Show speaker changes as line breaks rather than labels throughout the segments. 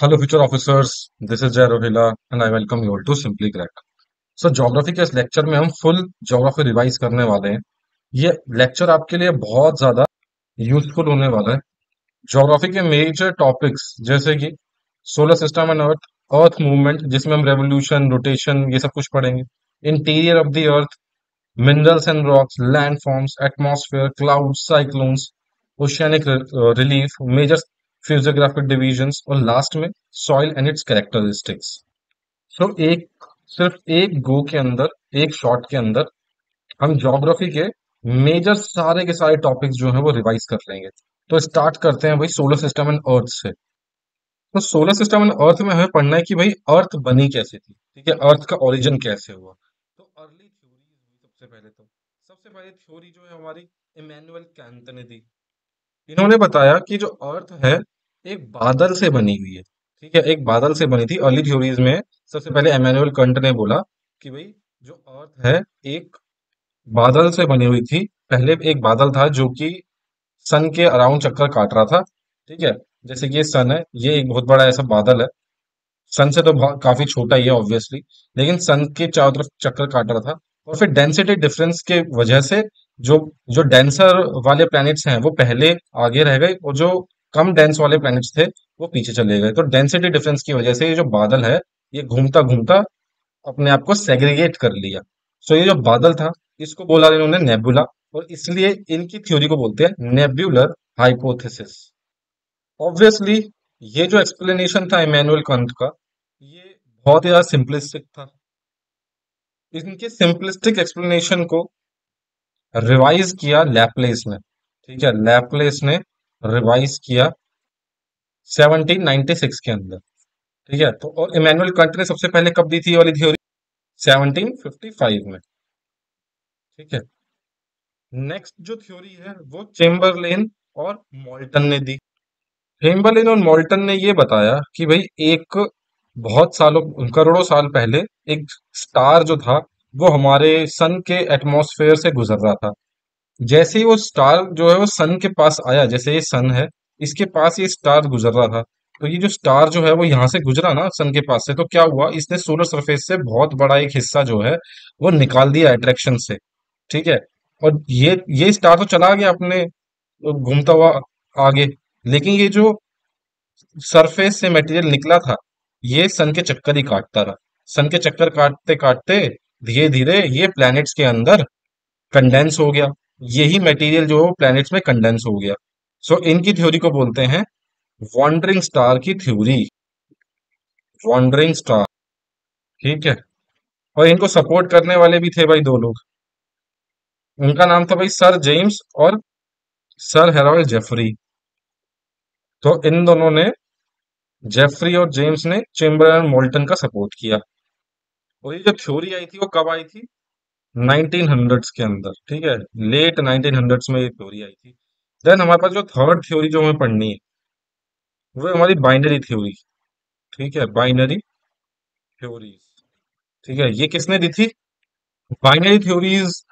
Hello future officers this is Jai Rohila and I welcome you all to simply crack sir geography के इस lecture में हम full geography revise करने वाले हैं ये लेक्चर आपके लिए बहुत ज़्यादा यूजफुल होने वाला है ज्योग्राफी के मेजर टॉपिक्स जैसे कि solar system and earth earth movement जिसमें हम रेवोल्यूशन रोटेशन ये सब कुछ पढ़ेंगे interior of the earth minerals and rocks land forms atmosphere cloud cyclones oceanic relief major physiographic divisions और लास्ट में soil and its characteristics so एक सिर्फ एक गो के अंदर एक शॉट के अंदर हम जोग्राफी के मेजर सारे के सारे टॉपिक्स जो है वो रिवाइज कर लेंगे तो स्टार्ट करते हैं भाई सोलर सिस्टम एंड अर्थ से तो सोलर सिस्टम एंड अर्थ में हमें पढ़ना है कि भाई अर्थ बनी कैसे थी ठीक है अर्थ का ओरिजिन कैसे हुआ तो अर्ली थ्योरी सबसे पहले तो सबसे पहले थ्योरी जो है हमारी इमेनुअल कैंत ने दी इन्होंने बताया कि जो अर्थ है एक बादल से बनी हुई है ठीक है एक बादल से बनी थी अर्ली थ्योरीज में सबसे पहले एमेनुअल कंट ने बोला कि भाई जो अर्थ है एक बादल से बनी हुई थी पहले एक बादल था जो कि सन के अराउंड चक्कर काट रहा था ठीक है जैसे कि ये सन है ये एक बहुत बड़ा ऐसा बादल है सन से तो काफी छोटा ही है ऑब्वियसली लेकिन सन के चारों तरफ चक्कर काट रहा था और फिर डेंसिटी डिफरेंस के वजह से जो जो डेंसर वाले प्लैनेट्स हैं वो पहले आगे रह गए और जो कम डेंस वाले प्लैनेट्स थे वो पीछे चले गए तो डेंसिटी डिफरेंस की वजह से ये जो बादल है ये घूमता घूमता अपने आप को सेग्रीगेट कर लिया सो ये जो बादल था इसको बोला इन्होंने नेबुला और इसलिए इनकी थ्योरी को बोलते हैं नेब्यूलर हाइपोथेसिस ऑब्वियसली ये जो एक्सप्लेनेशन था इमेनुअल कंत का ये बहुत ही ज्यादा सिंपलिस्टिक था इनके सिंपलिस्टिक एक्सप्लेनेशन को रिवाइज किया लैपलेस ने ठीक है लैपलेस ने रिवाइज किया 1796 के अंदर ठीक है तो और इमेनुअल कंट ने सबसे पहले कब दी थी वाली थ्योरी 1755 में ठीक है नेक्स्ट जो थ्योरी है वो चेम्बरलेन और मॉल्टन ने दी चेम्बरलेन और मॉल्टन ने ये बताया कि भाई एक बहुत सालों करोड़ों साल पहले एक स्टार जो था वो हमारे सन के एटमोसफेयर से गुजर रहा था जैसे ही वो स्टार जो है वो सन के पास आया जैसे ये सन है इसके पास ये स्टार गुजर रहा था तो ये जो स्टार जो है वो यहाँ से गुजरा ना सन के पास से तो क्या हुआ इसने सोलर सरफेस से बहुत बड़ा एक हिस्सा जो है वो निकाल दिया अट्रैक्शन से ठीक है और ये ये स्टार तो चला गया अपने घूमता हुआ आगे लेकिन ये जो सरफेस से मटेरियल निकला था ये सन के चक्कर ही काटता रहा सन के चक्कर काटते काटते धीरे धीरे ये प्लैनेट्स के अंदर कंडेंस हो गया यही मटेरियल जो प्लैनेट्स में कंडेंस हो गया सो so, इनकी थ्योरी को बोलते हैं वॉन्डरिंग स्टार की थ्योरी वॉन्डरिंग स्टार ठीक है और इनको सपोर्ट करने वाले भी थे भाई दो लोग उनका नाम था भाई सर जेम्स और सर हेरोल्ड जेफरी तो इन दोनों ने जेफरी और जेम्स ने चेम्बर एंड मोल्टन का सपोर्ट किया और ये जो थ्योरी आई थी वो कब आई थी 1900s के अंदर ठीक है लेट 1900s में ये थ्योरी आई थी देन हमारे पास जो थर्ड थ्योरी जो हमें पढ़नी है वो हमारी बाइनरी थ्योरी ठीक है बाइनरी थ्योरीज ठीक है ये किसने दी थी बाइनरी थ्योरीज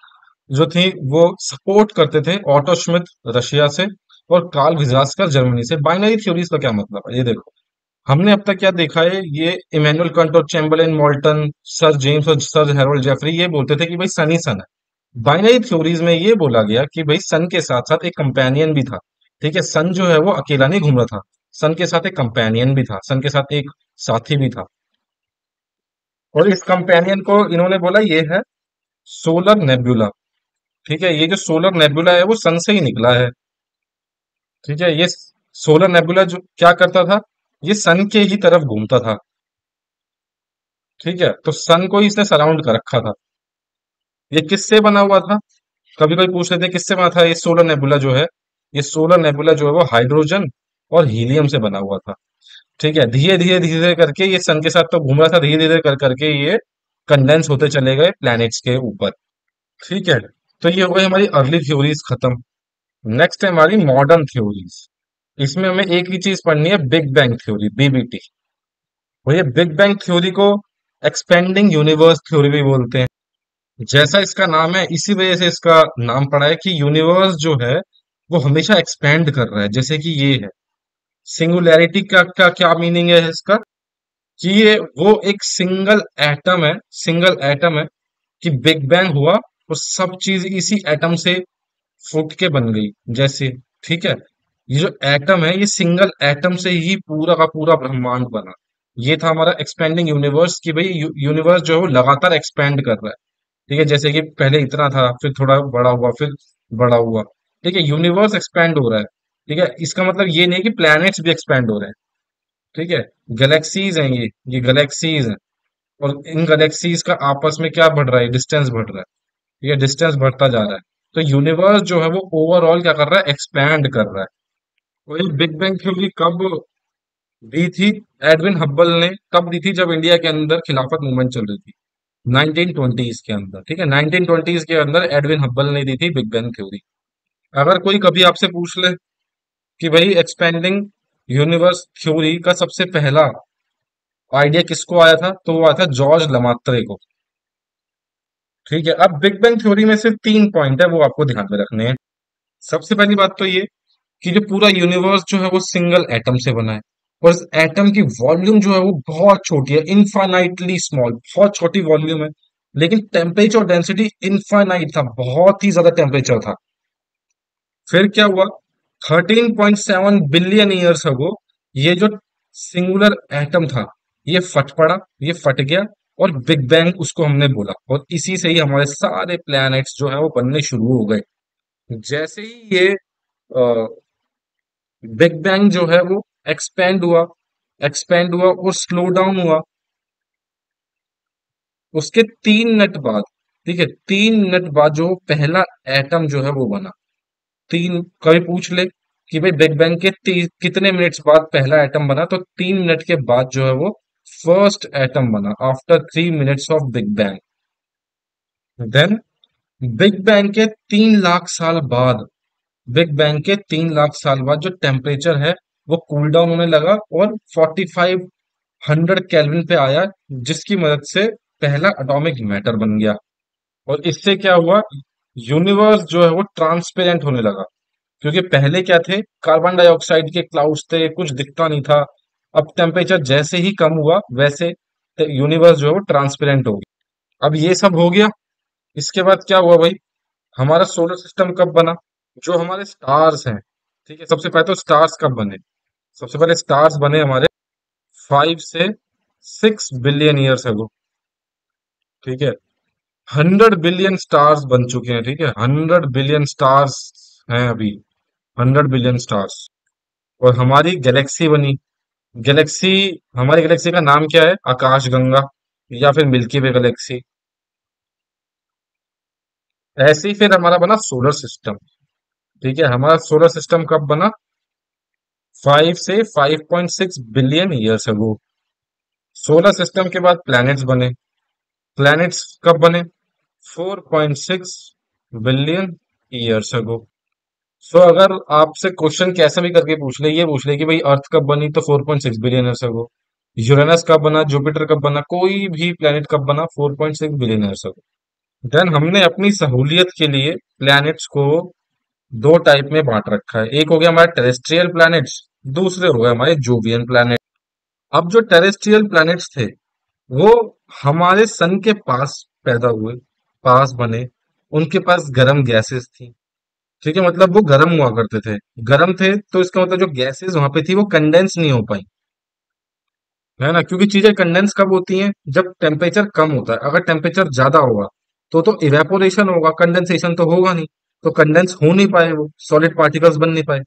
जो थी वो सपोर्ट करते थे ऑटो स्मिथ रशिया से और कार्ल विजास्कर जर्मनी से बाइनरी थ्योरीज का क्या मतलब है ये देखो हमने अब तक क्या देखा है ये इमेनुअल कंट और चैम्बलिन मॉल्टन सर जेम्स और सर हेरोल्ड जेफरी ये बोलते थे कि भाई सन ही सन है बाइनरी थ्योरीज में ये बोला गया कि भाई सन के साथ साथ एक कंपेनियन भी था ठीक है सन जो है वो अकेला नहीं घूम रहा था सन के साथ एक कंपेनियन भी था सन के साथ एक साथी भी था और इस कंपेनियन को इन्होंने बोला ये है सोलर नेबुला ठीक है ये जो सोलर नेबुला है वो सन से ही निकला है ठीक है ये सोलर नेबुला जो क्या करता था ये सन के ही तरफ घूमता था ठीक है तो सन को ही इसने सराउंड कर रखा था ये किससे बना हुआ था कभी कभी पूछ लेते किससे बना था ये सोलर नेबुला जो है ये सोलर नेबुला जो है वो हाइड्रोजन और हीलियम से बना हुआ था ठीक है धीरे धीरे धीरे करके ये सन के साथ तो घूम रहा था धीरे धीरे कर करके ये कंडेंस होते चले गए प्लैनेट्स के ऊपर ठीक है तो ये हो गई हमारी अर्ली थ्योरीज खत्म नेक्स्ट है हमारी मॉडर्न थ्योरीज इसमें हमें एक ही चीज पढ़नी है बिग बैंग थ्योरी बीबीटी भैया बिग बैंग थ्योरी को एक्सपेंडिंग यूनिवर्स थ्योरी भी बोलते हैं जैसा इसका नाम है इसी वजह से इसका नाम पड़ा है कि यूनिवर्स जो है वो हमेशा एक्सपेंड कर रहा है जैसे कि ये है सिंगुलैरिटी का, का क्या मीनिंग है इसका कि ये वो एक सिंगल एटम है सिंगल एटम है कि बिग बैंग हुआ और सब चीज इसी एटम से फूट के बन गई जैसे ठीक है ये जो एटम है ये सिंगल एटम से ही पूरा का पूरा ब्रह्मांड बना ये था हमारा एक्सपेंडिंग यूनिवर्स कि भाई यूनिवर्स जो है वो लगातार एक्सपेंड कर रहा है ठीक है जैसे कि पहले इतना था फिर थोड़ा बड़ा हुआ फिर बड़ा हुआ ठीक है यूनिवर्स एक्सपेंड हो रहा है ठीक है इसका मतलब ये नहीं कि प्लैनेट्स भी एक्सपेंड हो रहे हैं ठीक है गैलेक्सीज हैं ये ये गैलेक्सीज हैं और इन गैलेक्सीज का आपस में क्या बढ़ रहा है डिस्टेंस बढ़ रहा है ठीक है डिस्टेंस बढ़ता जा रहा है तो यूनिवर्स जो है वो ओवरऑल क्या कर रहा है एक्सपैंड कर रहा है वही बिग बैंग थ्योरी कब दी थी एडविन हब्बल ने कब दी थी जब इंडिया के अंदर खिलाफत मूवमेंट चल रही थी 1920s के अंदर ठीक है 1920s के अंदर एडविन हब्बल ने दी थी बिग बैंग थ्योरी अगर कोई कभी आपसे पूछ ले कि भाई एक्सपेंडिंग यूनिवर्स थ्योरी का सबसे पहला आइडिया किसको आया था तो वो आया था जॉर्ज लमात्रे को ठीक है अब बिग बैंग थ्योरी में सिर्फ तीन पॉइंट है वो आपको ध्यान में रखने हैं सबसे पहली बात तो ये कि जो पूरा यूनिवर्स जो है वो सिंगल एटम से बना है और इस एटम की वॉल्यूम जो है वो बहुत छोटी है इनफाइनाइटली स्मॉल बहुत छोटी वॉल्यूम है लेकिन टेम्परेचर और डेंसिटी इनफाइनाइट था बहुत ही ज्यादा टेम्परेचर था फिर क्या हुआ 13.7 बिलियन ईयर्स अगो ये जो सिंगुलर एटम था ये फट पड़ा ये फट गया और बिग बैंग उसको हमने बोला और इसी से ही हमारे सारे प्लैनेट्स जो है वो बनने शुरू हो गए जैसे ही ये बिग बैंग जो है वो एक्सपेंड हुआ एक्सपेंड हुआ और स्लो डाउन हुआ उसके तीन मिनट बाद ठीक है तीन मिनट बाद जो पहला एटम जो है वो बना तीन कभी पूछ ले कि भाई बिग बैंग के कितने मिनट्स बाद पहला एटम बना तो तीन मिनट के बाद जो है वो फर्स्ट एटम बना after three minutes of big bang then big bang के तीन लाख साल बाद बिग बैंग के तीन लाख साल बाद जो टेम्परेचर है वो कूल डाउन होने लगा और फाइव हंड्रेड कैलविन पे आया जिसकी मदद से पहला अटोमिक मैटर बन गया और इससे क्या हुआ यूनिवर्स जो है वो ट्रांसपेरेंट होने लगा क्योंकि पहले क्या थे कार्बन डाइऑक्साइड के क्लाउड्स थे कुछ दिखता नहीं था अब टेम्परेचर जैसे ही कम हुआ वैसे यूनिवर्स जो है वो ट्रांसपेरेंट हो गया अब ये सब हो गया इसके बाद क्या हुआ भाई हमारा सोलर सिस्टम कब बना जो हमारे स्टार्स हैं ठीक है सबसे पहले तो स्टार्स कब बने सबसे पहले स्टार्स बने हमारे फाइव से सिक्स बिलियन ईयर्स है ठीक है हंड्रेड बिलियन स्टार्स बन चुके हैं ठीक है हंड्रेड बिलियन स्टार्स हैं अभी हंड्रेड बिलियन स्टार्स और हमारी गैलेक्सी बनी गैलेक्सी हमारी गैलेक्सी का नाम क्या है आकाश गंगा या फिर मिल्की वे गैलेक्सी ऐसे ही फिर हमारा बना सोलर सिस्टम ठीक है हमारा सोलर सिस्टम कब बना 5 से five point six billion years ago solar system के बाद प्लैनेट्स बने प्लैनेट्स कब बने 4.6 billion years ago so so, अगर आपसे क्वेश्चन कैसे भी करके पूछ ले ये पूछ ले कि भाई अर्थ कब बनी तो 4.6 बिलियन ईयर्स अगो यूरेनस कब बना जुपिटर कब बना कोई भी प्लैनेट कब बना 4.6 बिलियन ईयर्स अगो देन हमने अपनी सहूलियत के लिए प्लैनेट्स को दो टाइप में बांट रखा है एक हो गया हमारे टेरेस्ट्रियल प्लैनेट्स दूसरे हो गए हमारे जोवियन प्लैनेट अब जो टेरेस्ट्रियल प्लैनेट्स थे वो हमारे सन के पास पैदा हुए पास बने उनके पास गर्म गैसेस थी ठीक है मतलब वो गर्म हुआ करते थे गर्म थे तो इसका मतलब जो गैसेस वहां पे थी वो कंडेंस नहीं हो पाई है ना क्योंकि चीजें कंडेंस कब होती हैं जब टेम्परेचर कम होता है अगर टेम्परेचर ज्यादा होगा तो तो इवेपोरेशन होगा कंडेंसेशन तो होगा नहीं तो कंडेंस हो नहीं पाए वो सॉलिड पार्टिकल्स बन नहीं पाए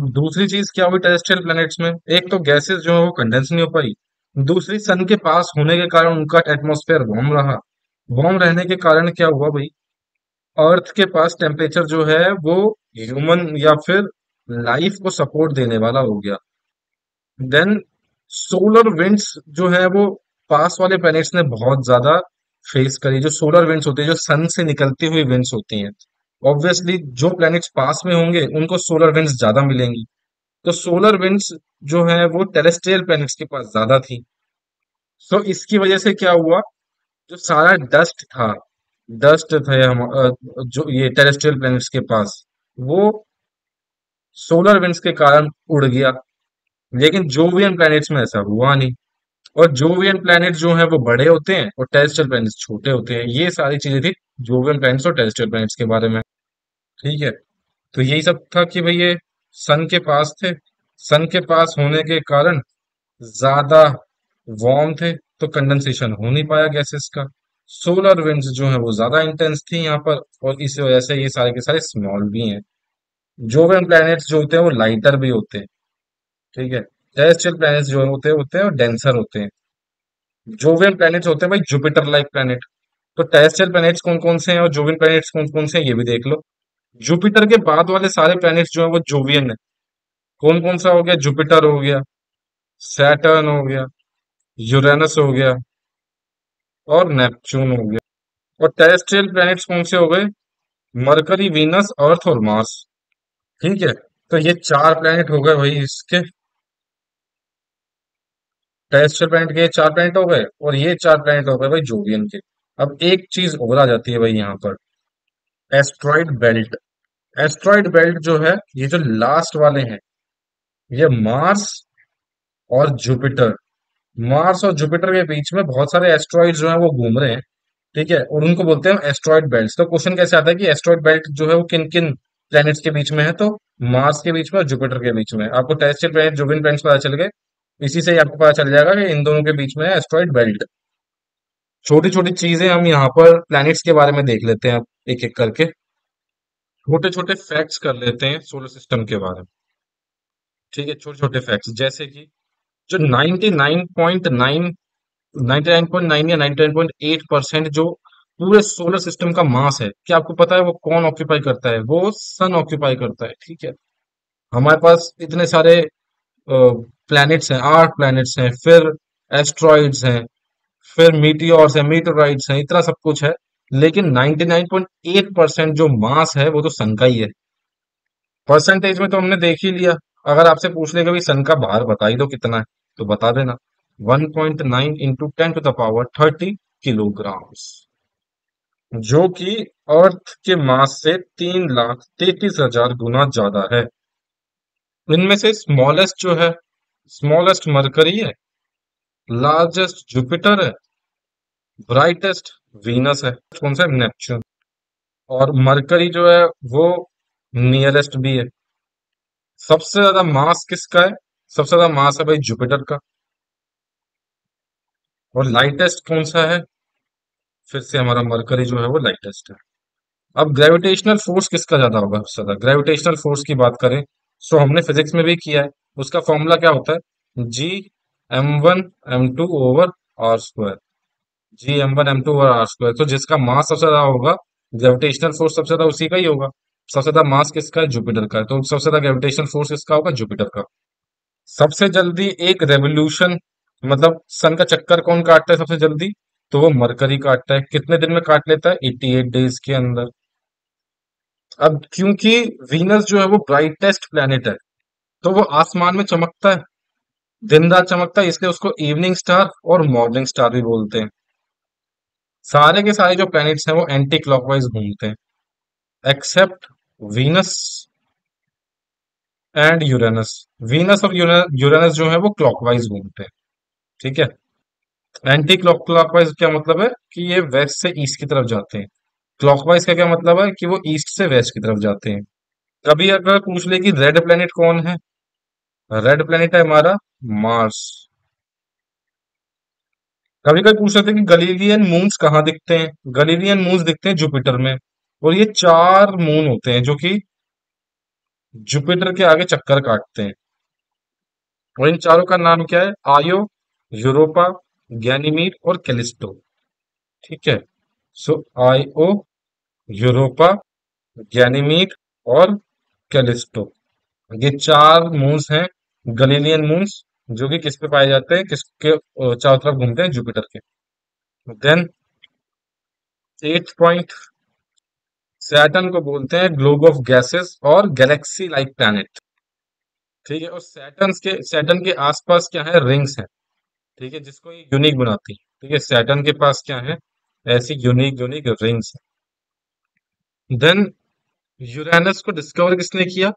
अब दूसरी चीज क्या हुई टेरेस्ट्रियल प्लैनेट्स में एक तो गैसेस जो है वो कंडेंस नहीं हो पाई दूसरी सन के पास होने के कारण उनका एटमोस्फेयर वार्म रहा वार्म रहने के कारण क्या हुआ भाई अर्थ के पास टेम्परेचर जो है वो ह्यूमन या फिर लाइफ को सपोर्ट देने वाला हो गया देन सोलर विंड्स जो है वो पास वाले प्लैनेट्स ने बहुत ज्यादा फेस करी जो सोलर विंड्स होते हैं जो सन से निकलती हुई विंड्स होती हैं ऑब्वियसली जो प्लैनेट्स पास में होंगे उनको सोलर विंड्स ज्यादा मिलेंगी तो सोलर विंड्स जो है वो टेरेस्ट्रियल प्लैनेट्स के पास ज्यादा थी सो so, इसकी वजह से क्या हुआ जो सारा डस्ट था डस्ट थे हम जो ये टेरेस्ट्रियल प्लैनेट्स के पास वो सोलर विंड्स के कारण उड़ गया लेकिन जोवियन प्लैनेट्स में ऐसा हुआ नहीं और जोवियन प्लैनेट जो है वो बड़े होते हैं और टेरेस्ट्रियल प्लैनेट्स छोटे होते हैं ये सारी चीजें थी जोवियन प्लैनेट्स और टेरेस्ट्रियल प्लैनेट्स के बारे में ठीक है तो यही सब था कि भाई ये सन के पास थे सन के पास होने के कारण ज्यादा वार्म थे तो कंडेंसेशन हो नहीं पाया गैसेस का सोलर विंड्स जो है वो ज्यादा इंटेंस थी यहाँ पर और इस वजह से ये सारे के सारे स्मॉल भी हैं जोवियन प्लैनेट्स जो होते हैं वो लाइटर भी होते हैं ठीक है टेरेस्ट्रियल प्लैनेट्स जो होते हैं होते हैं और डेंसर होते हैं जोवियन प्लैनेट्स होते हैं भाई जुपिटर लाइक प्लैनेट तो टेरेस्ट्रियल प्लैनेट्स कौन कौन से हैं और जोवियन प्लैनेट्स कौन कौन से हैं ये भी देख लो जुपिटर के बाद वाले सारे प्लैनेट्स जो है वो जोवियन है कौन कौन सा हो गया जुपिटर हो गया सैटर्न हो गया यूरेनस हो गया और नेपच्यून हो गया और टेरेस्ट्रियल प्लैनेट्स कौन से हो गए मरकरी वीनस अर्थ और मार्स ठीक है तो ये चार प्लैनेट हो गए भाई इसके टेरेस्ट्रियल प्लैनेट के चार प्लैनेट हो गए और ये चार प्लैनेट हो गए भाई जोवियन के अब एक चीज और आ जाती है भाई यहां पर एस्ट्रॉइड बेल्ट एस्ट्रॉइड बेल्ट जो है ये जो लास्ट वाले हैं ये मार्स और जुपिटर मार्स और जुपिटर के बीच में बहुत सारे एस्ट्रॉइड जो है वो घूम रहे हैं ठीक है और उनको बोलते हैं एस्ट्रॉइड बेल्ट तो क्वेश्चन कैसे आता है कि एस्ट्रॉइड बेल्ट जो है वो किन किन प्लैनेट्स के बीच में है तो मार्स के बीच में और जुपिटर के बीच में आपको टेस्टेड जो जुबिन प्लैनेट्स पता चल गए इसी से ही आपको पता चल जाएगा कि इन दोनों के बीच में है एस्ट्रॉइड बेल्ट छोटी छोटी चीजें हम यहाँ पर प्लैनेट्स के बारे में देख लेते हैं एक एक करके छोटे छोटे फैक्ट्स कर लेते हैं सोलर सिस्टम के बारे में ठीक है छोटे छोटे फैक्ट्स जैसे कि जो 99.9 99.9 या 99.8 परसेंट जो पूरे सोलर सिस्टम का मास है क्या आपको पता है वो कौन ऑक्यूपाई करता है वो सन ऑक्यूपाई करता है ठीक है हमारे पास इतने सारे प्लैनेट्स हैं आठ प्लैनेट्स हैं फिर एस्ट्रॉइड्स हैं फिर मीटियोर्स हैं मीटोराइड्स हैं इतना सब कुछ है लेकिन 99.8 परसेंट जो मास है वो तो सन का ही है परसेंटेज में तो हमने देख ही लिया अगर आपसे पूछ लेगा भाई सन का भार बता ही दो कितना है तो बता देना 1.9 point nine into ten to the power thirty kilogram जो कि अर्थ के मास से तीन लाख तैतीस हजार गुना ज्यादा है इनमें से स्मॉलेस्ट जो है स्मॉलेस्ट मरकरी है लार्जेस्ट जुपिटर है ब्राइटेस्ट वीनस है कौन सा है नेपच्यून और मरकरी जो है वो नियरेस्ट भी है सबसे ज्यादा मास किसका है सबसे ज्यादा मास है भाई जुपिटर का और लाइटेस्ट कौन सा है फिर से हमारा मरकरी जो है वो लाइटेस्ट है अब ग्रेविटेशनल फोर्स किसका ज्यादा होगा सबसे ज्यादा ग्रेविटेशनल फोर्स की बात करें सो तो हमने फिजिक्स में भी किया है उसका फॉर्मूला क्या होता है G M one M two over R square G M one M two और आर स्क्वायर तो जिसका मास सबसे ज्यादा होगा ग्रेविटेशनल फोर्स सबसे ज्यादा उसी का ही होगा सबसे ज्यादा मास किसका है जुपिटर का है तो सबसे ज्यादा ग्रेविटेशनल फोर्स किसका होगा जुपिटर का सबसे जल्दी एक रेवोल्यूशन मतलब सन का चक्कर कौन काटता है सबसे जल्दी तो वो मरकरी काटता है कितने दिन में काट लेता है एट डेज के अंदर अब क्योंकि वीनस जो है वो ब्राइटेस्ट प्लेनेट है तो वो आसमान में चमकता है दिन रात चमकता है इसलिए उसको इवनिंग स्टार और मॉर्निंग स्टार भी बोलते हैं सारे के सारे जो प्लैनेट्स हैं वो एंटी क्लॉकवाइज घूमते हैं except Venus and Uranus Venus और यूरेनस जो है वो क्लॉकवाइज घूमते हैं ठीक है एंटी क्लॉक क्लॉकवाइज क्या मतलब है कि ये वेस्ट से ईस्ट की तरफ जाते हैं क्लॉकवाइज का क्या मतलब है कि वो ईस्ट से वेस्ट की तरफ जाते हैं कभी अगर पूछ ले कि रेड प्लेनेट कौन है रेड प्लेनेट है हमारा मार्स कभी कभी पूछ रहे हैं कि गलीलियन मून्स कहाँ दिखते हैं गलीलियन मून दिखते हैं जुपिटर में और ये चार मून होते हैं जो कि जुपिटर के आगे चक्कर काटते हैं और इन चारों का नाम क्या है आयो यूरोपा ज्ञानीमीर और कैलिस्टो ठीक है सो आयो यूरोपा ज्ञानीमीर और कैलिस्टो ये चार मून्स हैं गलीलियन मून्स जो कि किस पे पाए जाते हैं किसके चारों तरफ घूमते हैं जुपिटर के देन एट पॉइंट सैटन को बोलते हैं ग्लोब ऑफ गैसेस और गैलेक्सी लाइक प्लैनेट ठीक है और सैटन के सैटन के आसपास क्या है रिंग्स हैं ठीक है जिसको ये यूनिक बनाती है ठीक है सैटन के पास क्या है ऐसी यूनिक यूनिक रिंग्स है देन यूरेनस को डिस्कवर किसने किया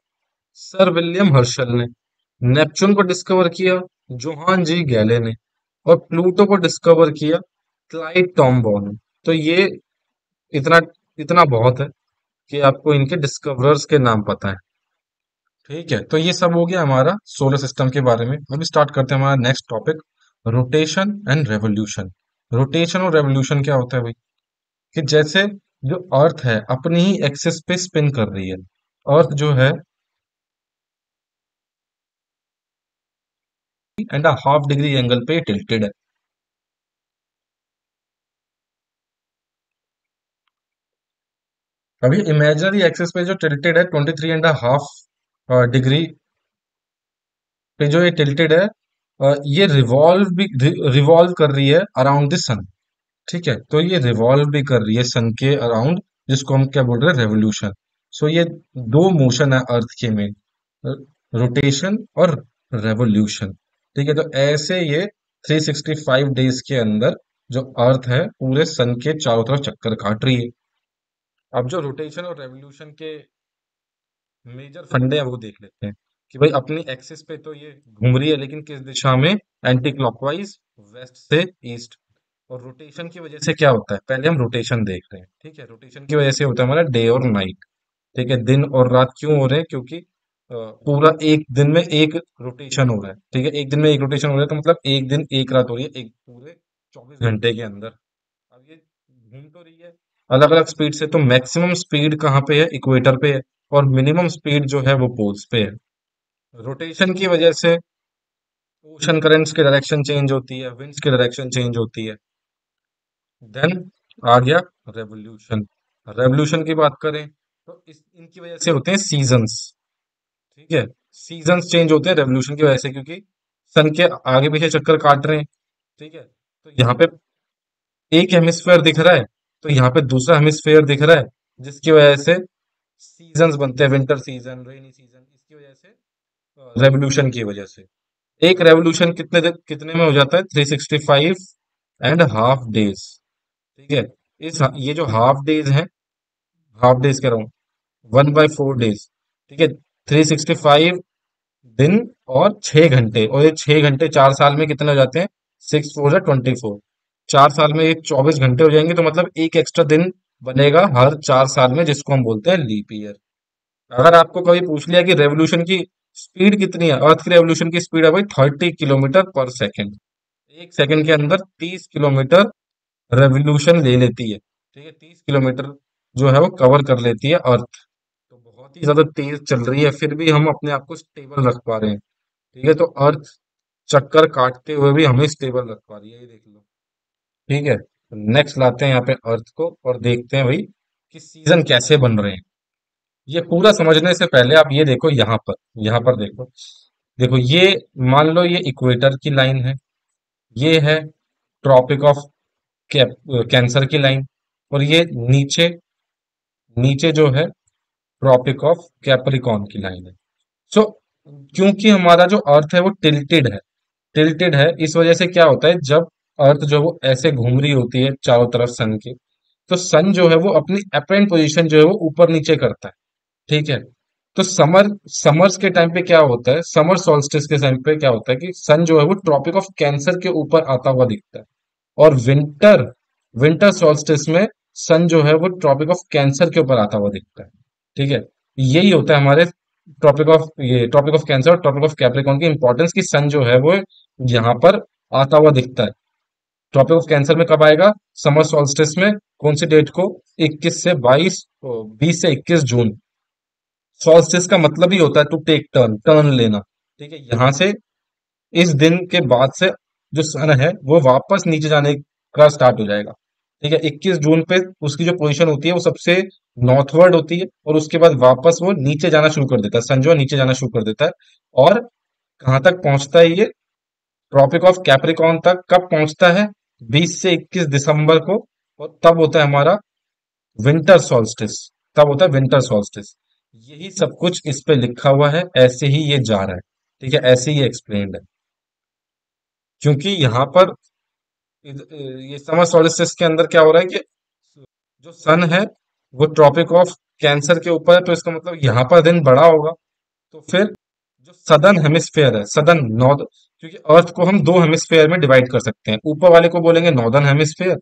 सर विलियम हर्शल ने नेपच्यून को डिस्कवर किया जोहान जी गैले ने और प्लूटो को डिस्कवर किया क्लाइड टॉम्बो ने तो ये इतना इतना बहुत है कि आपको इनके डिस्कवरर्स के नाम पता है ठीक है तो ये सब हो गया हमारा सोलर सिस्टम के बारे में अभी स्टार्ट करते हैं हमारा next topic rotation and revolution rotation और रेवोल्यूशन क्या होता है भाई कि जैसे जो अर्थ है अपनी ही एक्सेस पे स्पिन कर रही है अर्थ जो है and a half degree angle पे टिल्टेड है अभी इमेजनरी एक्सिस पे जो टिल्टेड है twenty three and half degree पे जो ये टिल्टेड है uh, ये रिवॉल्व भी रिवॉल्व कर रही है अराउंड द सन ठीक है तो ये रिवॉल्व भी कर रही है सन के अराउंड जिसको हम क्या बोल रहे हैं रेवोल्यूशन सो ये दो मोशन है अर्थ के में रोटेशन और रेवोल्यूशन ठीक है तो ऐसे ये 365 डेज के अंदर जो अर्थ है पूरे सन के चारों तरफ चक्कर काट रही है अब जो रोटेशन और रेवोल्यूशन के
मेजर फंडे हैं वो देख लेते हैं
कि भाई अपनी एक्सिस पे तो ये
घूम रही है लेकिन किस दिशा में
एंटी क्लॉकवाइज वेस्ट से ईस्ट और रोटेशन की वजह से क्या होता है पहले हम रोटेशन देख रहे हैं ठीक है रोटेशन की वजह से होता है हमारा डे और नाइट ठीक है दिन और रात क्यों हो रहे हैं क्योंकि पूरा एक दिन में एक रोटेशन हो रहा है ठीक है एक दिन में एक रोटेशन हो रहा है तो मतलब एक दिन एक रात हो रही है एक पूरे चौबीस घंटे के अंदर अब ये घूम तो रही है अलग अलग स्पीड से तो मैक्सिमम स्पीड कहाँ पे है इक्वेटर पे है और मिनिमम स्पीड जो है वो पोल्स पे है रोटेशन की वजह से ओशन करेंट्स की डायरेक्शन चेंज होती है विंड्स की डायरेक्शन चेंज होती है देन आ गया रेवोल्यूशन रेवोल्यूशन की बात करें तो इस इनकी वजह से होते हैं सीजन्स ठीक है सीजन चेंज होते हैं रेवोल्यूशन की वजह से क्योंकि सन के आगे पीछे चक्कर काट रहे हैं ठीक है तो यहाँ पे एक हेमिसफेयर दिख रहा है तो यहाँ पे दूसरा हेमिसफेयर दिख रहा है जिसकी वजह से सीजन बनते हैं विंटर सीजन रेनी सीजन इसकी वजह से रेवोल्यूशन की वजह से एक रेवोल्यूशन कितने कितने में हो जाता है three sixty five and half days ठीक है इस ये जो हाफ डेज है हाफ डेज कह रहा हूँ वन बाई फोर डेज ठीक है 365 दिन और छह घंटे और ये छह घंटे चार साल में कितने हो जाते हैं सिक्स फोर या ट्वेंटी फोर चार साल में ये चौबीस घंटे हो जाएंगे तो मतलब एक एक्स्ट्रा दिन बनेगा हर चार साल में जिसको हम बोलते हैं लीप ईयर अगर आपको कभी पूछ लिया कि रेवोल्यूशन की स्पीड कितनी है अर्थ की रेवोल्यूशन की स्पीड है भाई थर्टी किलोमीटर पर सेकेंड एक सेकेंड के अंदर तीस किलोमीटर रेवोल्यूशन ले लेती है ठीक है तीस किलोमीटर जो है वो कवर कर लेती है अर्थ बहुत ही ज्यादा तेज चल रही है फिर भी हम अपने आप को स्टेबल रख पा रहे हैं ठीक है तो अर्थ चक्कर काटते हुए भी हमें स्टेबल रख पा रही है ये देख लो ठीक है नेक्स्ट तो लाते हैं यहाँ पे अर्थ को और देखते हैं भाई कि सीजन कैसे बन रहे हैं ये पूरा समझने से पहले आप ये देखो यहाँ पर यहाँ पर देखो देखो ये मान लो ये इक्वेटर की लाइन है ये है ट्रॉपिक ऑफ कैंसर की लाइन और ये नीचे नीचे जो है ट्रॉपिक ऑफ कैप्रिकॉन की लाइन है सो so, क्योंकि हमारा जो अर्थ है वो टिल्टेड है टिल्टेड है इस वजह से क्या होता है जब अर्थ जो वो ऐसे घूम रही होती है चारों तरफ सन के तो सन जो है वो अपनी अपेंट पोजिशन जो है वो ऊपर नीचे करता है ठीक है तो समर समर्स के टाइम पे क्या होता है समर सोल्स्टिस के टाइम पे क्या होता है कि सन जो है वो ट्रॉपिक ऑफ कैंसर के ऊपर आता हुआ दिखता है और विंटर विंटर सोल्स्टिस में सन जो है वो ट्रॉपिक ऑफ कैंसर के ऊपर आता हुआ दिखता है ठीक है यही होता है हमारे टॉपिक ऑफ ये topic of cancer topic of capricorn की इंपॉर्टेंस की सन जो है वो यहाँ पर आता हुआ दिखता है टॉपिक ऑफ कैंसर में कब आएगा समर सोल्स्टिस में कौन सी डेट को 21 से 22 20 से 21 जून सोल्स्टिस का मतलब ही होता है टू टेक टर्न टर्न लेना ठीक है यहाँ से इस दिन के बाद से जो सन है वो वापस नीचे जाने का स्टार्ट हो जाएगा ठीक है 21 जून पे उसकी जो पोजीशन होती है वो सबसे नॉर्थवर्ड होती है और उसके बाद वापस वो नीचे जाना शुरू कर देता है संजो नीचे जाना शुरू कर देता है और कहां तक पहुंचता है ये ट्रॉपिक ऑफ कैप्रिकॉन तक कब पहुंचता है 20 से 21 दिसंबर को और तब होता है हमारा विंटर सॉल्स्टिस तब होता है विंटर सॉल्स्टिस यही सब कुछ इस पे लिखा हुआ है ऐसे ही ये जा रहा है ठीक है ऐसे ही एक्सप्लेन है क्योंकि यहां पर ये समर सोलिस के अंदर क्या हो रहा है कि जो सन है वो ट्रॉपिक ऑफ कैंसर के ऊपर है तो इसका मतलब यहाँ पर दिन बड़ा होगा तो फिर जो सदन हेमिस्फेयर है सदन नॉर्थ क्योंकि अर्थ को हम दो हेमिस्फेयर में डिवाइड कर सकते हैं ऊपर वाले को बोलेंगे नॉर्दर्न हेमिस्फेयर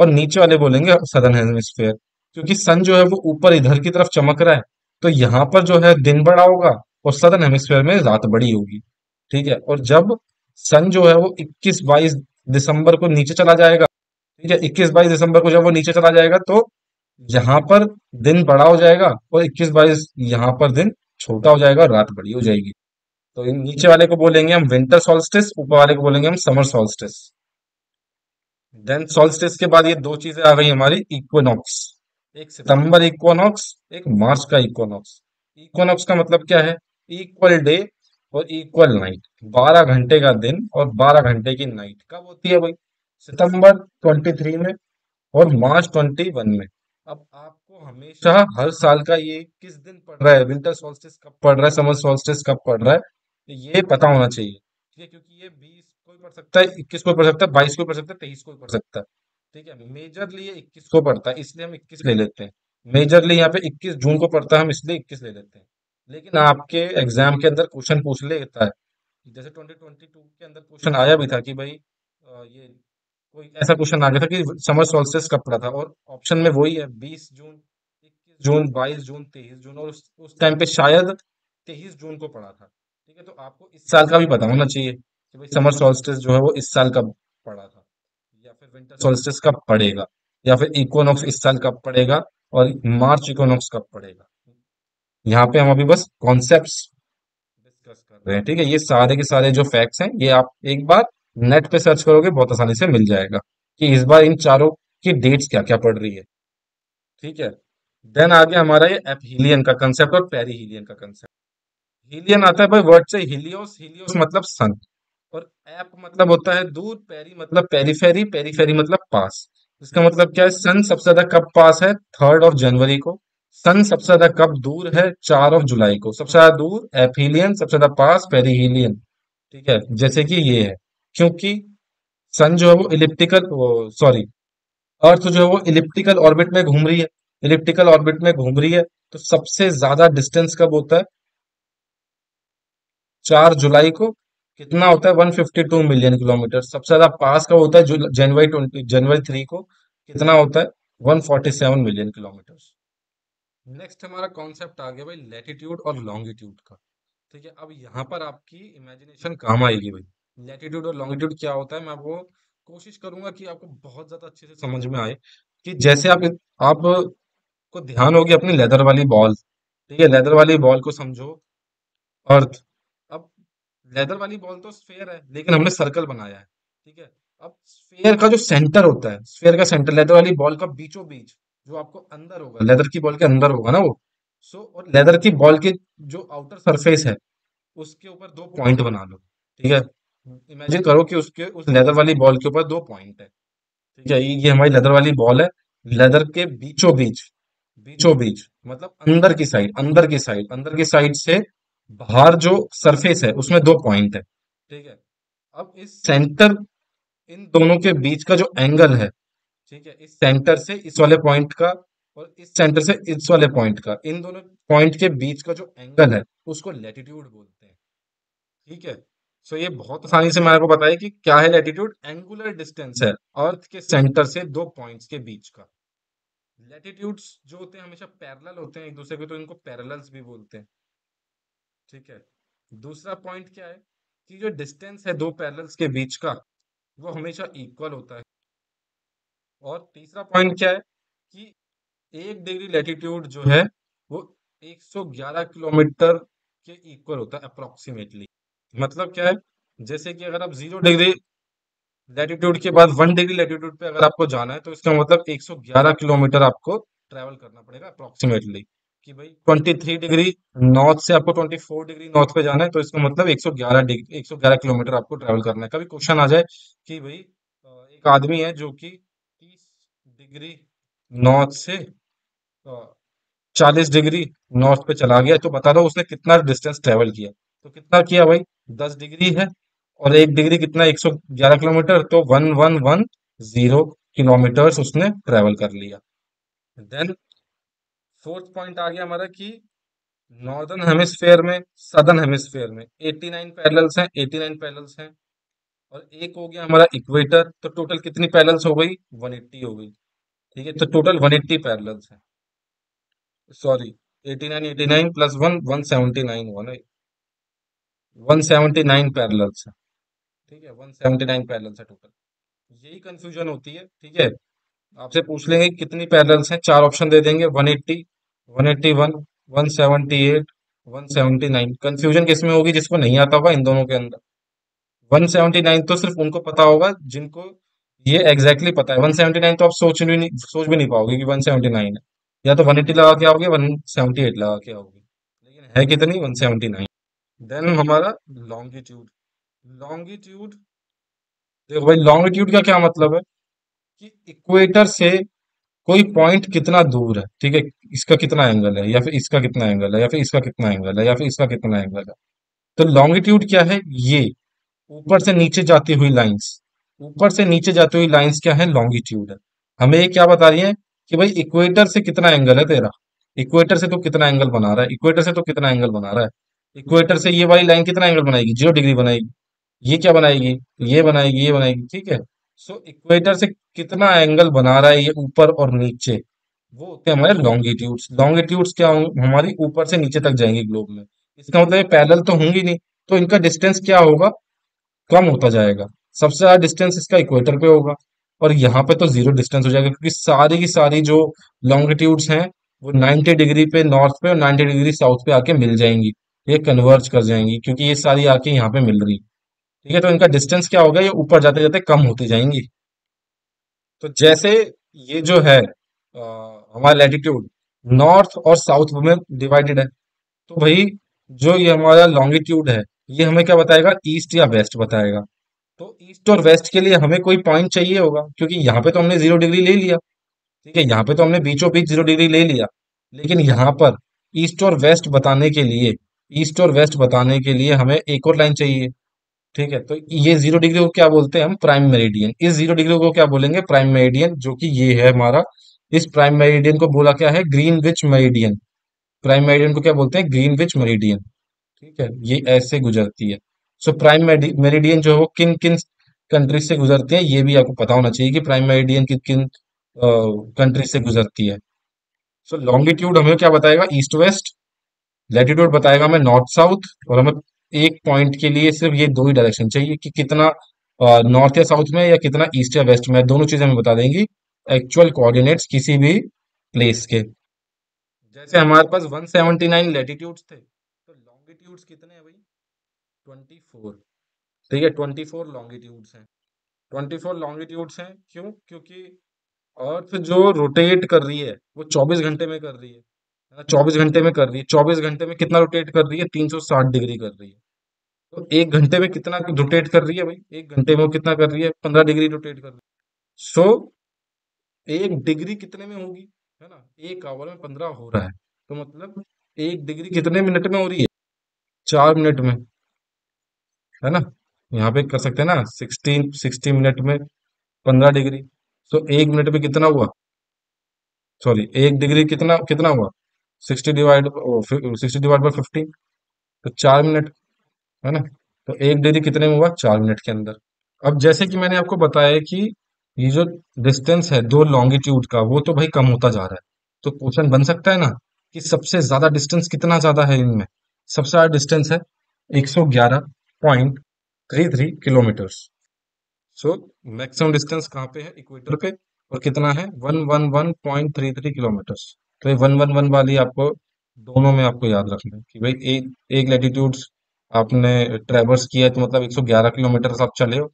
और नीचे वाले बोलेंगे सदन हेमिस्फेयर क्योंकि सन जो है वो ऊपर इधर की तरफ चमक रहा है तो यहाँ पर जो है दिन बड़ा होगा और सदन हेमिस्फेयर में रात बड़ी होगी ठीक है और जब सन जो है वो 21 बाईस दिसंबर को नीचे चला जाएगा ठीक है इक्कीस बाईस दिसंबर को जब वो नीचे चला जाएगा तो यहाँ पर दिन बड़ा हो जाएगा और इक्कीस बाईस यहां पर दिन छोटा हो जाएगा और रात बड़ी हो जाएगी तो इन नीचे वाले को बोलेंगे हम विंटर सोल्स्टिस ऊपर वाले को बोलेंगे हम समर सोल्स्टिस देन सोल्स्टिस के बाद ये दो चीजें आ गई हमारी इक्वनॉक्स एक सितंबर इक्वनॉक्स एक मार्च का इक्वनॉक्स इक्वनॉक्स का मतलब क्या है इक्वल डे और इक्वल नाइट बारह घंटे का दिन और बारह घंटे की नाइट कब होती है भाई सितंबर 23 में और मार्च 21 में अब आपको हमेशा हर साल का ये किस दिन पड़ रहा है विंटर सोल्स्टिस कब पड़ रहा है समर सोल्स्टिस कब पड़ रहा है तो ये पता होना चाहिए ठीक है क्योंकि ये बीस को पड़ सकता है इक्कीस को पड़ सकता है बाईस को पड़ सकता है तेईस को पड़ सकता है ठीक है मेजरली ये इक्कीस
को पड़ता है इसलिए हम इक्कीस ले लेते हैं मेजरली यहाँ पे इक्कीस जून को पड़ता है हम इसलिए
इक्कीस ले लेते हैं लेकिन आपके एग्जाम के अंदर क्वेश्चन पूछ लेता है जैसे 2022 के अंदर क्वेश्चन आया भी था कि भाई ये कोई ऐसा क्वेश्चन आ गया था कि समर सोल्सेस कब पड़ा था और ऑप्शन में वही है बीस जून इक्कीस जून बाईस जून तेईस जून और उस टाइम पे शायद तेईस जून को पड़ा था ठीक है तो आपको इस साल का भी पता होना चाहिए कि भाई समर सोल्सेस जो है वो इस साल कब पड़ा था या फिर विंटर सोल्सेस कब पड़ेगा या फिर इकोनॉक्स इस साल कब पड़ेगा और मार्च इकोनॉक्स कब पड़ेगा यहाँ पे हम अभी बस कॉन्सेप्ट डिस्कस कर रहे हैं ठीक है ये सारे के सारे जो फैक्ट्स हैं ये आप एक बार नेट पे सर्च करोगे बहुत आसानी से मिल जाएगा कि इस बार इन चारों की डेट्स क्या क्या पड़ रही है ठीक है देन आगे हमारा ये एपहीलियन का कंसेप्ट और पेरीहीलियन का कंसेप्ट हीलियन आता है भाई वर्ड से हिलियोस हिलियोस मतलब सन और एप मतलब होता है दूर पेरी मतलब पेरीफेरी पेरीफेरी मतलब पास इसका मतलब क्या है सन सबसे ज्यादा कब पास है थर्ड ऑफ जनवरी को सन सबसे ज्यादा कब दूर है चार ऑफ जुलाई को सबसे ज्यादा दूर एफिलियन सबसे ज्यादा पास पेरीहिलियन ठीक है जैसे कि ये है क्योंकि सन जो है वो इलिप्टिकल सॉरी अर्थ जो है वो इलिप्टिकल ऑर्बिट में घूम रही है इलिप्टिकल ऑर्बिट में घूम रही है तो सबसे ज्यादा डिस्टेंस कब होता है चार जुलाई को कितना होता है 152 मिलियन किलोमीटर सबसे ज्यादा पास का होता है जनवरी ट्वेंटी जनवरी थ्री को कितना होता है 147 मिलियन किलोमीटर नेक्स्ट हमारा कॉन्सेप्ट आ गया भाई लेटीट्यूड और लॉन्गिट्यूड का ठीक है अब यहाँ पर आपकी इमेजिनेशन काम आएगी भाई लेटीट्यूड और लॉन्गिट्यूड क्या होता है मैं आपको कोशिश करूंगा कि आपको बहुत ज्यादा अच्छे से समझ में आए कि जैसे आप आप को ध्यान होगी अपनी लेदर वाली बॉल ठीक है लेदर वाली बॉल को समझो अर्थ अब लेदर वाली बॉल तो स्फेयर है लेकिन हमने सर्कल बनाया है ठीक है अब स्फेयर का जो सेंटर होता है स्फेयर का सेंटर लेदर वाली बॉल का बीचों बीच जो आपको अंदर होगा लेदर की बॉल के अंदर होगा ना वो सो so, और लेदर की बॉल के जो आउटर सरफेस है उसके ऊपर दो पॉइंट बना लो ठीक है इमेजिन करो कि उसके उस लेदर वाली बॉल के ऊपर दो पॉइंट है ठीक है ये हमारी लेदर वाली बॉल है लेदर के बीचों बीच बीचों बीच मतलब अंदर की साइड अंदर की साइड अंदर की साइड से बाहर जो सरफेस है उसमें दो पॉइंट है ठीक है अब इस सेंटर इन दोनों के बीच का जो एंगल है ठीक है इस सेंटर से इस वाले पॉइंट का और इस सेंटर से इस वाले पॉइंट का इन दोनों पॉइंट के बीच का जो एंगल है उसको लेटिट्यूड बोलते हैं ठीक है सो ये बहुत आसानी से मैंने आपको बताया कि क्या है लेटीट्यूड एंगुलर डिस्टेंस है अर्थ के सेंटर से दो पॉइंट्स के बीच का लेटीट्यूड्स जो होते हैं हमेशा पैरल होते हैं एक दूसरे के तो इनको पैरल्स भी बोलते हैं ठीक है दूसरा पॉइंट क्या है कि जो डिस्टेंस है दो पैरल्स के बीच का वो हमेशा इक्वल होता है और तीसरा पॉइंट क्या है कि एक डिग्री लेटीट्यूड जो है वो 111 किलोमीटर के इक्वल होता है अप्रोक्सीमेटली मतलब क्या है जैसे कि अगर आप जीरो डिग्री लेटीट्यूड के बाद वन डिग्री लेटीट्यूड पे अगर आपको जाना है तो इसका मतलब 111 किलोमीटर आपको ट्रेवल करना पड़ेगा अप्रोक्सीमेटली कि भाई 23 डिग्री नॉर्थ से आपको 24 डिग्री नॉर्थ पे जाना है तो इसका मतलब 111 डिग्री 111 किलोमीटर आपको ट्रैवल करना है कभी क्वेश्चन आ जाए कि भाई एक आदमी है जो कि डिग्री नॉर्थ से तो चालीस डिग्री नॉर्थ पे चला गया तो बता दो उसने कितना डिस्टेंस ट्रेवल किया तो कितना किया भाई दस डिग्री है और एक डिग्री कितना एक सौ ग्यारह किलोमीटर तो one one one zero kilometres उसने ट्रेवल कर लिया देन फोर्थ पॉइंट आ गया हमारा कि नॉर्दर्न हेमिस्फेयर में सदर्न हेमिस्फेयर में एट्टी नाइन पैरल्स हैं नाइन पैरल्स हैं और एक हो गया हमारा इक्वेटर तो टोटल कितनी पैरल्स हो गई एट्टी हो गई ठीक है तो टोटल 180 एट्टी पैरल्स है सॉरी 89 89 प्लस वन 179 हुआ ना 179 पैरल्स है ठीक है 179 पैरल्स है टोटल यही कंफ्यूजन होती है ठीक है आपसे पूछ लेंगे कितनी पैरल्स हैं चार ऑप्शन दे देंगे 180 181 178 179 कंफ्यूजन किस में होगी जिसको नहीं आता होगा इन दोनों के अंदर 179 तो सिर्फ उनको पता होगा जिनको ये एक्जैक्टली exactly पता है 179 तो आप सोच भी नहीं सोच भी नहीं पाओगे कि 179 है या तो 180 लगा के आओगे 178 लगा के आओगे लेकिन है कितनी 179 देन हमारा लॉन्गिट्यूड लॉन्गिट्यूड देखो भाई लॉन्गिट्यूड का क्या मतलब है कि इक्वेटर से कोई पॉइंट कितना दूर है ठीक है इसका कितना एंगल है या फिर इसका कितना एंगल है या फिर इसका कितना एंगल है या फिर इसका कितना एंगल है तो लॉन्गिट्यूड क्या है ये ऊपर से नीचे जाती हुई लाइंस ऊपर से नीचे जाती हुई लाइंस क्या है लॉन्गिट्यूड है हमें ये क्या बता रही है कि भाई इक्वेटर से कितना एंगल है तेरा इक्वेटर से तो कितना एंगल बना रहा है इक्वेटर से तो कितना एंगल बना रहा है इक्वेटर से ये वाली लाइन कितना एंगल बनाएगी जीरो डिग्री बनाएगी ये क्या बनाएगी ये बनाएगी ये बनाएगी ठीक है सो so, इक्वेटर से कितना एंगल बना रहा है ये ऊपर और नीचे वो होते हैं हमारे लॉन्गिट्यूड्स लॉन्गिट्यूड्स क्या होंगे हमारी ऊपर से नीचे तक जाएंगे ग्लोब में इसका मतलब पैदल तो होंगी नहीं तो इनका डिस्टेंस क्या होगा कम होता जाएगा सबसे ज़्यादा डिस्टेंस इसका इक्वेटर पे होगा और यहाँ पे तो जीरो डिस्टेंस हो जाएगा क्योंकि सारी की सारी जो लॉन्गिट्यूड्स हैं वो 90 डिग्री पे नॉर्थ पे और 90 डिग्री साउथ पे आके मिल जाएंगी ये कन्वर्ज कर जाएंगी क्योंकि ये सारी आके यहाँ पे मिल रही ठीक है तो इनका डिस्टेंस क्या होगा ये ऊपर जाते जाते कम होती जाएंगी तो जैसे ये जो है हमारा लेटिट्यूड नॉर्थ और साउथ में डिवाइडेड है तो भाई जो ये हमारा लॉन्गिट्यूड है ये हमें क्या बताएगा ईस्ट या वेस्ट बताएगा तो ईस्ट और वेस्ट के लिए हमें कोई पॉइंट चाहिए होगा क्योंकि यहाँ पे तो हमने जीरो डिग्री ले लिया ठीक है यहाँ पे तो हमने बीचों बीच जीरो डिग्री ले लिया लेकिन यहाँ पर ईस्ट और वेस्ट बताने के लिए ईस्ट और वेस्ट बताने के लिए हमें एक और लाइन चाहिए ठीक है तो ये जीरो डिग्री को क्या बोलते हैं हम प्राइम मेरिडियन इस जीरो डिग्री को क्या बोलेंगे प्राइम मेरिडियन जो कि ये है हमारा इस प्राइम मेरिडियन को बोला क्या है Greenwich meridian prime meridian को क्या बोलते हैं ग्रीन विच मेरिडियन ठीक है ये ऐसे गुजरती है सो प्राइम मेरिडियन जो है वो किन किन कंट्रीज से गुजरती है ये भी आपको पता होना चाहिए कि प्राइम मेरिडियन किन किन कंट्री से गुजरती है सो so, लॉन्गिट्यूड हमें क्या बताएगा ईस्ट वेस्ट लेटिट्यूड बताएगा हमें नॉर्थ साउथ और हमें एक पॉइंट के लिए सिर्फ ये दो ही डायरेक्शन चाहिए कि कितना नॉर्थ या साउथ में या कितना ईस्ट या वेस्ट में दोनों चीजें हमें बता देंगी एक्चुअल कोऑर्डिनेट्स किसी भी प्लेस के जैसे हमारे पास 179 लैटिट्यूड्स थे तो लॉन्गिट्यूड्स कितने हैं ट्वेंटी फोर ठीक है ट्वेंटी फोर लॉन्गिट्यूड्स हैं ट्वेंटी फोर लॉन्गिट्यूड्स हैं क्यों क्योंकि अर्थ जो रोटेट कर रही है वो चौबीस घंटे में कर रही है चौबीस घंटे में कर रही है चौबीस घंटे में कितना रोटेट कर रही है तीन सौ साठ डिग्री कर रही है तो एक घंटे में कितना रोटेट कर रही है भाई एक घंटे में वो कितना कर रही है पंद्रह डिग्री रोटेट कर रही है सो so, एक डिग्री कितने में होगी है ना एक आवर में पंद्रह हो रहा है तो मतलब एक डिग्री कितने मिनट में हो रही है चार मिनट में है ना यहाँ पे कर सकते हैं ना सिक्सटीन सिक्सटी मिनट में पंद्रह डिग्री तो एक मिनट में कितना हुआ सॉरी एक डिग्री कितना कितना हुआ sixty divide sixty divide by fifty तो चार मिनट है ना तो एक डिग्री कितने में हुआ चार मिनट के अंदर अब जैसे कि मैंने आपको बताया कि ये जो डिस्टेंस है दो लॉन्गिट्यूड का वो तो भाई कम होता जा रहा है तो क्वेश्चन बन सकता है ना कि सबसे ज्यादा डिस्टेंस कितना ज्यादा है इनमें सबसे ज्यादा डिस्टेंस है three kilometre so maximum distance कहाँ पे है इक्वेटर पे और कितना है थ्री किलोमीटर तो ये वन वाली आपको दोनों में आपको याद रखना है कि भाई एक एक लेटीट्यूड आपने ट्रेवर्स किया है तो मतलब 111 किलोमीटर आप चले हो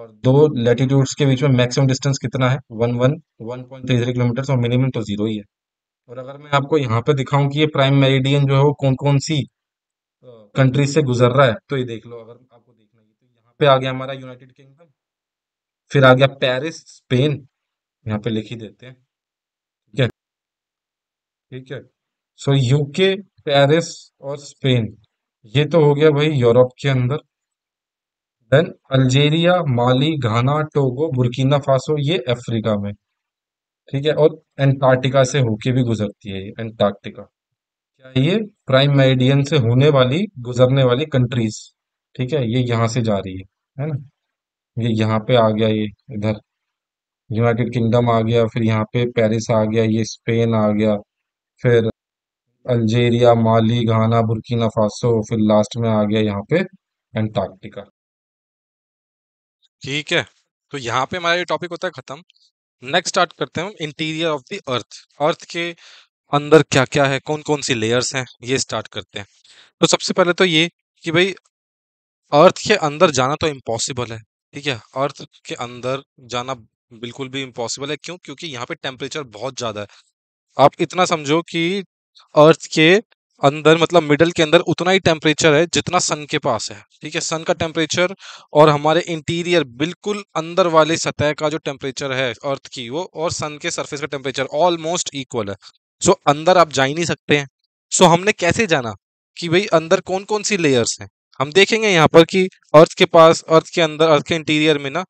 और दो लेटीट्यूड्स के बीच में मैक्सिमम डिस्टेंस कितना है one one one point three three kilometre और मिनिमम तो जीरो ही है और अगर मैं आपको यहाँ पे दिखाऊं कि ये प्राइम मेरिडियन जो है वो कौन कौन सी कंट्री से गुजर रहा है तो ये देख लो अगर आपको देखना है तो यहाँ पे आ गया हमारा यूनाइटेड किंगडम फिर आ गया पेरिस स्पेन यहाँ पे लिख ही देते हैं ठीक है ठीक है सो यूके पेरिस और स्पेन ये तो हो गया भाई यूरोप के अंदर then Algeria Mali Ghana Togo Burkina Faso ये अफ्रीका में ठीक है और एंटार्क्टिका से होके भी गुजरती है ये एंटार्क्टिका चाहिए प्राइम मेरिडियन से होने वाली गुजरने वाली कंट्रीज ठीक है ये यहाँ से जा रही है है ना ये यहाँ पे आ गया ये इधर यूनाइटेड किंगडम आ गया फिर यहाँ पे पेरिस आ गया ये स्पेन आ गया फिर Algeria Mali Ghana Burkina Faso फिर लास्ट में आ गया यहाँ पे एंटार्क्टिका ठीक है तो यहाँ पे हमारा ये टॉपिक होता है खत्म नेक्स्ट स्टार्ट करते हैं हम interior of the earth earth के अंदर क्या क्या है कौन कौन सी लेयर्स हैं ये स्टार्ट करते हैं तो सबसे पहले तो ये कि भाई अर्थ के अंदर जाना तो इम्पॉसिबल है ठीक है अर्थ के अंदर जाना बिल्कुल भी इम्पॉसिबल है क्यों क्योंकि यहाँ पे टेम्परेचर बहुत ज़्यादा है आप इतना समझो कि अर्थ के अंदर मतलब मिडल के अंदर उतना ही टेम्परेचर है जितना सन के पास है ठीक है सन का टेम्परेचर और हमारे इंटीरियर बिल्कुल अंदर वाले सतह का जो टेम्परेचर है अर्थ की वो और सन के सरफेस का टेम्परेचर ऑलमोस्ट इक्वल है सो so, अंदर आप जा ही नहीं सकते हैं सो so, हमने कैसे जाना कि भाई अंदर कौन कौन सी लेयर्स हैं हम देखेंगे यहाँ पर कि अर्थ के पास अर्थ के अंदर अर्थ के इंटीरियर में ना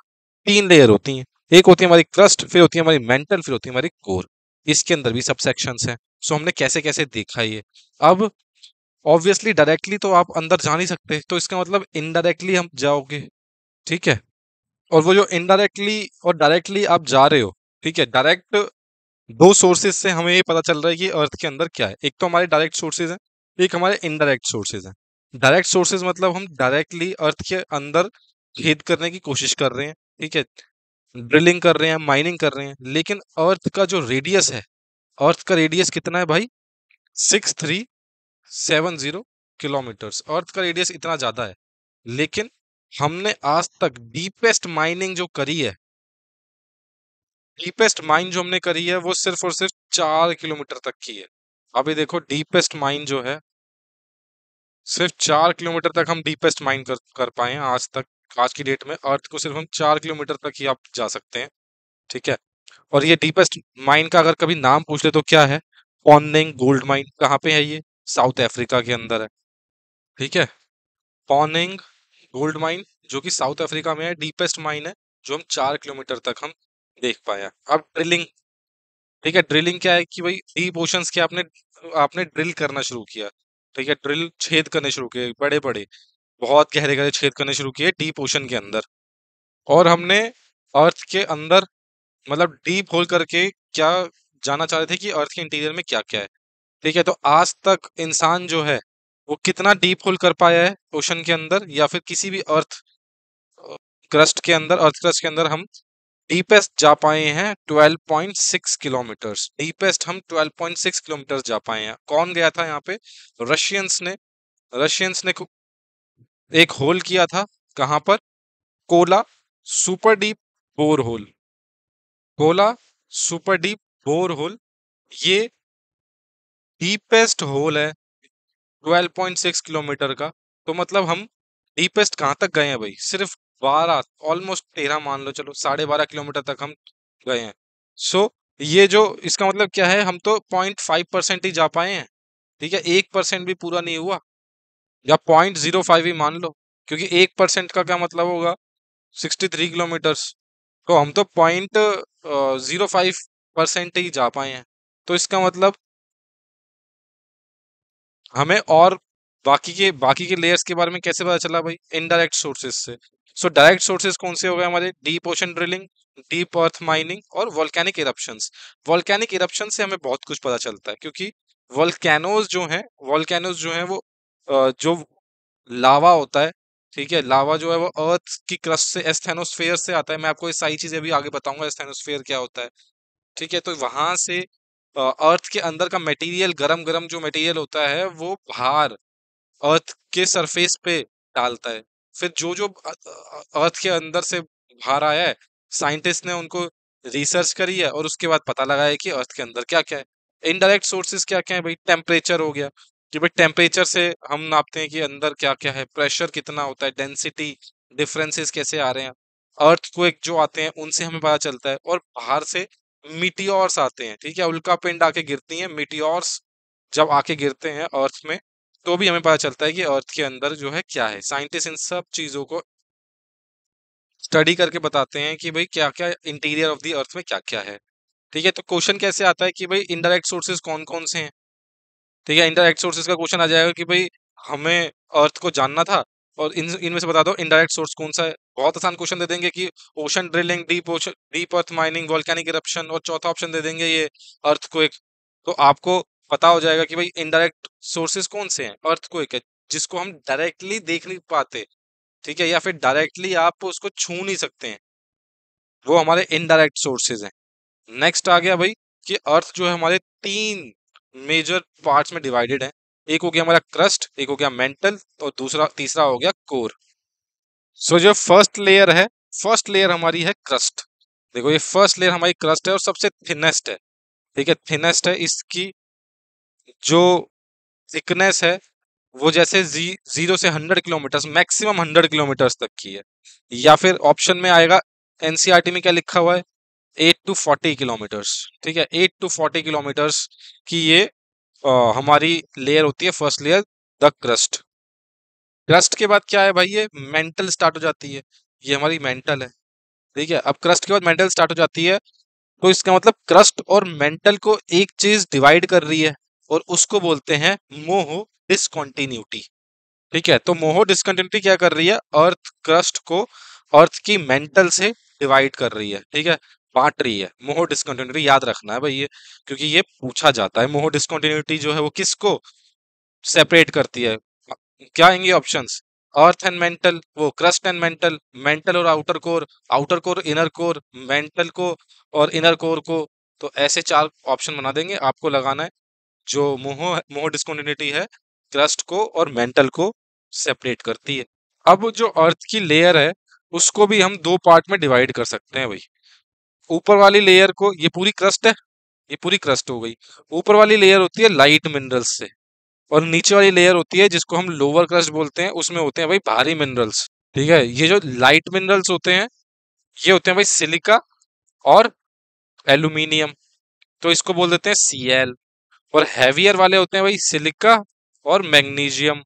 तीन लेयर होती हैं एक होती है हमारी क्रस्ट फिर होती है हमारी मेंटल फिर होती है हमारी कोर इसके अंदर भी सब सेक्शन है सो so, हमने कैसे कैसे देखा ये अब ऑब्वियसली डायरेक्टली तो आप अंदर जा नहीं सकते तो इसका मतलब इनडायरेक्टली हम जाओगे ठीक है और वो जो इनडायरेक्टली और डायरेक्टली आप जा रहे हो ठीक है डायरेक्ट दो सोर्सेज से हमें ये पता चल रहा है कि अर्थ के अंदर क्या है एक तो हमारे डायरेक्ट सोर्सेज हैं एक हमारे इनडायरेक्ट सोर्सेज हैं डायरेक्ट सोर्सेज मतलब हम डायरेक्टली अर्थ के अंदर भेद करने की कोशिश कर रहे हैं ठीक है ड्रिलिंग कर रहे हैं माइनिंग कर रहे हैं लेकिन अर्थ का जो रेडियस है अर्थ का रेडियस कितना है भाई six three seven zero kilometres earth का रेडियस इतना ज़्यादा है लेकिन हमने आज तक डीपेस्ट माइनिंग जो करी है डीपेस्ट माइन जो हमने करी है वो सिर्फ और सिर्फ चार किलोमीटर तक की है अभी देखो डीपेस्ट माइन जो है सिर्फ चार किलोमीटर तक हम डीपेस्ट माइन कर, कर पाए आज तक आज की डेट में अर्थ को सिर्फ हम चार किलोमीटर तक ही आप जा सकते हैं ठीक है और ये डीपेस्ट माइन का अगर कभी नाम पूछ ले तो क्या है पॉन्निंग गोल्ड माइन कहाँ पे है ये साउथ अफ्रीका के अंदर है ठीक है पॉनिंग गोल्ड माइन जो कि साउथ अफ्रीका में है डीपेस्ट माइन है जो हम चार किलोमीटर तक हम देख पाया अब ड्रिलिंग ठीक है ड्रिलिंग क्या है कि भाई डीप ओशंस के आपने आपने ड्रिल करना शुरू किया ठीक है ड्रिल छेद करने शुरू किए बड़े बड़े बहुत गहरे गहरे छेद करने शुरू किए डीप ओशन के अंदर और हमने अर्थ के अंदर मतलब डीप होल करके क्या जाना चाह रहे थे कि अर्थ के इंटीरियर में क्या क्या है ठीक है तो आज तक इंसान जो है वो कितना डीप होल कर पाया है ओशन के अंदर या फिर किसी भी अर्थ क्रस्ट के अंदर अर्थ क्रस्ट के अंदर हम डीपेस्ट जा पाए हैं 12.6 किलोमीटर्स डीपेस्ट हम 12.6 किलोमीटर जा पाए हैं कौन गया था यहाँ पे रशियंस ने रशियंस ने एक होल किया था कहाँ पर Kola super deep bore hole Kola super deep bore hole ये डीपेस्ट होल है 12.6 किलोमीटर का तो मतलब हम डीपेस्ट कहाँ तक गए हैं भाई सिर्फ बारह ऑलमोस्ट तेरह मान लो चलो साढ़े बारह किलोमीटर तक हम गए हैं सो so, ये जो इसका मतलब क्या है हम तो पॉइंट फाइव परसेंट ही जा पाए हैं ठीक है एक परसेंट भी पूरा नहीं हुआ या पॉइंट जीरो फाइव ही मान लो क्योंकि एक परसेंट का क्या मतलब होगा सिक्सटी थ्री किलोमीटर्स तो हम तो पॉइंट जीरो फाइव परसेंट ही जा पाए हैं तो इसका मतलब हमें और बाकी के बाकी के लेयर्स के बारे में कैसे पता चला भाई इनडायरेक्ट सोर्सेस से सो डायरेक्ट सोर्सेज कौन से हो गए हमारे deep ocean drilling deep earth mining और वॉल्केनिक इरप्शन वॉल्केनिक इरप्शन से हमें बहुत कुछ पता चलता है क्योंकि वॉल्केनोज जो हैं वॉल्केनोज जो हैं वो जो लावा होता है ठीक है लावा जो है वो अर्थ की क्रस्ट से एस्थेनोस्फेयर से आता है मैं आपको ये सारी चीजें भी आगे बताऊंगा एस्थेनोस्फेयर क्या होता है ठीक है तो वहां से अर्थ के अंदर का मटेरियल गरम गरम जो मटेरियल होता है वो बाहर अर्थ के सरफेस पे डालता है फिर जो जो अर्थ के अंदर से बाहर आया है साइंटिस्ट ने उनको रिसर्च करी है और उसके बाद पता लगाया कि अर्थ के अंदर क्या क्या है इनडायरेक्ट सोर्सेस क्या क्या है भाई टेम्परेचर हो गया कि भाई टेम्परेचर से हम नापते हैं कि अंदर क्या क्या है प्रेशर कितना होता है डेंसिटी डिफरेंसेस कैसे आ रहे हैं अर्थ को एक जो आते हैं उनसे हमें पता चलता है और बाहर से मिटियोर्स आते हैं ठीक है उल्का पिंड आके गिरती हैं मिटियोर्स जब आके गिरते हैं अर्थ में तो भी हमें पता चलता है कि अर्थ के अंदर जो है क्या है साइंटिस्ट इन सब चीज़ों को स्टडी करके बताते हैं कि भाई क्या क्या इंटीरियर ऑफ द अर्थ में क्या क्या है ठीक है तो क्वेश्चन कैसे आता है कि भाई इनडायरेक्ट सोर्सेज कौन कौन से हैं ठीक है इनडायरेक्ट सोर्सेज का क्वेश्चन आ जाएगा कि भाई हमें अर्थ को जानना था और इन इनमें से बता दो इनडायरेक्ट सोर्स कौन सा है बहुत आसान क्वेश्चन दे देंगे कि ocean drilling deep ocean deep earth mining volcanic eruption और चौथा ऑप्शन दे देंगे ये अर्थ को एक तो आपको पता हो जाएगा कि भाई इनडायरेक्ट सोर्सेज कौन से हैं अर्थ को है जिसको हम डायरेक्टली देख नहीं पाते ठीक है या फिर डायरेक्टली आप उसको छू नहीं सकते हैं वो हमारे इनडायरेक्ट सोर्सेज हैं नेक्स्ट आ गया भाई कि अर्थ जो है हमारे तीन मेजर पार्ट्स में डिवाइडेड है एक हो गया हमारा क्रस्ट एक हो गया मेंटल और दूसरा तीसरा हो गया कोर सो so, जो फर्स्ट लेयर है फर्स्ट लेयर हमारी है क्रस्ट देखो ये फर्स्ट लेयर हमारी क्रस्ट है और सबसे थिनेस्ट है ठीक है थिनेस्ट है इसकी जो थिकनेस है वो जैसे जी जीरो से hundred kilometre maximum hundred kilometres तक की है या फिर ऑप्शन में आएगा एनसीआरटी e में क्या लिखा हुआ है एट टू फोर्टी किलोमीटर्स ठीक है एट टू फोर्टी किलोमीटर्स की ये आ, हमारी लेयर होती है first layer the crust crust के बाद क्या है भाई ये मेंटल स्टार्ट हो जाती है ये हमारी मेंटल है ठीक है अब क्रस्ट के बाद मेंटल स्टार्ट हो जाती है तो इसका मतलब क्रस्ट और मेंटल को एक चीज डिवाइड कर रही है और उसको बोलते हैं मोहो डिसकॉन्टिन्यूटी ठीक है तो मोहो डिसकंटिन्यूटी क्या कर रही है अर्थ क्रस्ट को अर्थ की मेंटल से डिवाइड कर रही है ठीक है बांट रही है मोहो डिसकंटिन्यूटी याद रखना है भाई ये क्योंकि ये पूछा जाता है मोहो डिसकॉन्टिन्यूटी जो है वो किसको सेपरेट करती है क्या आएंगे ऑप्शन अर्थ एंड मेंटल वो क्रस्ट एंड मेंटल मेंटल और outer core outer core inner core mantle को और इनर कोर को तो ऐसे चार ऑप्शन बना देंगे आपको लगाना है जो मोह मोह डिस्कोनिटी है क्रस्ट को और मेंटल को सेपरेट करती है अब जो अर्थ की लेयर है उसको भी हम दो पार्ट में डिवाइड कर सकते हैं भाई ऊपर वाली लेयर को ये पूरी क्रस्ट है ये पूरी क्रस्ट हो गई ऊपर वाली लेयर होती है लाइट मिनरल्स से और नीचे वाली लेयर होती है जिसको हम लोअर क्रस्ट बोलते हैं उसमें होते हैं भाई भारी मिनरल्स ठीक है ये जो लाइट मिनरल्स होते हैं ये होते हैं भाई सिलिका और एल्यूमिनियम तो इसको बोल देते हैं सीएल और हैवियर वाले होते हैं भाई सिलिका और मैग्नीशियम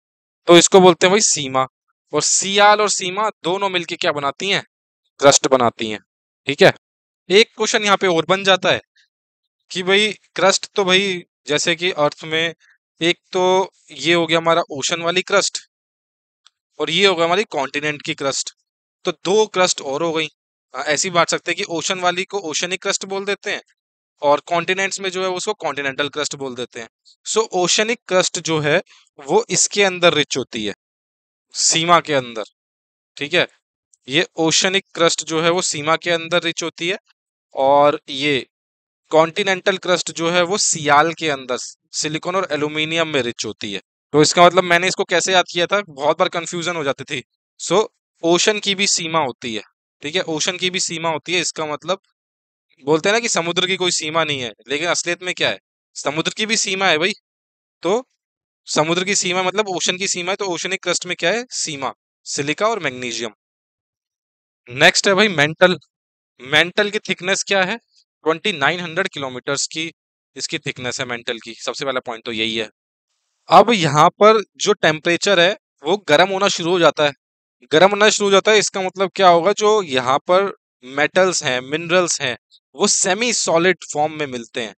तो इसको बोलते हैं भाई सीमा और सियाल और सीमा दोनों मिलके क्या बनाती हैं क्रस्ट बनाती हैं ठीक है एक क्वेश्चन यहाँ पे और बन जाता है कि भाई क्रस्ट तो भाई जैसे कि अर्थ में एक तो ये हो गया हमारा ओशन वाली क्रस्ट और ये हो गया हमारी कॉन्टिनेंट की क्रस्ट तो दो क्रस्ट और हो गई ऐसी बांट सकते हैं कि ओशन वाली को ओशनिक क्रस्ट बोल देते हैं और कॉन्टिनेंट्स में जो है उसको कॉन्टिनेंटल क्रस्ट बोल देते हैं सो ओशनिक क्रस्ट जो है वो इसके अंदर रिच होती है सीमा के अंदर ठीक है ये ओशनिक क्रस्ट जो है वो सीमा के अंदर रिच होती है और ये कॉन्टिनेंटल क्रस्ट जो है वो सियाल के अंदर सिलिकॉन और एल्यूमिनियम में रिच होती है तो इसका मतलब मैंने इसको कैसे याद किया था बहुत बार कंफ्यूजन हो जाती थी सो so, ओशन की भी सीमा होती है ठीक है ओशन की भी सीमा होती है इसका मतलब बोलते हैं ना कि समुद्र की कोई सीमा नहीं है लेकिन असलियत में क्या है समुद्र की भी सीमा है भाई तो समुद्र की सीमा मतलब ओशन की सीमा है तो ओशनिक क्रस्ट में क्या है सीमा सिलिका और मैग्नीशियम नेक्स्ट है भाई मेंटल मेंटल की थिकनेस क्या है 2900 किलोमीटर्स की इसकी थिकनेस है मेंटल की सबसे पहला पॉइंट तो यही है अब यहाँ पर जो टेम्परेचर है वो गर्म होना शुरू हो जाता है गर्म होना शुरू हो जाता है इसका मतलब क्या होगा जो यहाँ पर मेटल्स हैं मिनरल्स हैं वो सेमी सॉलिड फॉर्म में मिलते हैं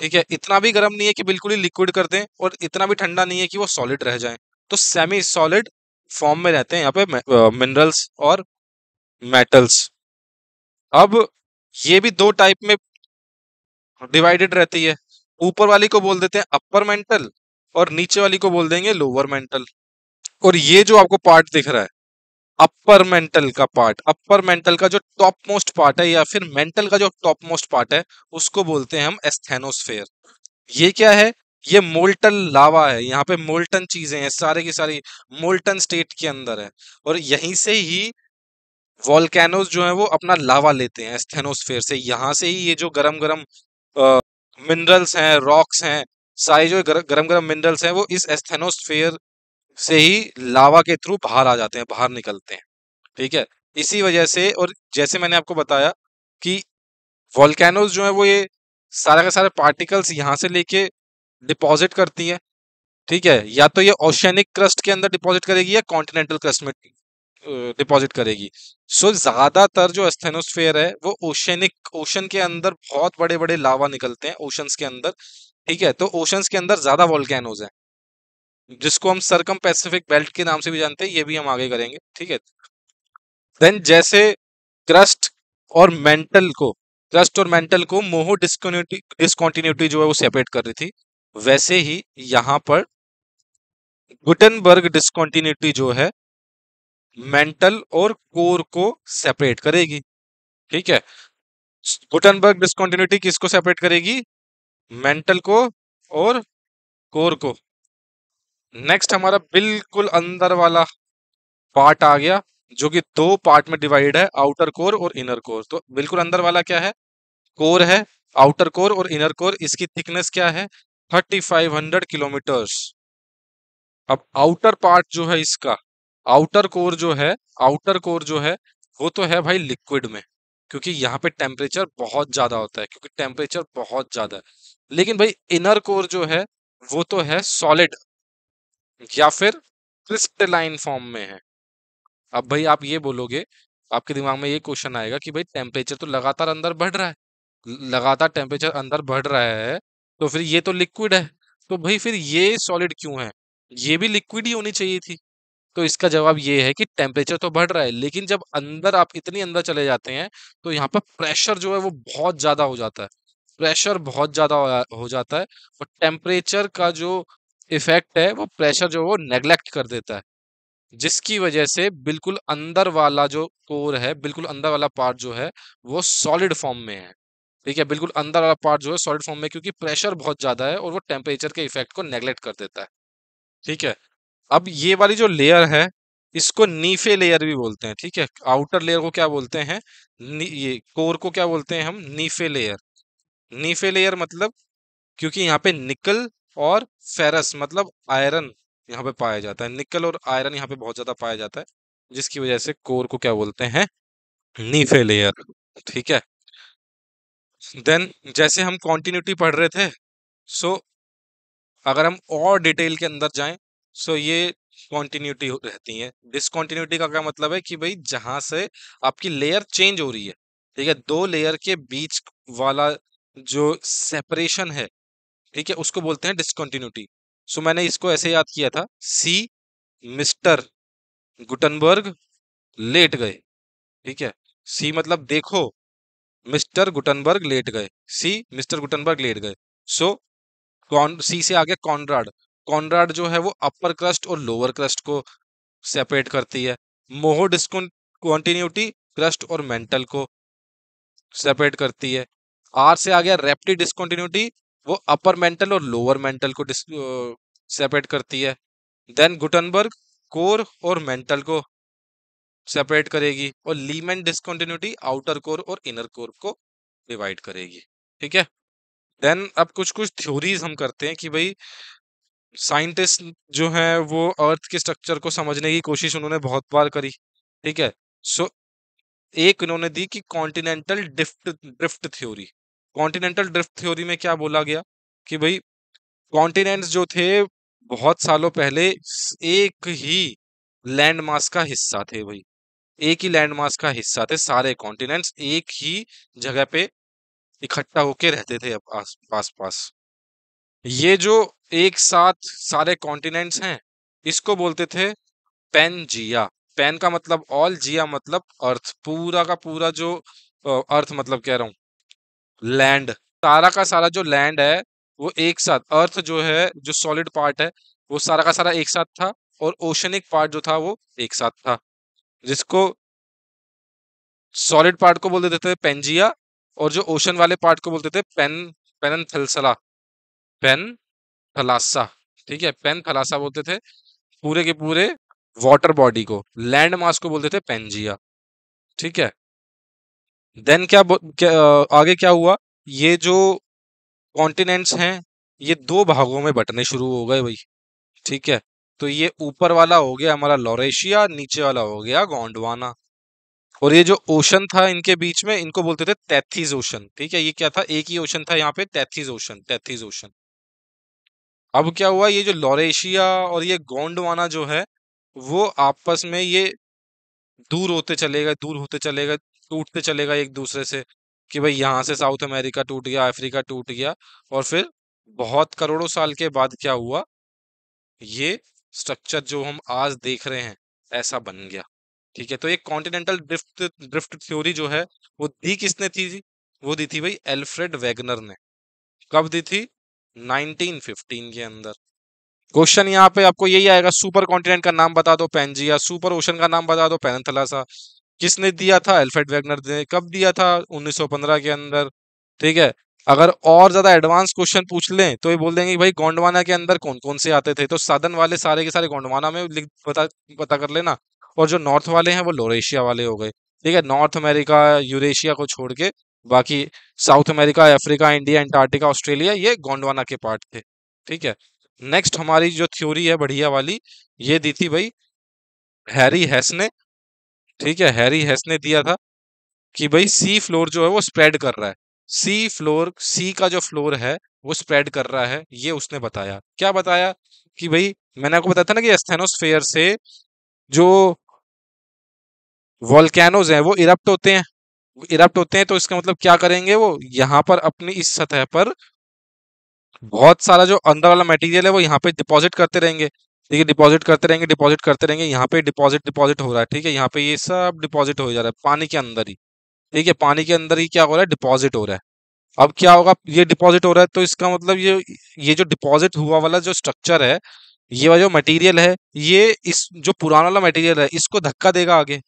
ठीक है इतना भी गर्म नहीं है कि बिल्कुल ही लिक्विड कर दें और इतना भी ठंडा नहीं है कि वो सॉलिड रह जाए तो सेमी सॉलिड फॉर्म में रहते हैं यहाँ पे मिनरल्स और मेटल्स अब ये भी दो टाइप में डिवाइडेड रहती है ऊपर वाली को बोल देते हैं अपर मेंटल और नीचे वाली को बोल देंगे लोअर मेंटल और ये जो आपको पार्ट दिख रहा है अपर मेंटल का पार्ट अपर मेंटल का जो टॉप मोस्ट पार्ट है या फिर मेंटल का जो टॉप मोस्ट पार्ट है उसको बोलते हैं हम एस्थेनोस्फेयर ये क्या है ये मोल्टन लावा है यहाँ पे मोल्टन चीजें हैं सारे की सारी मोल्टन स्टेट के अंदर है और यहीं से ही वॉलकैनोज जो है वो अपना लावा लेते हैं एस्थेनोस्फेयर से यहाँ से ही ये जो गरम गरम मिनरल्स हैं रॉक्स हैं सारे जो गर, गरम गरम मिनरल्स हैं वो इस एस्थेनोस्फेयर से ही लावा के थ्रू बाहर आ जाते हैं बाहर निकलते हैं ठीक है इसी वजह से और जैसे मैंने आपको बताया कि वॉलकैनोज जो है वो ये सारा के सारे पार्टिकल्स यहाँ से लेके डिपॉजिट करती हैं ठीक है या तो ये ओशियनिक क्रस्ट के अंदर डिपॉजिट करेगी या कॉन्टिनेंटल क्रस्ट में डिपॉजिट करेगी सो so, ज्यादातर जो एस्थेनोस्फेयर है वो ओशनिक ओशन के अंदर बहुत बड़े बड़े लावा निकलते हैं ओशंस के अंदर ठीक है तो ओशंस के अंदर ज्यादा वॉल्केनोज हैं जिसको हम सरकम पैसिफिक बेल्ट के नाम से भी जानते हैं ये भी हम आगे करेंगे ठीक है देन जैसे क्रस्ट और मेंटल को क्रस्ट और मेंटल को मोहो डिस्कॉन्टिन्यूटी डिस्कॉन्टिन्यूटी जो है वो सेपरेट कर रही थी वैसे ही यहां पर गुटनबर्ग डिस्कॉन्टिन्यूटी जो है मेंटल और कोर को सेपरेट करेगी ठीक है गुटनबर्ग डिस्कॉन्टिन्यूटी किसको सेपरेट करेगी मेंटल को और कोर को नेक्स्ट हमारा बिल्कुल अंदर वाला पार्ट आ गया जो कि दो पार्ट में डिवाइड है आउटर कोर और इनर कोर तो बिल्कुल अंदर वाला क्या है कोर है आउटर कोर और इनर कोर इसकी थिकनेस क्या है 3500 किलोमीटर्स अब आउटर पार्ट जो है इसका आउटर कोर जो है आउटर कोर जो है वो तो है भाई लिक्विड में क्योंकि यहाँ पे टेम्परेचर बहुत ज्यादा होता है क्योंकि टेम्परेचर बहुत ज्यादा है लेकिन भाई इनर कोर जो है वो तो है सॉलिड या फिर क्रिस्टलाइन फॉर्म में है अब भाई आप ये बोलोगे आपके दिमाग में ये क्वेश्चन आएगा कि भाई टेम्परेचर तो लगातार अंदर बढ़ रहा है लगातार टेम्परेचर अंदर बढ़ रहा है तो फिर ये तो लिक्विड है तो भाई फिर ये सॉलिड क्यों है ये भी लिक्विड ही होनी चाहिए थी तो इसका जवाब ये है कि टेम्परेचर तो बढ़ रहा है लेकिन जब अंदर आप इतनी अंदर चले जाते हैं तो यहाँ पर प्रेशर जो है वो बहुत ज़्यादा हो जाता है प्रेशर बहुत ज़्यादा हो जाता है और टेम्परेचर का जो इफेक्ट है वो प्रेशर जो वो नेग्लेक्ट कर देता है जिसकी वजह से बिल्कुल अंदर वाला जो कोर है बिल्कुल अंदर वाला पार्ट जो है वो सॉलिड फॉर्म में है ठीक है बिल्कुल अंदर वाला पार्ट जो है सॉलिड फॉर्म में क्योंकि प्रेशर बहुत ज्यादा है और वो टेम्परेचर के इफेक्ट को नेग्लेक्ट कर देता है ठीक है अब ये वाली जो लेयर है इसको नीफे लेयर भी बोलते हैं ठीक है आउटर लेयर को क्या बोलते हैं ये कोर को क्या बोलते हैं हम नीफे लेयर नीफे लेयर मतलब क्योंकि यहाँ पे निकल और फेरस मतलब आयरन यहाँ पे पाया जाता है निकल और आयरन यहाँ पे बहुत ज्यादा पाया जाता है जिसकी वजह से कोर को क्या बोलते हैं नीफे लेयर ठीक है देन जैसे हम कॉन्टिन्यूटी पढ़ रहे थे सो so, अगर हम और डिटेल के अंदर जाएं सो so ये कॉन्टिन्यूटी रहती है डिसकॉन्टिन्यूटी का क्या मतलब है कि भाई जहां से आपकी लेयर चेंज हो रही है ठीक है दो लेयर के बीच वाला जो सेपरेशन है ठीक है उसको बोलते हैं डिस्कंटिन्यूटी सो मैंने इसको ऐसे याद किया था सी मिस्टर गुटनबर्ग लेट गए ठीक है सी मतलब देखो मिस्टर गुटनबर्ग लेट गए सी मिस्टर गुटनबर्ग लेट गए सो कॉन सी से आगे कॉनराड कॉनराड जो है वो अपर क्रस्ट और लोअर क्रस्ट को सेपरेट करती है मोहो डिस्कॉन्टिन्यूटी क्रस्ट और मेंटल को सेपरेट करती है आर से आ गया रेप्टी डिस्कंटिन्यूटी वो अपर मेंटल और लोअर मेंटल को सेपरेट करती है देन गुटनबर्ग कोर और मेंटल को सेपरेट करेगी और लीमेन डिस्कॉन्टिन्यूटी आउटर कोर और इनर कोर को डिवाइड करेगी ठीक है देन अब कुछ कुछ थ्योरीज हम करते हैं कि भाई साइंटिस्ट जो है वो अर्थ के स्ट्रक्चर को समझने की कोशिश उन्होंने बहुत बार करी ठीक है सो so, एक इन्होंने दी कि continental drift drift theory continental drift theory में क्या बोला गया कि भाई कॉन्टिनेंट्स जो थे बहुत सालों पहले एक ही लैंड मास का हिस्सा थे भाई एक ही लैंड मास का हिस्सा थे सारे कॉन्टिनेंट्स एक ही जगह पे इकट्ठा होके रहते थे आस पास पास ये जो एक साथ सारे कॉन्टिनेंट्स हैं इसको बोलते थे पेन जिया पेन का मतलब ऑल जिया मतलब अर्थ पूरा का पूरा जो अर्थ मतलब कह रहा हूं लैंड सारा का सारा जो लैंड है वो एक साथ अर्थ जो है जो सॉलिड पार्ट है वो सारा का सारा एक साथ था और ओशनिक पार्ट जो था वो एक साथ था जिसको सॉलिड पार्ट को बोल देते थे पेंजिया और जो ओशन वाले पार्ट को बोलते थे Pan Panthalassa Panthalassa ठीक है पेन थलासा बोलते थे पूरे के पूरे वाटर बॉडी को लैंड मास को बोलते थे पेंजिया ठीक है देन क्या, क्या आगे क्या हुआ ये जो कॉन्टिनेंट्स हैं ये दो भागों में बटने शुरू हो गए भाई ठीक है तो ये ऊपर वाला हो गया हमारा लॉरेशिया नीचे वाला हो गया गोंडवाना और ये जो ओशन था इनके बीच में इनको बोलते थे तैथीज ओशन ठीक है ये क्या था एक ही ओशन था यहाँ पे तैथीज ओशन तैथीज ओशन अब क्या हुआ ये जो लॉरेशिया और ये गोंडवाना जो है वो आपस में ये दूर होते चले गए दूर होते चले गए टूटते चलेगा एक दूसरे से कि भाई यहाँ से साउथ अमेरिका टूट गया अफ्रीका टूट गया और फिर बहुत करोड़ों साल के बाद क्या हुआ ये स्ट्रक्चर जो हम आज देख रहे हैं ऐसा बन गया ठीक है तो ये कॉन्टिनेंटल ड्रिफ्ट ड्रिफ्ट थ्योरी जो है वो दी किसने थी जी? वो दी थी भाई एल्फ्रेड वैगनर ने कब दी थी 1915 के अंदर क्वेश्चन यहाँ पे आपको यही आएगा सुपर कॉन्टिनेंट का नाम बता दो पेंजिया सुपर ओशन का नाम बता दो पैनथलासा किसने दिया था एल्फेड वेगनर ने कब दिया था 1915 के अंदर ठीक है अगर और ज्यादा एडवांस क्वेश्चन पूछ लें तो ये बोल देंगे भाई गोंडवाना के अंदर कौन कौन से आते थे तो साधन वाले सारे के सारे गोंडवाना में लिख पता पता कर लेना और जो नॉर्थ वाले हैं वो लोरेशिया वाले हो गए ठीक है नॉर्थ अमेरिका यूरेशिया को छोड़ के बाकी South America Africa India Antarctica Australia ये गोंडवाना के पार्ट थे ठीक है नेक्स्ट हमारी जो थ्योरी है बढ़िया वाली ये दी थी भाई हैरी हैस ने ठीक है हैरी हेस ने दिया था कि भाई सी फ्लोर जो है वो स्प्रेड कर रहा है सी फ्लोर सी का जो फ्लोर है वो स्प्रेड कर रहा है ये उसने बताया क्या बताया कि भाई मैंने आपको बताया था ना कि एस्थेनोस्फेयर से जो वॉलकैनोज हैं वो इरप्ट होते हैं इरप्ट होते हैं तो इसका मतलब क्या करेंगे वो यहाँ पर अपनी इस सतह पर बहुत सारा जो अंदर वाला मटेरियल है वो यहाँ पे डिपॉजिट करते रहेंगे देखिए डिपॉजिट करते रहेंगे डिपॉजिट करते रहेंगे यहाँ पे डिपॉजिट डिपॉजिट हो रहा है ठीक है यहाँ पे ये सब डिपॉजिट हो जा रहा है पानी के अंदर ही ठीक है पानी के अंदर ही क्या हो रहा है डिपॉजिट हो रहा है अब क्या होगा ये डिपॉजिट हो रहा है तो इसका मतलब ये ये जो डिपॉजिट हुआ वाला जो स्ट्रक्चर है ये वाला जो मटेरियल है ये इस जो पुराना वाला मटेरियल है इसको धक्का देगा आगे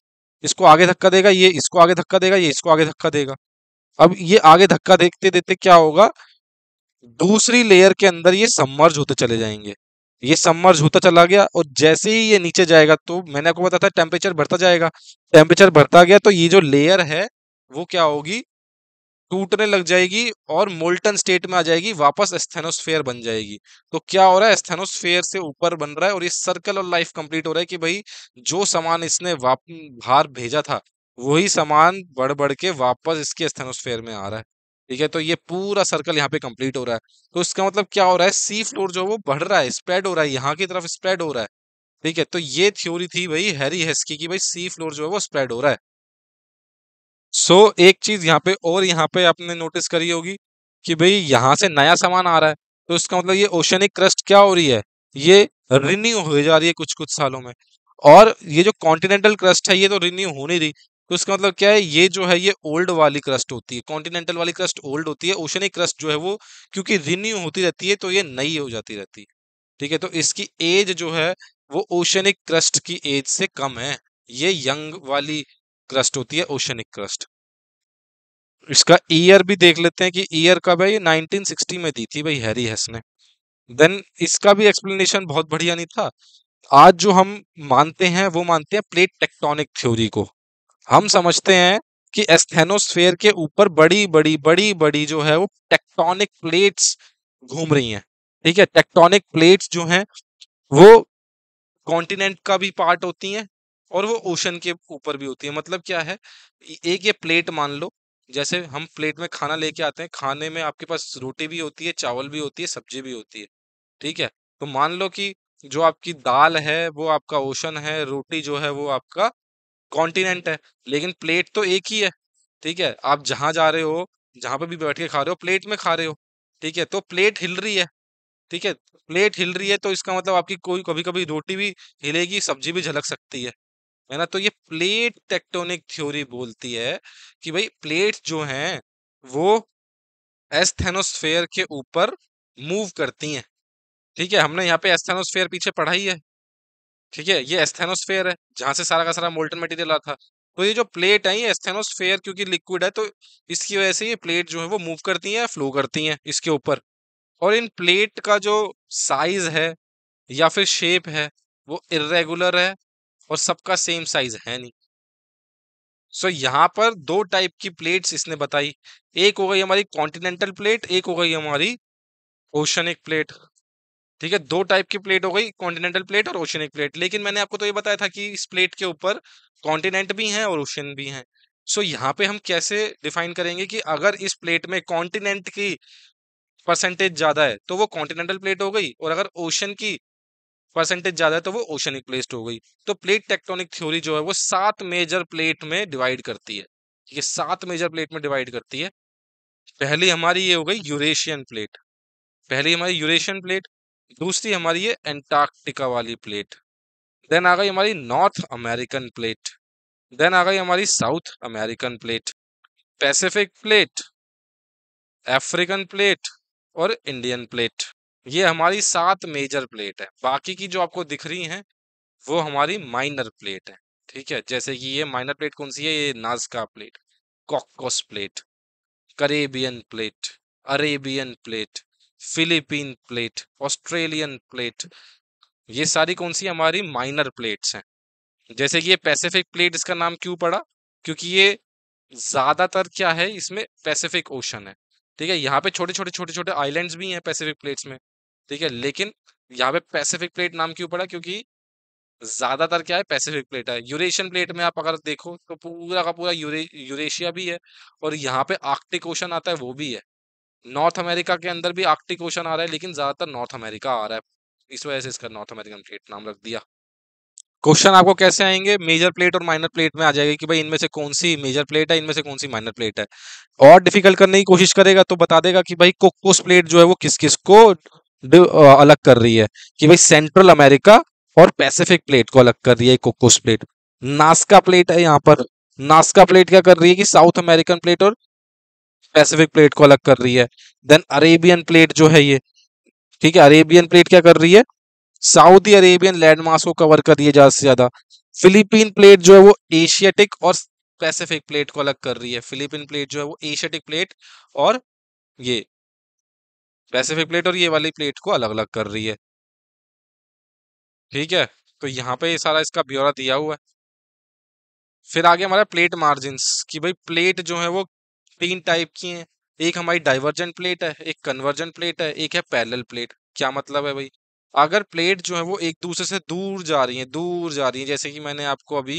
इसको आगे धक्का देगा ये इसको आगे धक्का देगा ये इसको आगे धक्का देगा अब ये आगे धक्का देखते देते क्या होगा दूसरी लेयर के अंदर ये सम्मर्ज होते चले जाएंगे ये सम्मर्ज होता चला गया और जैसे ही ये नीचे जाएगा तो मैंने आपको बताया था टेम्परेचर बढ़ता जाएगा टेम्परेचर बढ़ता गया तो ये जो लेयर है वो क्या होगी टूटने लग जाएगी और मोल्टन स्टेट में आ जाएगी वापस एस्थेनोस्फेयर बन जाएगी तो क्या हो रहा है एस्थेनोस्फेयर से ऊपर बन रहा है और ये सर्कल और लाइफ कंप्लीट हो रहा है कि भाई जो सामान इसने बाहर भेजा था वही सामान बढ़ बढ़ के वापस इसके एस्थेनोस्फेयर में आ रहा है ठीक है तो ये पूरा सर्कल यहाँ पे कंप्लीट हो रहा है तो इसका मतलब क्या हो रहा है सी फ्लोर जो वो बढ़ रहा है स्प्रेड हो रहा है यहाँ की तरफ स्प्रेड हो रहा है ठीक है तो ये थ्योरी थी भाई हैरी हेस्की की भाई सी फ्लोर जो है वो स्प्रेड हो रहा है सो so, एक चीज यहाँ पे और यहाँ पे आपने नोटिस करी होगी कि भाई यहाँ से नया सामान आ रहा है तो इसका मतलब ये ओशनिक क्रस्ट क्या हो रही है ये रिन्यू हो जा रही है कुछ कुछ सालों में और ये जो कॉन्टिनेंटल क्रस्ट है ये तो रिन्यू हो नहीं रही तो इसका मतलब क्या है ये जो है ये ओल्ड वाली क्रस्ट होती है कॉन्टिनेंटल वाली क्रस्ट ओल्ड होती है ओशनिक क्रस्ट जो है वो क्योंकि रिन्यू होती रहती है तो ये नई हो जाती रहती है ठीक है तो इसकी एज जो है वो ओशनिक क्रस्ट की एज से कम है ये यंग वाली क्रस्ट होती है ओशनिक क्रस्ट इसका ईयर भी देख लेते हैं कि ईयर कब है ये 1960 में दी थी भाई हैरी हेस ने देन इसका भी एक्सप्लेनेशन बहुत बढ़िया नहीं था आज जो हम मानते हैं वो मानते हैं प्लेट टेक्टोनिक थ्योरी को हम समझते हैं कि एस्थेनोस्फेयर के ऊपर बड़ी बड़ी बड़ी बड़ी जो है वो टेक्टोनिक प्लेट्स घूम रही हैं ठीक है टेक्टोनिक प्लेट्स जो हैं वो कॉन्टिनेंट का भी पार्ट होती हैं और वो ओशन के ऊपर भी होती है मतलब क्या है एक ये प्लेट मान लो जैसे हम प्लेट में खाना लेके आते हैं खाने में आपके पास रोटी भी होती है चावल भी होती है सब्जी भी होती है ठीक है तो मान लो कि जो आपकी दाल है वो आपका ओशन है रोटी जो है वो आपका कॉन्टिनेंट है लेकिन प्लेट तो एक ही है ठीक है आप जहां जा रहे हो जहां पे भी बैठ के खा रहे हो प्लेट में खा रहे हो ठीक है तो प्लेट हिल रही है ठीक है प्लेट हिल रही है तो इसका मतलब आपकी कोई कभी कभी रोटी भी हिलेगी सब्जी भी झलक सकती है है ना तो ये प्लेट टेक्टोनिक थ्योरी बोलती है कि भाई प्लेट जो हैं वो एस्थेनोस्फेयर के ऊपर मूव करती हैं ठीक है हमने यहाँ पे एस्थेनोस्फेयर पीछे पढ़ाई है ठीक है ये एस्थेनोस्फेयर है जहां से सारा का सारा मोल्टन मटेरियल आता था तो ये जो प्लेट है ये एस्थेनोस्फेयर क्योंकि लिक्विड है तो इसकी वजह से ये प्लेट जो है वो मूव करती है फ्लो करती है इसके ऊपर और इन प्लेट का जो साइज है या फिर शेप है वो इरेगुलर है और सबका सेम साइज है नहीं सो so, यहाँ पर दो टाइप की प्लेट्स इसने बताई एक हो गई हमारी कॉन्टिनेंटल प्लेट एक हो गई हमारी ओशनिक प्लेट ठीक है दो टाइप की प्लेट हो गई कॉन्टिनेंटल प्लेट और ओशनिक प्लेट लेकिन मैंने आपको तो ये बताया था कि इस प्लेट के ऊपर कॉन्टिनेंट भी हैं और ओशन भी हैं सो so, यहाँ पे हम कैसे डिफाइन करेंगे कि अगर इस प्लेट में कॉन्टिनेंट की परसेंटेज ज़्यादा है तो वो कॉन्टिनेंटल प्लेट हो गई और अगर ओशन की परसेंटेज ज़्यादा है तो वो ओशनिक प्लेट हो गई तो प्लेट टेक्टोनिक थ्योरी जो है वो सात मेजर प्लेट में डिवाइड करती है ठीक है सात मेजर प्लेट में डिवाइड करती है पहली हमारी ये हो गई यूरेशियन प्लेट पहली हमारी यूरेशियन प्लेट दूसरी हमारी ये एंटार्क्टिका वाली प्लेट देन आ गई हमारी नॉर्थ अमेरिकन प्लेट देन आ गई हमारी South American plate Pacific plate African plate और इंडियन प्लेट ये हमारी सात मेजर प्लेट है बाकी की जो आपको दिख रही हैं वो हमारी माइनर प्लेट है ठीक है जैसे कि ये माइनर प्लेट कौन सी है ये Nazca plate Cocos plate Caribbean plate Arabian plate Philippine plate Australian plate ये सारी कौन सी हमारी माइनर प्लेट्स हैं जैसे कि ये पैसिफिक प्लेट इसका नाम क्यों पड़ा क्योंकि ये ज्यादातर क्या है इसमें पैसिफिक ओशन है ठीक है यहाँ पे छोटे छोटे छोटे छोटे आइलैंड्स भी हैं पैसिफिक प्लेट्स में ठीक है लेकिन यहाँ पे पैसिफिक प्लेट नाम क्यों पड़ा क्योंकि ज्यादातर क्या है पैसिफिक प्लेट है यूरेशियन प्लेट में आप अगर देखो तो पूरा का पूरा यूरे यूरेशिया भी है और यहाँ पे आर्कटिक ओशन आता है वो भी है नॉर्थ अमेरिका के अंदर भी आर्कटिक ओशन आ रहा है लेकिन ज्यादातर नॉर्थ अमेरिका आ रहा है इस वजह से इसका नॉर्थ अमेरिकन प्लेट नाम रख दिया क्वेश्चन आपको कैसे आएंगे मेजर प्लेट और माइनर प्लेट में आ जाएगा कि भाई इनमें से कौन सी मेजर प्लेट है इनमें से कौन सी माइनर प्लेट है और डिफिकल्ट करने की कोशिश करेगा तो बता देगा कि भाई कोकोस प्लेट जो है वो किस किस को अलग कर रही है कि भाई सेंट्रल अमेरिका और पैसिफिक प्लेट को अलग कर रही है कोकोस प्लेट नास्का प्लेट है यहाँ पर नास्का प्लेट क्या कर रही है कि साउथ अमेरिकन प्लेट और पैसिफिक प्लेट को अलग कर रही है देन अरेबियन प्लेट जो है ये ठीक है अरेबियन प्लेट क्या कर रही है सऊदी अरेबियन लैंड को कवर कर रही है ज्यादा से ज्यादा फिलीपीन प्लेट जो है वो एशियाटिक और पैसिफिक प्लेट को अलग कर रही है फिलीपीन प्लेट जो है वो एशियाटिक प्लेट और ये पैसिफिक प्लेट और ये वाली प्लेट को अलग अलग कर रही है ठीक है तो यहाँ पे ये सारा इसका ब्यौरा दिया हुआ है फिर आगे हमारा प्लेट मार्जिन की भाई प्लेट जो है वो तीन टाइप की हैं एक हमारी डाइवर्जेंट प्लेट है एक कन्वर्जेंट प्लेट है एक है पैरेलल प्लेट क्या मतलब है भाई अगर प्लेट जो है वो एक दूसरे से दूर जा रही है दूर जा रही है जैसे कि मैंने आपको अभी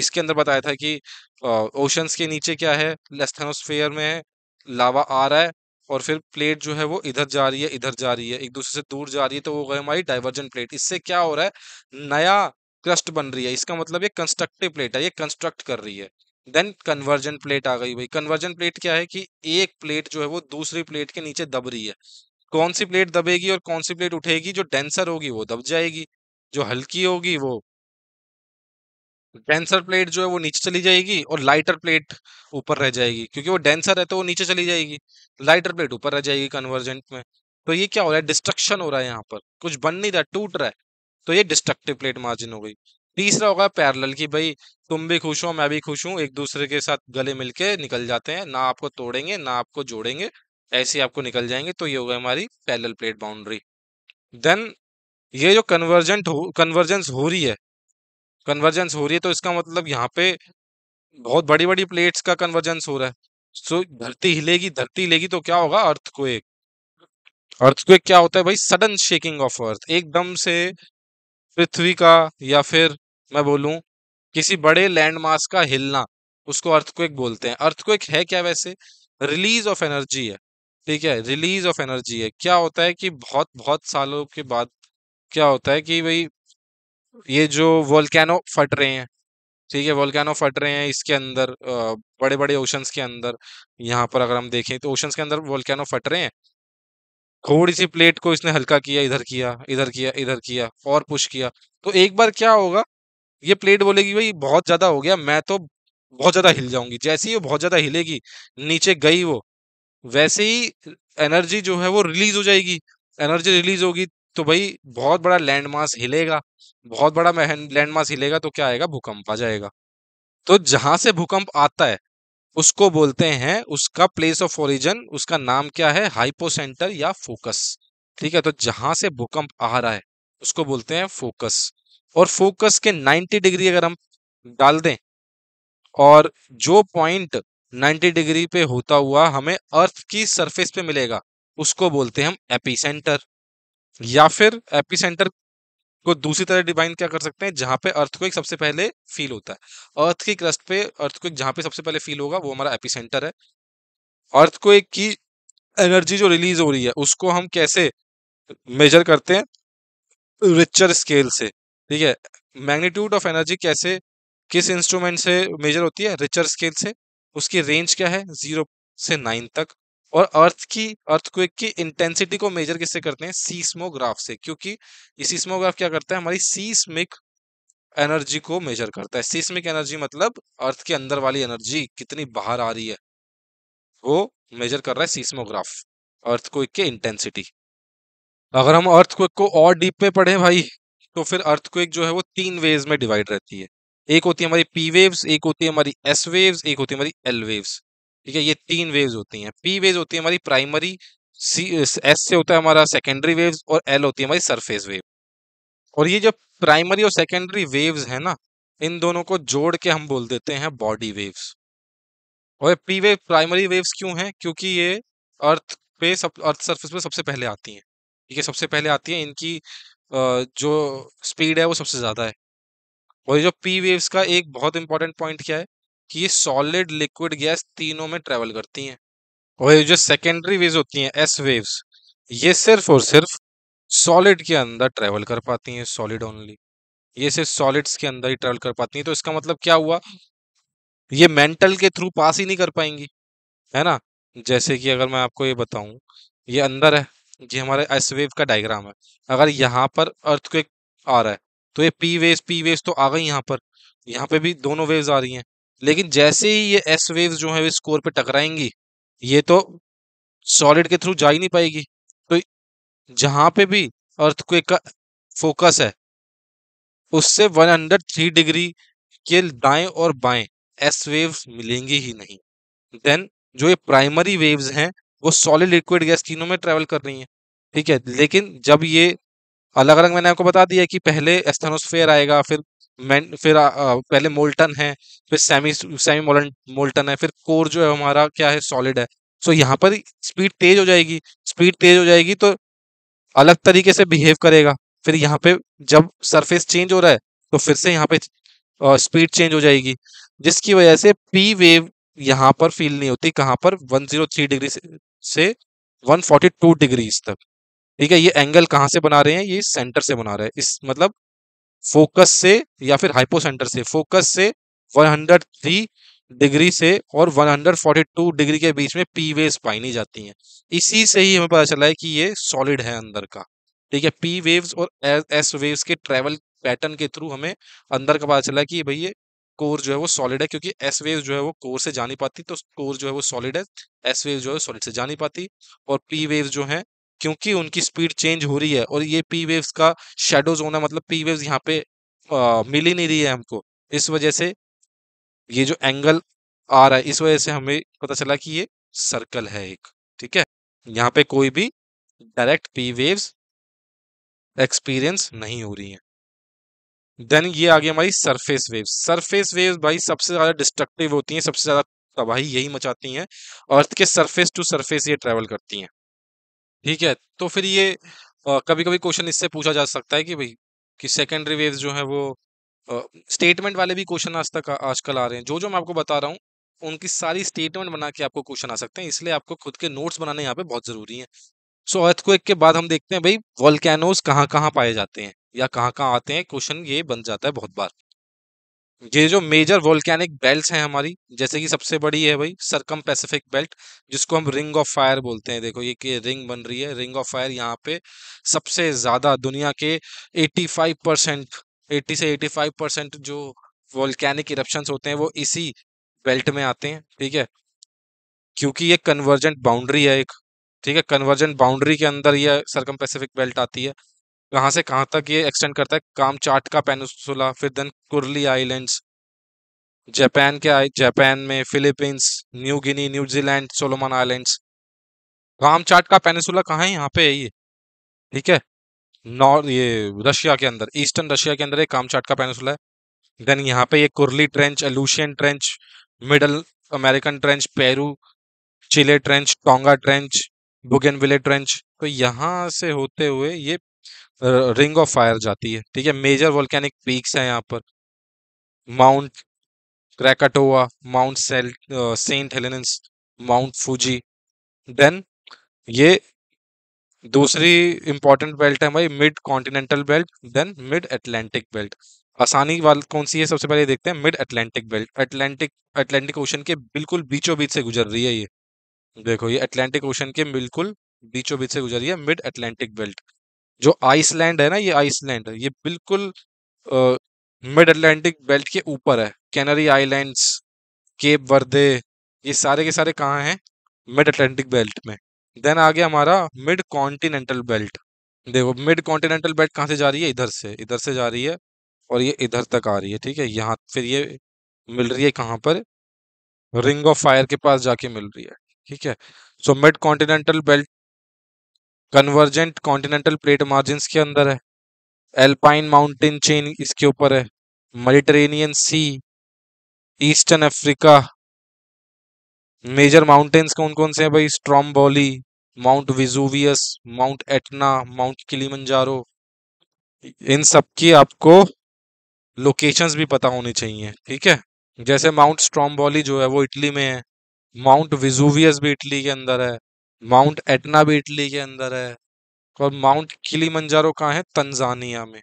इसके अंदर बताया था कि ओशंस के नीचे क्या है लेस्थेनोस्फेयर में लावा आ रहा है और फिर प्लेट जो है वो इधर जा रही है इधर जा रही है एक दूसरे से दूर जा रही है तो वो गए हमारी डाइवर्जेंट प्लेट इससे क्या हो रहा है नया क्रस्ट बन रही है इसका मतलब ये कंस्ट्रक्टिव प्लेट है ये कंस्ट्रक्ट कर रही है देन कन्वर्जन प्लेट आ गई भाई कन्वर्जन प्लेट क्या है कि एक प्लेट जो है वो दूसरी प्लेट के नीचे दब रही है कौन सी प्लेट दबेगी और कौन सी प्लेट उठेगी जो डेंसर होगी वो दब जाएगी जो हल्की होगी वो डेंसर प्लेट जो है वो नीचे चली जाएगी और लाइटर प्लेट ऊपर रह जाएगी क्योंकि वो डेंसर है तो वो नीचे चली जाएगी लाइटर प्लेट ऊपर रह जाएगी कन्वर्जेंट में तो ये क्या हो रहा है डिस्ट्रक्शन हो रहा है यहाँ पर कुछ बन नहीं रहा टूट रहा है तो ये डिस्ट्रक्टिव प्लेट मार्जिन हो गई तीसरा होगा पैरल की भाई तुम भी खुश हो मैं भी खुश हूँ एक दूसरे के साथ गले मिलके निकल जाते हैं ना आपको तोड़ेंगे ना आपको जोड़ेंगे ऐसे आपको निकल जाएंगे तो ये होगा हमारी पैरल प्लेट बाउंड्री देन ये जो कन्वर्जेंट हो कन्वर्जेंस हो रही है कन्वर्जेंस हो रही है तो इसका मतलब यहाँ पे बहुत बड़ी बड़ी प्लेट्स का कन्वर्जेंस हो रहा है सो धरती हिलेगी धरती हिलेगी तो क्या होगा अर्थ को एक अर्थ को एक क्या होता है भाई सडन शेकिंग ऑफ अर्थ एकदम से पृथ्वी का या फिर मैं बोलूँ किसी बड़े लैंडमास का हिलना उसको अर्थक्वेक बोलते हैं अर्थक्वेक है क्या वैसे रिलीज ऑफ एनर्जी है ठीक है रिलीज ऑफ एनर्जी है क्या होता है कि बहुत बहुत सालों के बाद क्या होता है कि भाई ये जो वोल्केनो फट रहे हैं ठीक है वोल्केनो फट रहे हैं इसके अंदर बड़े बड़े ओशंस के अंदर यहाँ पर अगर हम देखें तो ओशंस के अंदर वोल्केनो फट रहे हैं थोड़ी सी प्लेट को इसने हल्का किया इधर किया इधर किया इधर किया और पुश किया तो एक बार क्या होगा ये प्लेट बोलेगी भाई बहुत ज्यादा हो गया मैं तो बहुत ज्यादा हिल जाऊंगी जैसे ही वो बहुत ज्यादा हिलेगी नीचे गई वो वैसे ही एनर्जी जो है वो रिलीज हो जाएगी एनर्जी रिलीज होगी तो भाई बहुत बड़ा लैंड मास हिलेगा बहुत बड़ा लैंड मास हिलेगा तो क्या आएगा भूकंप आ जाएगा तो जहां से भूकंप आता है उसको बोलते हैं उसका प्लेस ऑफ ओरिजन उसका नाम क्या है हाइपोसेंटर या फोकस ठीक है तो जहां से भूकंप आ रहा है उसको बोलते हैं फोकस और फोकस के 90 डिग्री अगर हम डाल दें और जो पॉइंट 90 डिग्री पे होता हुआ हमें अर्थ की सरफेस पे मिलेगा उसको बोलते हैं हम सेंटर या फिर सेंटर को दूसरी तरह डिफाइन क्या कर सकते हैं जहां पे अर्थ को एक सबसे पहले फील होता है अर्थ की क्रस्ट पे अर्थ को जहां पे सबसे पहले फील होगा वो हमारा सेंटर है अर्थ को एक की एनर्जी जो रिलीज हो रही है उसको हम कैसे मेजर करते हैं रिचर स्केल से ठीक है मैग्नीट्यूड ऑफ एनर्जी कैसे किस इंस्ट्रूमेंट से मेजर होती है रिचर स्केल से उसकी रेंज क्या है जीरो से नाइन तक और अर्थ की अर्थक्वेक की इंटेंसिटी को मेजर किससे करते हैं सीस्मोग्राफ से क्योंकि ये सीस्मोग्राफ क्या करता है हमारी सीस्मिक एनर्जी को मेजर करता है सीस्मिक एनर्जी मतलब अर्थ के अंदर वाली एनर्जी कितनी बाहर आ रही है वो मेजर कर रहा है सीस्मोग्राफ अर्थक्वेक के इंटेंसिटी अगर हम अर्थक्वेक को और डीप पे पढ़े भाई तो फिर अर्थक्वेक जो है वो तीन वेव्स में डिवाइड रहती है एक होती है हमारी पी वेव्स एक होती है हमारी एस वेव्स एक होती है हमारी एल वेव्स ठीक है ये तीन वेव्स होती हैं पी वेव्स होती है हमारी प्राइमरी सी एस से होता है हमारा सेकेंडरी वेव्स और एल होती है हमारी सरफेस वेव और ये जो प्राइमरी और सेकेंडरी वेव्स है ना इन दोनों को जोड़ के हम बोल देते हैं बॉडी वेव्स और पी वेव प्राइमरी वेव्स क्यों है क्योंकि ये अर्थ पे सब अर्थ सरफेस पे सबसे पहले आती हैं ठीक है सबसे पहले आती है इनकी जो स्पीड है वो सबसे ज़्यादा है और ये जो पी वेव्स का एक बहुत इंपॉर्टेंट पॉइंट क्या है कि ये सॉलिड लिक्विड गैस तीनों में ट्रेवल करती हैं और ये जो सेकेंडरी वेव्स होती हैं एस वेव्स ये सिर्फ और सिर्फ सॉलिड के अंदर ट्रेवल कर पाती हैं सॉलिड ओनली ये सिर्फ सॉलिड्स के अंदर ही ट्रेवल कर पाती हैं तो इसका मतलब क्या हुआ ये मेंटल के थ्रू पास ही नहीं कर पाएंगी है ना जैसे कि अगर मैं आपको ये बताऊं ये अंदर है ये हमारे एस वेव का डायग्राम है अगर यहाँ पर अर्थ आ रहा है तो ये पी वेव पी वेव तो आ गई यहाँ पर यहाँ पे भी दोनों वेव्स आ रही हैं लेकिन जैसे ही ये एस वेव जो है स्कोर पे टकराएंगी ये तो सॉलिड के थ्रू जा ही नहीं पाएगी तो जहां पे भी अर्थ का फोकस है उससे वन थ्री डिग्री के दाएं और बाएं एस वेव्स मिलेंगी ही नहीं देन जो ये प्राइमरी वेव्स हैं वो सॉलिड लिक्विड गैस तीनों में ट्रेवल कर रही है ठीक है लेकिन जब ये अलग अलग मैंने आपको बता दिया कि पहले एस्थेनोस्फेयर आएगा फिर मैं फिर आ, आ, पहले मोल्टन है फिर सेमी सेमी मोल्टन है फिर कोर जो है हमारा क्या है सॉलिड है सो यहाँ पर स्पीड तेज हो जाएगी स्पीड तेज हो जाएगी तो अलग तरीके से बिहेव करेगा फिर यहाँ पे जब सरफेस चेंज हो रहा है तो फिर से यहाँ पे स्पीड चेंज हो जाएगी जिसकी वजह से पी वेव यहाँ पर फील नहीं होती कहाँ पर 103 डिग्री से 142 डिग्रीज तक ठीक है ये एंगल कहाँ से बना रहे हैं ये सेंटर से बना रहे हैं इस मतलब फोकस से या फिर हाइपो सेंटर से फोकस से 103 डिग्री से और 142 डिग्री के बीच में पी वेव्स पाई जाती हैं इसी से ही हमें पता चला है कि ये सॉलिड है अंदर का ठीक है पी वेव्स और एस वेव्स के ट्रेवल पैटर्न के थ्रू हमें अंदर का पता चला कि भाई ये कोर जो है वो सॉलिड है क्योंकि एस वेव जो है वो कोर से जा नहीं पाती तो कोर जो है वो सॉलिड है एस वेव जो है सॉलिड से जा नहीं पाती और पी वेव जो है क्योंकि उनकी स्पीड चेंज हो रही है और ये पी वेव्स का शेडो जोन है मतलब पी वेव्स यहाँ पे आ, मिल ही नहीं रही है हमको इस वजह से ये जो एंगल आ रहा है इस वजह से हमें पता चला कि ये सर्कल है एक ठीक है यहाँ पे कोई भी डायरेक्ट पी वेव्स एक्सपीरियंस नहीं हो रही है देन ये आ गई हमारी सरफेस वेव्स सरफेस वेव्स भाई सबसे ज़्यादा डिस्ट्रक्टिव होती हैं सबसे ज़्यादा तबाही यही मचाती हैं अर्थ के सरफेस टू सरफेस ये ट्रेवल करती हैं ठीक है तो फिर ये आ, कभी कभी क्वेश्चन इससे पूछा जा सकता है कि भाई कि सेकेंडरी वेव्स जो है वो स्टेटमेंट वाले भी क्वेश्चन आज तक आजकल आ रहे हैं जो जो मैं आपको बता रहा हूँ उनकी सारी स्टेटमेंट बना के आपको क्वेश्चन आ सकते हैं इसलिए आपको खुद के नोट्स बनाने यहाँ पे बहुत ज़रूरी है सो so, अर्थक्वेक के बाद हम देखते हैं भाई वॉल्केनोज कहाँ कहाँ पाए जाते हैं या कहाँ कहाँ आते हैं क्वेश्चन ये बन जाता है बहुत बार ये जो मेजर वोल्केनिक बेल्ट हैं हमारी जैसे कि सबसे बड़ी है भाई सरकम पैसिफिक बेल्ट जिसको हम रिंग ऑफ फायर बोलते हैं देखो ये कि रिंग बन रही है रिंग ऑफ फायर यहाँ पे सबसे ज़्यादा दुनिया के 85 परसेंट एट्टी से 85 परसेंट जो वोल्केनिक इरप्शन होते हैं वो इसी बेल्ट में आते हैं ठीक है क्योंकि ये कन्वर्जेंट बाउंड्री है एक ठीक है कन्वर्जेंट बाउंड्री के अंदर ये सरकम पैसिफिक बेल्ट आती है कहाँ से कहाँ तक ये एक्सटेंड करता है कामचाट का पेनसुला फिर देन कुरली आइलैंड्स जापान के आई जापान में Philippines New Guinea New Zealand Solomon islands Kamchatka peninsula कहाँ है यहाँ पे है ये ठीक है नॉर्थ ये रशिया के अंदर ईस्टर्न रशिया के अंदर एक कामचाट का पेनसुला है देन यहाँ पे ये Kuril trench Aleutian trench middle American trench Peru Chile trench Tonga trench Bougainville trench तो यहाँ से होते हुए ये रिंग ऑफ फायर जाती है ठीक है मेजर वॉल्केनिक पीक्स हैं यहाँ पर माउंट क्रैकाटोवा माउंट सेल Saint Helens Mount Fuji then ये दूसरी इंपॉर्टेंट बेल्ट है भाई mid continental belt then mid Atlantic belt आसानी वाल कौन सी है सबसे पहले देखते हैं mid Atlantic belt Atlantic Atlantic ocean के बिल्कुल बीचों बीच से गुजर रही है ये देखो ये अटलांटिक ओशन के बिल्कुल बीचों बीच से गुजर रही है मिड एटलांटिक बेल्ट जो आइसलैंड है ना ये आइसलैंड ये बिल्कुल मिड अटलांटिक बेल्ट के ऊपर है कैनरी आइलैंड्स केप वर्दे ये सारे के सारे कहाँ हैं मिड अटलांटिक बेल्ट में देन आ गया हमारा मिड कॉन्टिनेंटल बेल्ट देखो मिड कॉन्टिनेंटल बेल्ट कहाँ से जा रही है इधर से इधर से जा रही है और ये इधर तक आ रही है ठीक है यहाँ फिर ये मिल रही है कहाँ पर रिंग ऑफ फायर के पास जाके मिल रही है ठीक है so mid continental belt convergent continental plate margin के अंदर है एल्पाइन माउंटेन चेन इसके ऊपर है Mediterranean sea eastern Africa major mountains कौन कौन से हैं भाई Stromboli Mount Vesuvius Mount Etna Mount Kilimanjaro इन सब की आपको लोकेशंस भी पता होनी चाहिए ठीक है जैसे माउंट स्ट्रॉम्बोली जो है वो इटली में है माउंट विजूवियस भी इटली के अंदर है माउंट एटना भी इटली के अंदर है और माउंट किली मंजारो कहाँ है तंजानिया में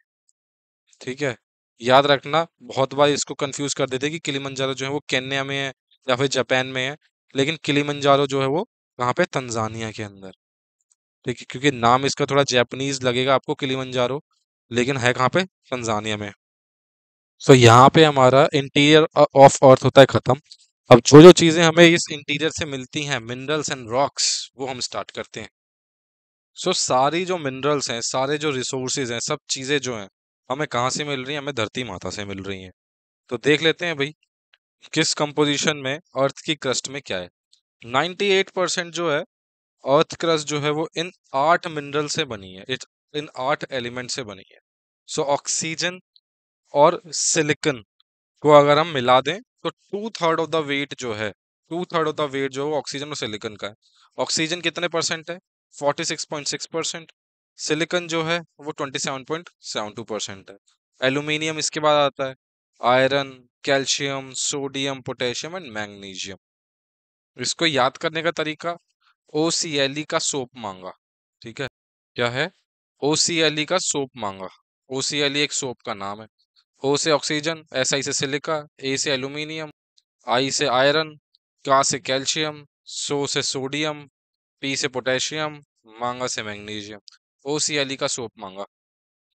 ठीक है याद रखना बहुत बार इसको कंफ्यूज कर देते कि किली मंजारो जो है वो केन्या में है या फिर जापान में है लेकिन किली मंजारो जो है वो कहाँ पे तंजानिया के अंदर ठीक है क्योंकि नाम इसका थोड़ा जैपनीज लगेगा आपको किली मंजारो लेकिन है कहाँ पे तंजानिया में तो so, यहाँ पे हमारा इंटीरियर ऑफ अर्थ होता है खत्म अब जो जो चीजें हमें इस इंटीरियर से मिलती हैं मिनरल्स एंड रॉक्स वो हम स्टार्ट करते हैं सो so, सारी जो मिनरल्स हैं सारे जो रिसोर्सेज हैं सब चीजें जो हैं हमें कहाँ से मिल रही हैं हमें धरती माता से मिल रही हैं तो देख लेते हैं भाई किस कंपोजिशन में अर्थ की क्रस्ट में क्या है 98 परसेंट जो है अर्थ क्रस्ट जो है वो इन आठ मिनरल से बनी है इट इन आठ एलिमेंट से बनी है सो so, ऑक्सीजन और सिलिकन को अगर हम मिला दें तो two third of the weight जो है two third of the weight जो है ऑक्सीजन और सिलिकन का है ऑक्सीजन कितने परसेंट है forty six point six percent silicon जो है वो twenty seven point seven two percent है एल्यूमिनियम इसके बाद आता है iron calcium sodium potassium and magnesium इसको याद करने का तरीका ओ सी एल ई का सोप मांगा ठीक है क्या है ओ सी एल ई का सोप मांगा ओ सी एल ई एक सोप का नाम है ओ से ऑक्सीजन एस आई से सिलिका ए से एल्यूमिनियम आई से आयरन का से कैल्शियम सो से सोडियम पी से पोटेशियम मांगा से मैग्नीशियम ओ सी एल ई का सोप मांगा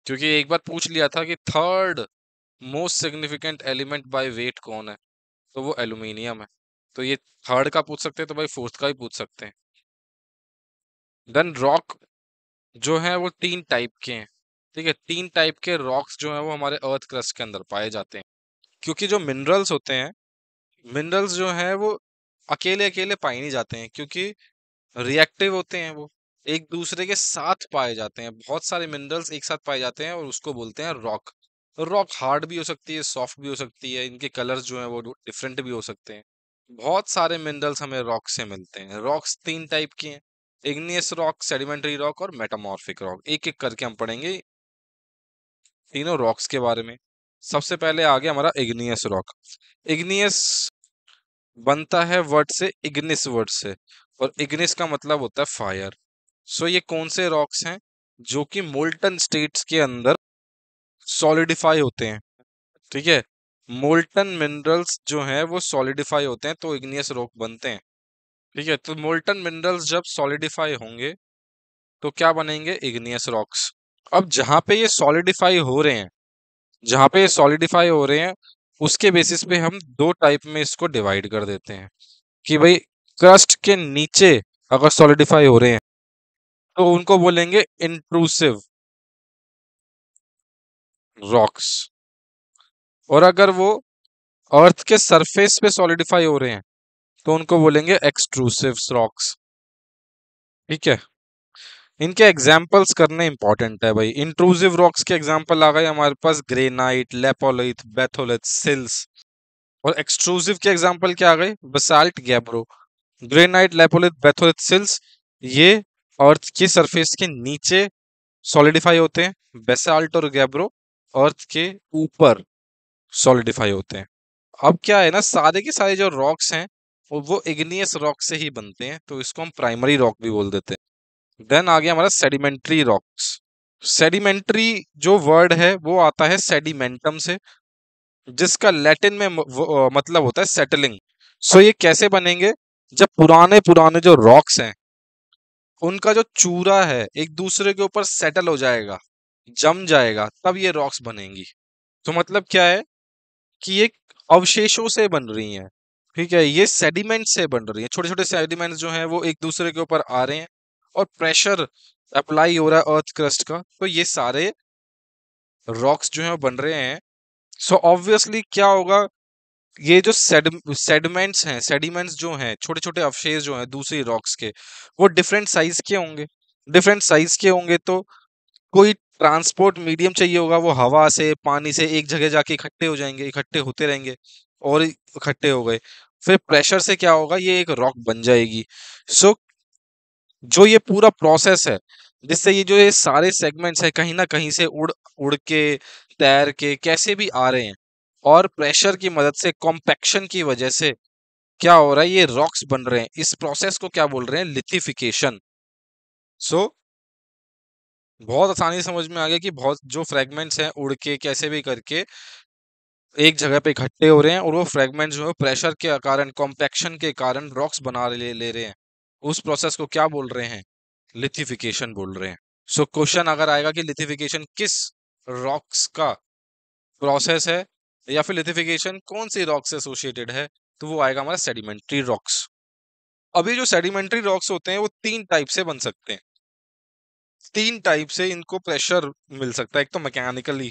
क्योंकि एक बार पूछ लिया था कि third most significant element by weight कौन है तो वो एल्यूमिनियम है तो ये थर्ड का पूछ सकते हैं तो भाई फोर्थ का ही पूछ सकते हैं देन रॉक जो है वो तीन टाइप के हैं ठीक है तीन टाइप के रॉक्स जो है वो हमारे अर्थ क्रस्ट के अंदर पाए जाते हैं क्योंकि जो मिनरल्स होते हैं मिनरल्स जो है वो अकेले अकेले पाए नहीं जाते हैं क्योंकि रिएक्टिव होते हैं वो एक दूसरे के साथ पाए जाते हैं बहुत सारे मिनरल्स एक साथ पाए जाते हैं और उसको बोलते हैं रॉक रॉक हार्ड भी हो सकती है सॉफ्ट भी हो सकती है इनके कलर्स जो हैं वो डिफरेंट भी हो सकते हैं बहुत सारे मिनरल्स हमें रॉक से मिलते हैं रॉक्स तीन टाइप के हैं इग्नियस रॉक सेडिमेंट्री रॉक और मेटामॉर्फिक रॉक एक एक करके हम पढ़ेंगे तीनों रॉक्स के बारे में सबसे पहले आ गया हमारा इग्नियस रॉक इग्नियस बनता है वर्ड से इग्निस वर्ड से और इग्निस का मतलब होता है फायर सो ये कौन से रॉक्स हैं जो कि मोल्टन स्टेट्स के अंदर सॉलिडिफाई होते हैं ठीक है मोल्टन मिनरल्स जो हैं वो सॉलिडिफाई होते हैं तो इग्नियस रॉक बनते हैं ठीक है तो मोल्टन मिनरल्स जब सॉलिडिफाई होंगे तो क्या बनेंगे इग्नियस रॉक्स अब जहां पे ये सॉलिडिफाई हो रहे हैं जहां पे ये सॉलिडिफाई हो रहे हैं उसके बेसिस पे हम दो टाइप में इसको डिवाइड कर देते हैं कि भाई क्रस्ट के नीचे अगर सॉलिडिफाई हो रहे हैं तो उनको बोलेंगे
इंट्रूसिव रॉक्स
और अगर वो अर्थ के सरफेस पे सॉलिडिफाई हो रहे हैं तो उनको बोलेंगे एक्सट्रूसिव रॉक्स ठीक है इनके एग्जाम्पल्स करने इंपॉर्टेंट है भाई इंट्रूसिव रॉक्स के एग्जाम्पल आ गए हमारे पास ग्रेनाइट लेपोलिथ बेथोलिथ सिल्स और एक्सक्लूसिव के एग्जाम्पल क्या आ गए basalt gabbro granite lopolith batholith sills ये अर्थ की सरफेस के नीचे सॉलिडिफाई होते हैं बेसाल्ट और गैब्रो अर्थ के ऊपर सॉलिडिफाई होते हैं अब क्या है ना सारे के सारे जो रॉक्स हैं वो इग्नियस रॉक से ही बनते हैं तो इसको हम प्राइमरी रॉक भी बोल देते हैं देन आ गया हमारा सेडिमेंट्री रॉक्स सेडिमेंट्री जो वर्ड है वो आता है सेडिमेंटम से जिसका लैटिन में मतलब होता है सेटलिंग सो ये कैसे बनेंगे जब पुराने पुराने जो रॉक्स हैं उनका जो चूरा है एक दूसरे के ऊपर सेटल हो जाएगा जम जाएगा तब ये रॉक्स बनेंगी तो मतलब क्या है कि ये अवशेषों से बन रही हैं ठीक है ये सेडिमेंट से बन रही है छोटे छोटे सेडिमेंट्स जो हैं वो एक दूसरे के ऊपर आ रहे हैं और प्रेशर अप्लाई हो रहा है अर्थ क्रस्ट का तो ये सारे रॉक्स जो है बन रहे हैं सो so ऑब्वियसली क्या होगा ये जो सेडमेंट्स हैं सेडिमेंट्स जो हैं छोटे छोटे अवशेष जो हैं दूसरी रॉक्स के वो डिफरेंट साइज के होंगे डिफरेंट साइज के होंगे तो कोई ट्रांसपोर्ट मीडियम चाहिए होगा वो हवा से पानी से एक जगह जाके इकट्ठे हो जाएंगे इकट्ठे होते रहेंगे और इकट्ठे हो गए फिर प्रेशर से क्या होगा ये एक रॉक बन जाएगी सो so, जो ये पूरा प्रोसेस है जिससे ये जो ये सारे सेगमेंट्स है कहीं ना कहीं से उड़ उड़ के तैर के कैसे भी आ रहे हैं और प्रेशर की मदद से कॉम्पेक्शन की वजह से क्या हो रहा है ये रॉक्स बन रहे हैं इस प्रोसेस को क्या बोल रहे हैं लिथिफिकेशन सो so, बहुत आसानी समझ में आ गया कि बहुत जो फ्रेगमेंट्स हैं उड़ के कैसे भी करके एक जगह पे इकट्ठे हो रहे हैं और वो फ्रेगमेंट जो है प्रेशर के कारण कॉम्पेक्शन के कारण रॉक्स बना ले, ले रहे हैं उस प्रोसेस को क्या बोल रहे हैं लिथिफिकेशन बोल रहे हैं सो so, क्वेश्चन अगर आएगा कि लिथिफिकेशन किस रॉक्स का प्रोसेस है या फिर लिथिफिकेशन कौन सी रॉक्स से एसोसिएटेड है तो वो आएगा हमारा सेडिमेंट्री रॉक्स अभी जो सेडिमेंट्री रॉक्स होते हैं वो तीन टाइप से बन सकते हैं तीन टाइप से इनको प्रेशर मिल सकता है एक तो मैकेनिकली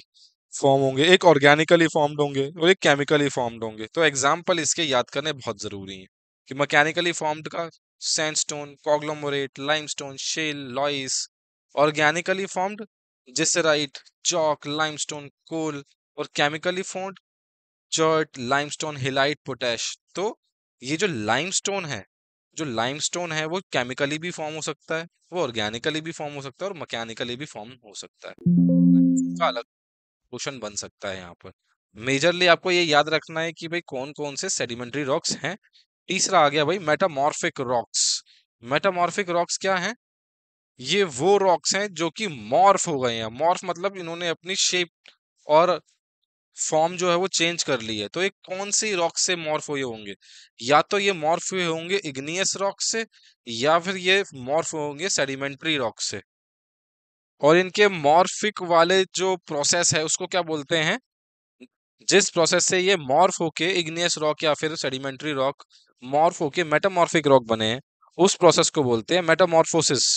फॉर्म होंगे एक ऑर्गेनिकली फॉर्म्ड होंगे और एक केमिकली फॉर्म्ड होंगे तो एग्जाम्पल इसके याद करने बहुत जरूरी है कि मैकेनिकली फॉर्म्ड का sandstone conglomerate, limestone shale loess organically formed geyserite, chalk, limestone coal और chemically formed chert limestone halite potash तो ये जो लाइमस्टोन है जो लाइमस्टोन है वो केमिकली भी फॉर्म हो सकता है वो ऑर्गेनिकली भी फॉर्म हो सकता है और मैकेनिकली भी फॉर्म हो सकता है
का
अलग क्वेश्चन बन सकता है यहाँ पर मेजरली आपको ये याद रखना है कि भाई कौन कौन से सेडिमेंट्री रॉक्स हैं तीसरा आ गया भाई मेटामॉर्फिक रॉक्स मेटामॉर्फिक रॉक्स क्या है ये वो रॉक्स हैं जो कि मॉर्फ हो गए हैं मॉर्फ मतलब इन्होंने अपनी शेप और फॉर्म जो है वो चेंज कर ली है तो ये कौन सी रॉक से मॉर्फ हुए होंगे या तो ये मॉर्फ हुए होंगे इग्नियस रॉक से या फिर ये मॉर्फ होंगे सेडिमेंट्री रॉक से और इनके मॉर्फिक वाले जो प्रोसेस है उसको क्या बोलते हैं जिस प्रोसेस से ये मॉर्फ होके इग्नियस रॉक या फिर सेडिमेंट्री रॉक मॉर्फ होके मेटामॉर्फिक रॉक बने हैं उस प्रोसेस को बोलते हैं मेटामॉर्फोसिस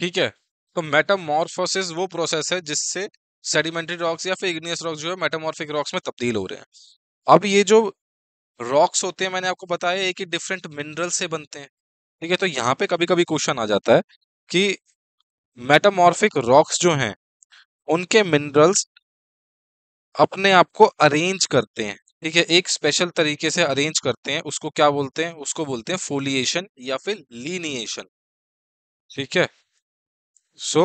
ठीक है तो मेटामॉर्फोसिस वो प्रोसेस है जिससे सेडिमेंट्री रॉक्स या फिर इग्नियस रॉक्स जो है मेटामॉर्फिक रॉक्स में तब्दील हो रहे हैं अब ये जो रॉक्स होते हैं मैंने आपको बताया एक ही डिफरेंट मिनरल से बनते हैं ठीक है तो यहाँ पे कभी कभी क्वेश्चन आ जाता है कि मेटामॉर्फिक रॉक्स जो हैं उनके मिनरल्स अपने आप को अरेंज करते हैं ठीक है एक स्पेशल तरीके से अरेंज करते हैं उसको क्या बोलते हैं उसको बोलते हैं फोलिएशन या फिर लीनिएशन ठीक है सो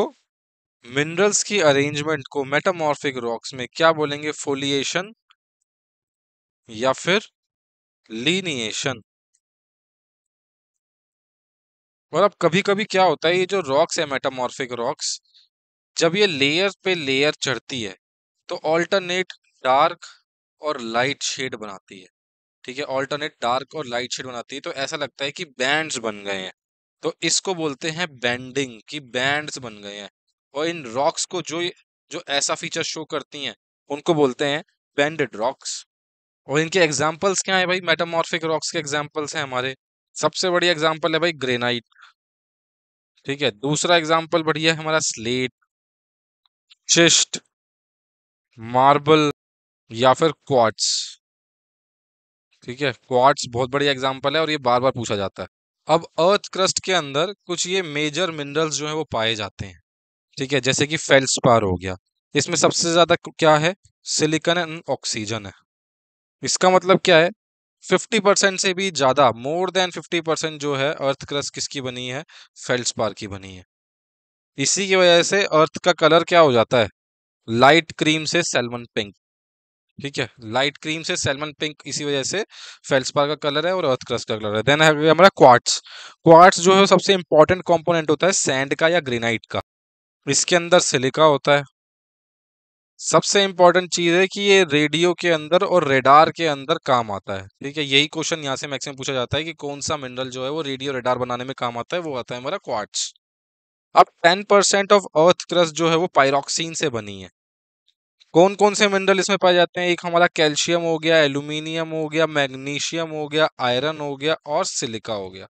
मिनरल्स की अरेंजमेंट को मेटामॉर्फिक रॉक्स में क्या बोलेंगे फोलिएशन या फिर लीनिएशन और अब कभी कभी क्या होता है ये जो रॉक्स है मेटामॉर्फिक रॉक्स जब ये लेयर पे लेयर चढ़ती है तो ऑल्टरनेट डार्क और लाइट शेड बनाती है ठीक है ऑल्टरनेट डार्क और लाइट शेड बनाती है तो ऐसा लगता है कि बैंड्स बन गए हैं तो इसको बोलते हैं बैंडिंग कि बैंड्स बन गए हैं और इन रॉक्स को जो जो ऐसा फीचर शो करती हैं उनको बोलते हैं बैंडेड रॉक्स और इनके एग्जाम्पल्स क्या है भाई मेटामॉर्फिक रॉक्स के एग्जाम्पल्स हैं हमारे सबसे बड़ी एग्जाम्पल है भाई ग्रेनाइट ठीक है दूसरा एग्जाम्पल बढ़िया है हमारा स्लेट चिस्ट मार्बल या फिर क्वार्ट्स ठीक है क्वार्ट्स बहुत बढ़िया एग्जाम्पल है और ये बार बार पूछा जाता है अब अर्थ क्रस्ट के अंदर कुछ ये मेजर मिनरल्स जो है वो पाए जाते हैं ठीक है जैसे कि फेल्सपार हो गया इसमें सबसे ज्यादा क्या है सिलिकन एंड ऑक्सीजन है इसका मतलब क्या है 50 परसेंट से भी ज्यादा मोर देन 50 परसेंट जो है अर्थ क्रस्ट किसकी बनी है फेल्सपार की बनी है इसी की वजह से अर्थ का कलर क्या हो जाता है लाइट क्रीम से सेलमन पिंक ठीक है लाइट क्रीम से सेलमन पिंक इसी वजह से फेल्सपार का कलर है और अर्थ क्रस्ट का कलर है देन है हमारा क्वार्ट्स क्वार्ट्स जो है सबसे इंपॉर्टेंट कंपोनेंट होता है सैंड का या ग्रेनाइट का इसके अंदर सिलिका होता है सबसे इंपॉर्टेंट चीज है कि ये रेडियो के अंदर और रेडार के अंदर काम आता है ठीक है यही क्वेश्चन यहाँ से मैक्सिमम पूछा जाता है कि कौन सा मिनरल जो है वो रेडियो रेडार बनाने में काम आता है वो आता है हमारा क्वार्ट्स अब ten percent of earth crust जो है वो पायरोक्सीन से बनी है कौन कौन से मिनरल इसमें पाए जाते हैं एक हमारा कैल्शियम हो गया एल्यूमिनियम हो गया मैग्नीशियम हो गया आयरन हो गया और सिलिका हो गया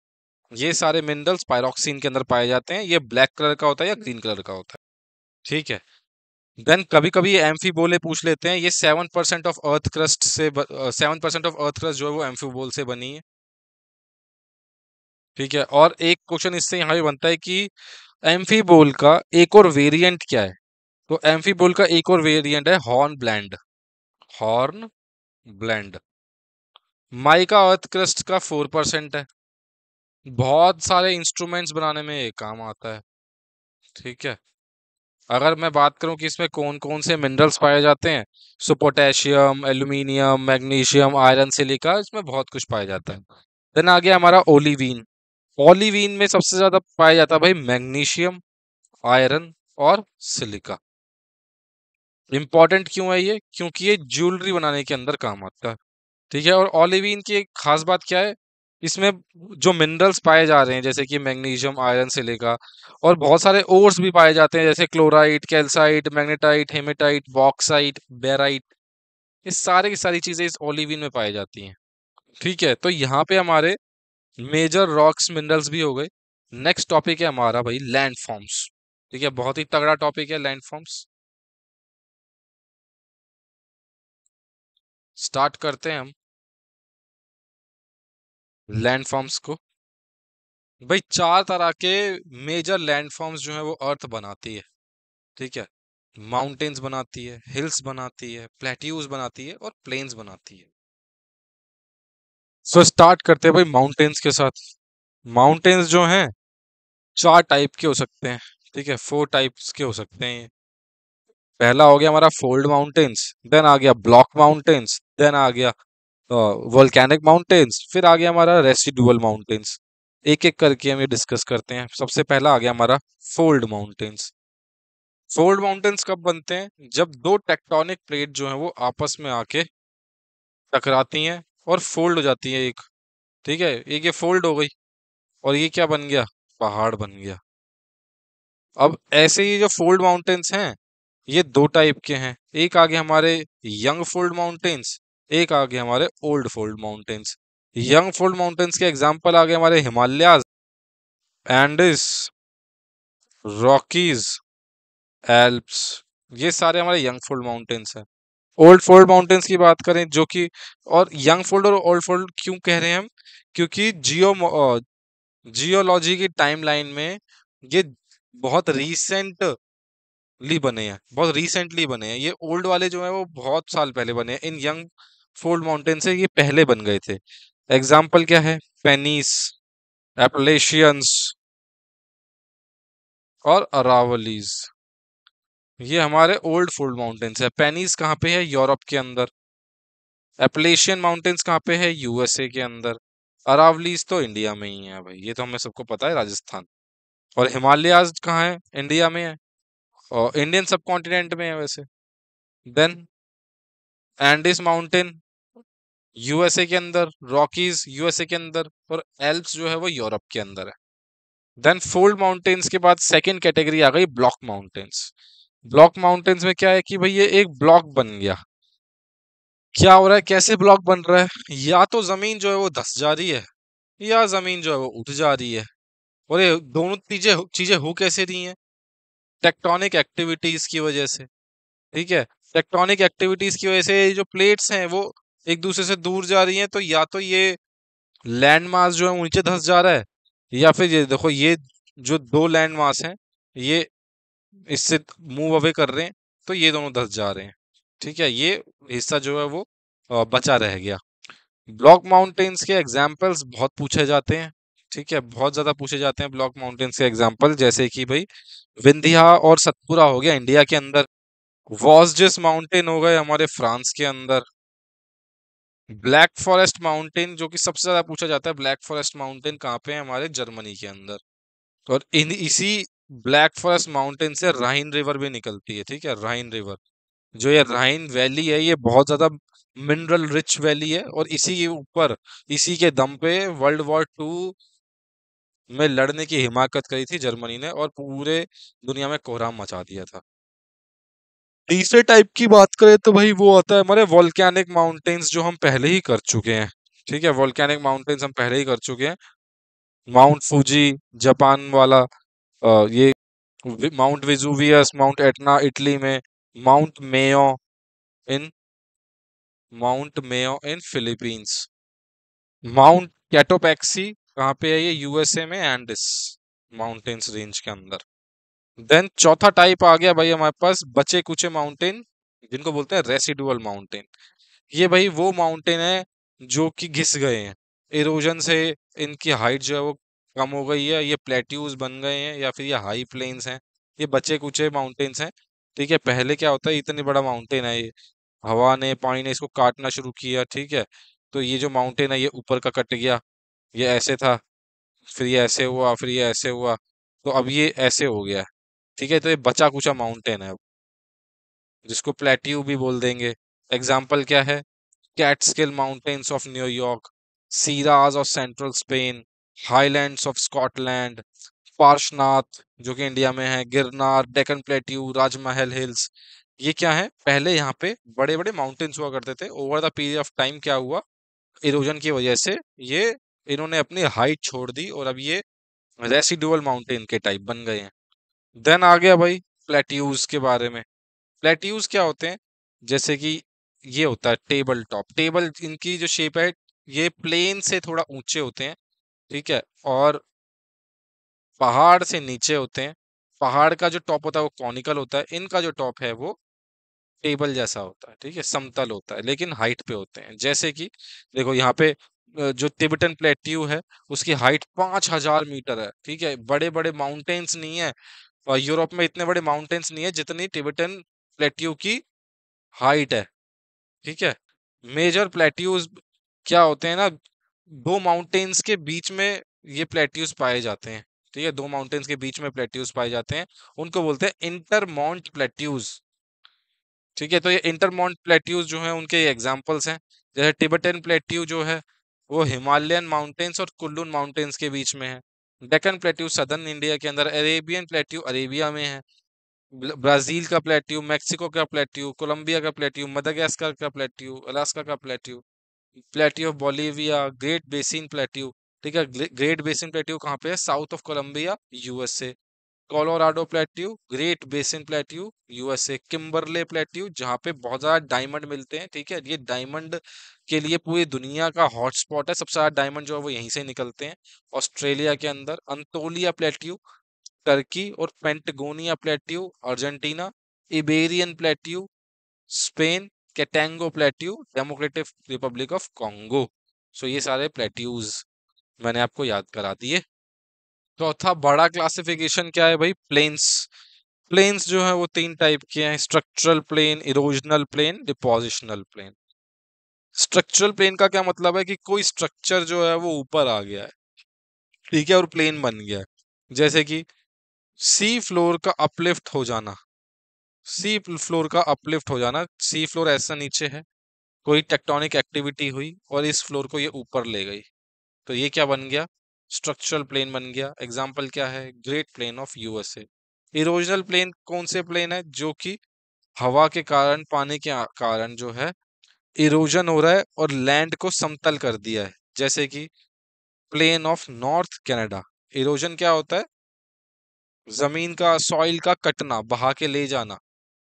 ये सारे मिनरल्स पायरोक्सीन के अंदर पाए जाते हैं ये ब्लैक कलर का होता है या ग्रीन कलर का होता है ठीक है देन कभी कभी बोले पूछ लेते हैं ये seven percent of earth crust से seven percent of earth crust जो है वो एम्फीबोल से बनी है ठीक है और एक क्वेश्चन इससे यहाँ भी बनता है कि एम्फीबोल का एक और वेरिएंट क्या है तो एम्फीबोल का एक और वेरिएंट है hornblende hornblende mica earth crust का फोर परसेंट है बहुत सारे इंस्ट्रूमेंट्स बनाने में ये काम आता है ठीक है अगर मैं बात करूं कि इसमें कौन कौन से मिनरल्स पाए जाते हैं so potassium aluminium magnesium iron silica इसमें बहुत कुछ पाया जाता है देन आ गया हमारा ओलिवीन ओलिवीन में सबसे ज़्यादा पाया जाता है भाई मैग्नीशियम आयरन और सिलिका इंपॉर्टेंट क्यों है ये क्योंकि ये ज्वेलरी बनाने के अंदर काम आता है ठीक है और ऑलिविन की एक खास बात क्या है इसमें जो मिनरल्स पाए जा रहे हैं जैसे कि मैग्नीशियम आयरन से लेकर और बहुत सारे ओर्स भी पाए जाते हैं जैसे chlorite calcite magnetite hematite bauxite barite ये सारे की सारी चीज़ें इस ओलिविन में पाई जाती हैं ठीक है तो यहाँ पे हमारे मेजर रॉक्स मिनरल्स भी हो गए नेक्स्ट टॉपिक है हमारा भाई लैंड फॉर्म्स ठीक है बहुत ही तगड़ा टॉपिक है लैंड फॉर्म्स स्टार्ट करते हैं हम लैंडफॉर्म्स को भाई चार तरह के मेजर लैंडफॉर्म्स जो है वो अर्थ बनाती है ठीक है माउंटेन्स बनाती है हिल्स बनाती है प्लेट्यूज बनाती है और प्लेन्स बनाती है सो so, स्टार्ट करते हैं भाई माउंटेन्स के साथ माउंटेन्स जो हैं चार टाइप के हो सकते हैं ठीक है फोर टाइप्स के हो सकते हैं पहला हो गया हमारा फोल्ड माउंटेन्स देन आ गया ब्लॉक माउंटेन्स देन आ गया वॉल्केनिक माउंटेन्स फिर आ गया हमारा रेसिडुअल माउंटेन्स एक एक करके हम ये डिस्कस करते हैं सबसे पहला आ गया हमारा फोल्ड माउंटेन्स फोल्ड माउंटेन्स कब बनते हैं जब दो टेक्टोनिक प्लेट जो है वो आपस में आके टकराती हैं और फोल्ड हो जाती है एक ठीक है एक ये फोल्ड हो गई और ये क्या बन गया पहाड़ बन गया अब ऐसे ही जो फोल्ड माउंटेन्स हैं ये दो टाइप के हैं एक आगे हमारे यंग फोल्ड माउंटेन्स एक आ गए हमारे old fold mountains young fold mountains के एग्जाम्पल आ गए हमारे हिमालयाज एंडिस रॉकीज एल्प्स ये सारे हमारे यंग फोल्ड माउंटेन्स हैं ओल्ड फोल्ड माउंटेन्स की बात करें जो कि और यंग फोल्ड और ओल्ड फोल्ड क्यों कह रहे हैं हम क्योंकि जियो जियोलॉजी की टाइमलाइन में ये बहुत रिसेंटली बने हैं बहुत रिसेंटली बने हैं ये ओल्ड वाले जो है वो बहुत साल पहले बने हैं इन यंग फोल्ड माउंटेन से ये पहले बन गए थे एग्जाम्पल क्या है पेनीस एपलेशियंस और अरावलीज ये हमारे ओल्ड फोल्ड माउंटेन्स है पेनीस कहाँ पे है यूरोप के अंदर एपलेशियन माउंटेन्स कहाँ पे है यूएसए के अंदर अरावलीज तो इंडिया में ही है भाई ये तो हमें सबको पता है राजस्थान और हिमालयाज कहाँ है इंडिया में है और इंडियन सब कॉन्टिनेंट में है वैसे देन एंडिस माउंटेन यूएसए के अंदर रॉकीज यूएसए के अंदर और एल्प्स जो है वो यूरोप के अंदर है देन फोल्ड माउंटेन्स के बाद सेकेंड कैटेगरी आ गई ब्लॉक माउंटेन्स ब्लॉक माउंटेन्स में क्या है कि भाई ये एक ब्लॉक बन गया क्या हो रहा है कैसे ब्लॉक बन रहा है या तो जमीन जो है वो धस जा रही है या जमीन जो है वो उठ जा रही है और ये दोनों चीजें चीजें हो कैसे रही हैं टेक्टोनिक एक्टिविटीज की वजह से ठीक है टेक्टोनिक एक्टिविटीज की वजह से जो प्लेट्स हैं वो एक दूसरे से दूर जा रही हैं तो या तो ये लैंड मास जो है नीचे धस जा रहा है या फिर ये देखो ये जो दो लैंड मास हैं ये इससे मूव अवे कर रहे हैं तो ये दोनों धस जा रहे हैं ठीक है ये हिस्सा जो है वो बचा रह गया ब्लॉक माउंटेन्स के एग्जाम्पल्स बहुत पूछे जाते हैं ठीक है बहुत ज्यादा पूछे जाते हैं ब्लॉक माउंटेन्स के एग्जाम्पल जैसे कि भाई विंध्या और सतपुरा हो गया इंडिया के अंदर वॉजिस माउंटेन हो गए हमारे फ्रांस के अंदर ब्लैक फॉरेस्ट माउंटेन जो कि सबसे ज्यादा पूछा जाता है ब्लैक फॉरेस्ट माउंटेन कहाँ पे है हमारे जर्मनी के अंदर और इन इसी ब्लैक फॉरेस्ट माउंटेन से राइन रिवर भी निकलती है ठीक है राइन रिवर जो ये राइन वैली है ये बहुत ज्यादा मिनरल रिच वैली है और इसी के ऊपर इसी के दम पे वर्ल्ड वॉर टू में लड़ने की हिमाकत करी थी जर्मनी ने और पूरे दुनिया में कोहराम मचा दिया था तीसरे टाइप की बात करें तो भाई वो आता है हमारे वॉल्कैनिक माउंटेन्स जो हम पहले ही कर चुके हैं ठीक है वॉल्कैनिक माउंटेन्स हम पहले ही कर चुके हैं माउंट फूजी जापान वाला आ, ये mount Vesuvius mount Etna Italy में mount Mayon mount Mayon Philippines mount Cotopaxi कहाँ पे है ये यूएसए में एंडिस माउंटेन्स रेंज के अंदर देन चौथा टाइप आ गया भाई हमारे पास बचे कुचे माउंटेन जिनको बोलते हैं रेसिडुअल माउंटेन ये भाई वो माउंटेन है जो कि घिस गए हैं इरोजन से इनकी हाइट जो है वो कम हो गई है ये प्लेट्यूज बन गए हैं या फिर ये हाई प्लेन्स हैं ये बचे कुचे माउंटेन्स हैं ठीक है पहले क्या होता है इतने बड़ा माउंटेन है ये हवा ने पानी ने इसको काटना शुरू किया ठीक है तो ये जो माउंटेन है ये ऊपर का कट गया ये ऐसे था फिर ये ऐसे हुआ फिर ये ऐसे हुआ तो अब ये ऐसे हो गया ठीक है तो ये बचा कुचा माउंटेन है जिसको प्लेट्यू भी बोल देंगे एग्जाम्पल क्या है Catskill mountains of New York Sierras of central Spain highlands of Scotland Parasnath जो कि इंडिया में है गिरनार डेकन प्लेट्यू राजमहल हिल्स ये क्या है पहले यहाँ पे बड़े बड़े माउंटेन्स हुआ करते थे over the period of time क्या हुआ इरोजन की वजह से ये इन्होंने अपनी हाइट छोड़ दी और अब ये रेसिडुअल माउंटेन के टाइप बन गए हैं देन आ गया भाई प्लेट्यूज के बारे में प्लेट्यूज क्या होते हैं जैसे कि ये होता है टेबल टॉप टेबल इनकी जो शेप है ये प्लेन से थोड़ा ऊंचे होते हैं ठीक है और पहाड़ से नीचे होते हैं पहाड़ का जो टॉप होता है वो कॉनिकल होता है इनका जो टॉप है वो टेबल जैसा होता है ठीक है समतल होता है लेकिन हाइट पे होते हैं जैसे कि देखो यहाँ पे जो तिबटन प्लेट्यू है उसकी हाइट पांच हजार मीटर है ठीक है बड़े बड़े माउंटेन्स नहीं है और यूरोप में इतने बड़े माउंटेन्स नहीं है जितनी टिबेटन प्लेट्यू की हाइट है ठीक है मेजर प्लेट्यूज क्या होते हैं ना दो माउंटेन्स के बीच में ये प्लेट्यूज पाए जाते हैं ठीक है दो माउंटेन्स के बीच में प्लेट्यूज पाए जाते हैं उनको बोलते हैं इंटरमाउंट प्लेट्यूज ठीक है तो ये इंटरमाउंट प्लेट्यूज जो है उनके एग्जाम्पल्स हैं जैसे टिबेटन प्लेट्यू जो है वो हिमालयन माउंटेन्स और कुल्लून माउंटेन्स के बीच में है डेकन प्लेट्यू सदर्न इंडिया के अंदर अरेबियन प्लेट्यू अरेबिया में है ब्राज़ील का प्लेट्यू मैक्सिको का प्लेट्यू कोलंबिया का प्लेट्यू मदागास्कर का प्लेट्यू अलास्का का plateau plateau of Bolivia great basin plateau ठीक है ग्रेट बेसिन प्लेट्यू कहाँ पे है south of Colombia USA Colorado plateau great basin plateau USA Kimberley plateau जहाँ पे बहुत ज्यादा डायमंड मिलते हैं ठीक है ये डायमंड के लिए पूरी दुनिया का हॉटस्पॉट है सबसे ज्यादा डायमंड जो है वो यहीं से निकलते हैं ऑस्ट्रेलिया के अंदर अंतोलिया प्लेट्यू टर्की और Patagonia plateau Argentina Iberian plateau Spain Katanga plateau democratic republic of Congo so ये सारे प्लेट्यूज मैंने आपको याद करा दिए चौथा बड़ा क्लासिफिकेशन क्या है भाई प्लेन्स प्लेन्स जो है वो तीन टाइप के हैं structural plain erosional plain depositional plain structural plain का क्या मतलब है कि कोई स्ट्रक्चर जो है वो ऊपर आ गया है ठीक है और प्लेन बन गया है जैसे कि सी फ्लोर का अपलिफ्ट हो जाना सी फ्लोर का अपलिफ्ट हो जाना सी फ्लोर ऐसा नीचे है कोई टेक्टोनिक एक्टिविटी हुई और इस फ्लोर को ये ऊपर ले गई तो ये क्या बन गया स्ट्रक्चरल प्लेन बन गया एग्जाम्पल क्या है great plain of USA erosional plain कौन से प्लेन है जो कि हवा के कारण पानी के कारण जो है इरोजन हो रहा है और लैंड को समतल कर दिया है जैसे कि plain of north Canada erosion क्या होता है जमीन का सॉइल का कटना बहा के ले जाना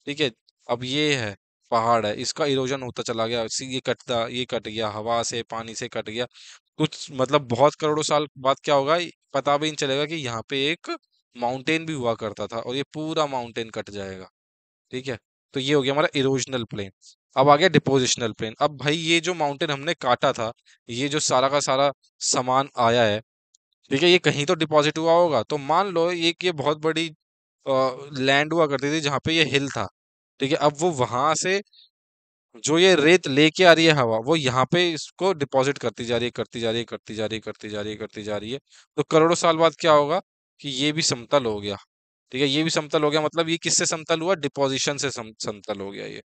ठीक है अब ये है पहाड़ है इसका इरोजन होता चला गया ये कटता ये कट गया हवा से पानी से कट गया कुछ मतलब बहुत करोड़ों साल बाद क्या होगा पता भी नहीं चलेगा कि यहाँ पे एक माउंटेन भी हुआ करता था और ये पूरा माउंटेन कट जाएगा ठीक है तो ये हो गया हमारा इरोजनल प्लेन अब आ गया डिपोजिशनल प्लेन अब भाई ये जो माउंटेन हमने काटा था ये जो सारा का सारा सामान आया है ठीक है ये कहीं तो डिपॉजिट हुआ होगा तो मान लो ये ये बहुत बड़ी लैंड हुआ करती थी जहाँ पे ये हिल था ठीक है अब वो वहां से जो ये रेत लेके आ रही है हवा वो यहाँ पे इसको डिपॉजिट करती जा रही है करती जा रही है करती जा रही है करती जा रही है करती जा रही है तो करोड़ों साल बाद क्या होगा कि ये भी समतल हो गया ठीक है ये भी समतल हो गया मतलब ये किससे समतल हुआ डिपोजिशन से सम, समतल हो गया ये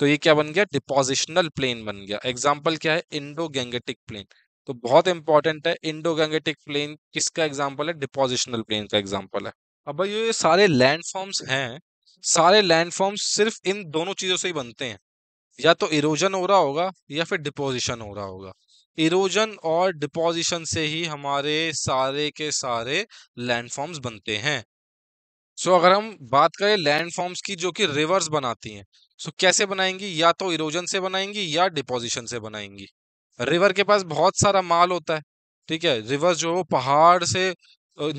तो ये क्या बन गया डिपोजिशनल प्लेन बन गया एग्जाम्पल क्या है इंडो गैंगेटिक प्लेन तो बहुत इंपॉर्टेंट है इंडो गैंगेटिक प्लेन किसका एग्जाम्पल है डिपोजिशनल प्लेन का एग्जाम्पल है अब भाई ये सारे लैंडफॉर्म्स हैं सारे लैंडफॉर्म्स सिर्फ इन दोनों चीजों से ही बनते हैं या तो इरोजन हो रहा होगा या फिर डिपोजिशन हो रहा होगा इरोजन और डिपोजिशन से ही हमारे सारे के सारे लैंडफॉर्म्स बनते हैं सो so, अगर हम बात करें लैंडफॉर्म्स की जो कि रिवर्स बनाती हैं सो so, कैसे बनाएंगी या तो इरोजन से बनाएंगी या डिपोजिशन से बनाएंगी रिवर के पास बहुत सारा माल होता है ठीक है रिवर जो है वो पहाड़ से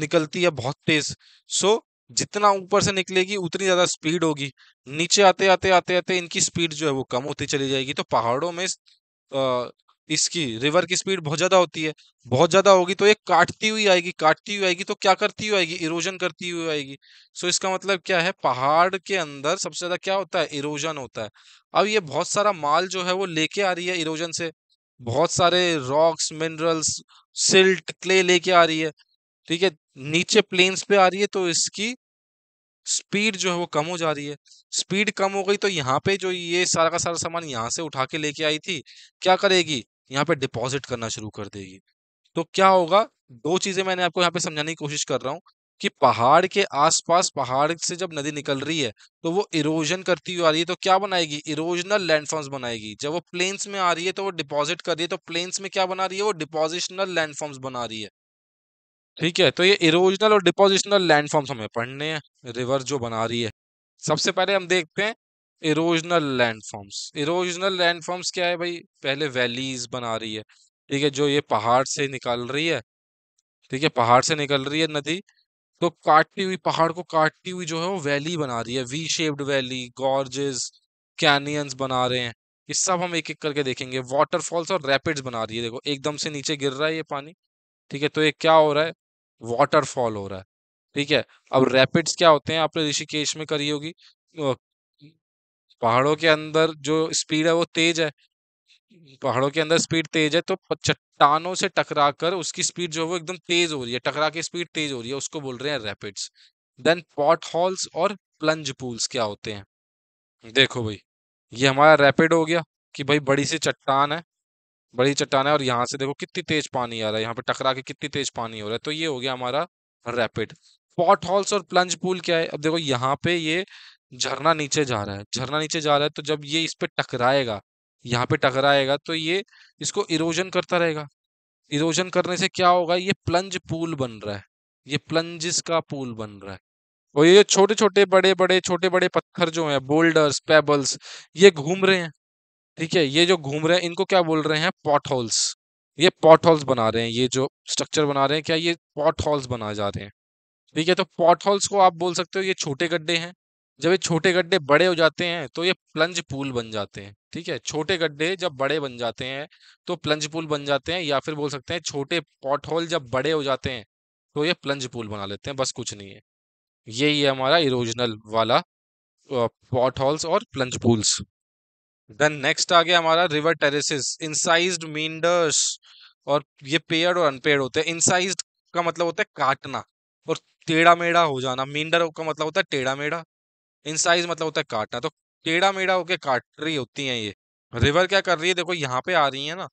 निकलती है बहुत तेज सो जितना ऊपर से निकलेगी उतनी ज्यादा स्पीड होगी नीचे आते आते आते आते इनकी स्पीड जो है वो कम होती चली जाएगी तो पहाड़ों में इसकी रिवर की स्पीड बहुत ज्यादा होती है बहुत ज्यादा होगी तो ये काटती हुई आएगी काटती हुई आएगी तो क्या करती हुई आएगी इरोजन करती हुई आएगी सो इसका मतलब क्या है पहाड़ के अंदर सबसे ज्यादा क्या होता है इरोजन होता है अब ये बहुत सारा माल जो है वो लेके आ रही है इरोजन से बहुत सारे रॉक्स मिनरल्स सिल्ट क्ले लेके आ रही है ठीक है नीचे प्लेन्स पे आ रही है तो इसकी स्पीड जो है वो कम हो जा रही है स्पीड कम हो गई तो यहाँ पे जो ये सारा का सारा सामान यहाँ से उठा के लेके आई थी क्या करेगी यहाँ पे डिपॉजिट करना शुरू कर देगी तो क्या होगा दो चीजें मैंने आपको यहाँ पे समझाने की कोशिश कर रहा हूँ कि पहाड़ के आसपास पहाड़ से जब नदी निकल रही है तो वो इरोजन करती हुई आ रही है तो क्या बनाएगी इरोजनल लैंडफॉर्म्स बनाएगी जब वो प्लेन्स में आ रही है तो वो डिपॉजिट कर रही है तो प्लेन्स में क्या बना रही है वो डिपॉजिशनल लैंडफॉर्म्स बना रही है ठीक है तो ये इरोजनल और डिपोजिशनल लैंडफॉर्म्स हमें पढ़ने हैं रिवर जो बना रही है सबसे पहले हम देखते हैं इरोजनल लैंडफॉर्म्स इरोजनल लैंडफॉर्म्स क्या है भाई पहले वैलीज बना रही है ठीक है जो ये पहाड़ से निकल रही है ठीक है पहाड़ से निकल रही है नदी तो काटती हुई पहाड़ को काटती हुई जो है वो वैली बना रही है V shaped valley gorges canyons बना रहे हैं ये सब हम एक एक करके देखेंगे वाटरफॉल्स और रैपिड्स बना रही है देखो एकदम से नीचे गिर रहा है ये पानी ठीक है तो ये क्या हो रहा है वाटरफॉल हो रहा है ठीक है अब रैपिड्स हाँ। क्या होते हैं आपने ऋषिकेश में करी होगी पहाड़ों के अंदर जो स्पीड है वो तेज है पहाड़ों के अंदर स्पीड तेज है तो चट्टानों से टकरा कर उसकी स्पीड जो है वो एकदम तेज हो रही है टकरा के स्पीड तेज हो रही है उसको बोल रहे हैं रैपिड्स देन पॉट हॉल्स और प्लंज पूल्स क्या होते हैं देखो भाई ये हमारा रैपिड हो गया कि भाई बड़ी सी चट्टान है बड़ी चट्टान है और यहाँ से देखो कितनी तेज पानी आ रहा है यहाँ पे टकरा के कितनी तेज पानी हो रहा है तो ये हो गया हमारा रैपिड पॉट हॉल्स और प्लंज पूल क्या है अब देखो यहाँ पे ये झरना नीचे जा रहा है झरना नीचे जा रहा है तो जब ये इस पे टकराएगा यहाँ पे टकराएगा तो ये इसको इरोजन करता रहेगा इरोजन करने से क्या होगा ये प्लंज पूल बन रहा है ये प्लंजिस का पूल बन रहा है और ये छोटे छोटे बड़े बड़े छोटे बड़े पत्थर जो हैं बोल्डर्स पेबल्स ये घूम रहे हैं ठीक है ये जो घूम रहे हैं इनको क्या बोल रहे हैं पॉट होल्स ये पॉट होल्स बना रहे हैं ये जो स्ट्रक्चर बना रहे हैं क्या ये पॉट होल्स बनाए जा रहे हैं ठीक है तो पॉट होल्स को आप बोल सकते हो ये छोटे गड्ढे हैं जब ये छोटे गड्ढे बड़े हो जाते हैं तो ये प्लंज पूल बन जाते हैं ठीक है छोटे गड्ढे जब बड़े बन जाते हैं तो प्लंज पूल बन जाते हैं या फिर बोल सकते हैं छोटे पॉट होल जब बड़े हो जाते हैं तो ये प्लंज पूल बना लेते हैं बस कुछ नहीं है यही है हमारा इरोजनल वाला पॉट होल्स और प्लंज पूल्स देन नेक्स्ट आ गया हमारा रिवर टेरेसिस इनसाइज मीनडर्स और ये पेयर्ड और अनपेयर्ड होते हैं इनसाइज का मतलब होता है काटना और टेढ़ा मेढ़ा हो जाना मींडर का मतलब होता है टेढ़ा मेढ़ा इनसाइज मतलब होता है काटना तो टेढ़ा मेढ़ा होके काट रही होती हैं ये रिवर क्या कर रही है देखो यहाँ पे आ रही है ना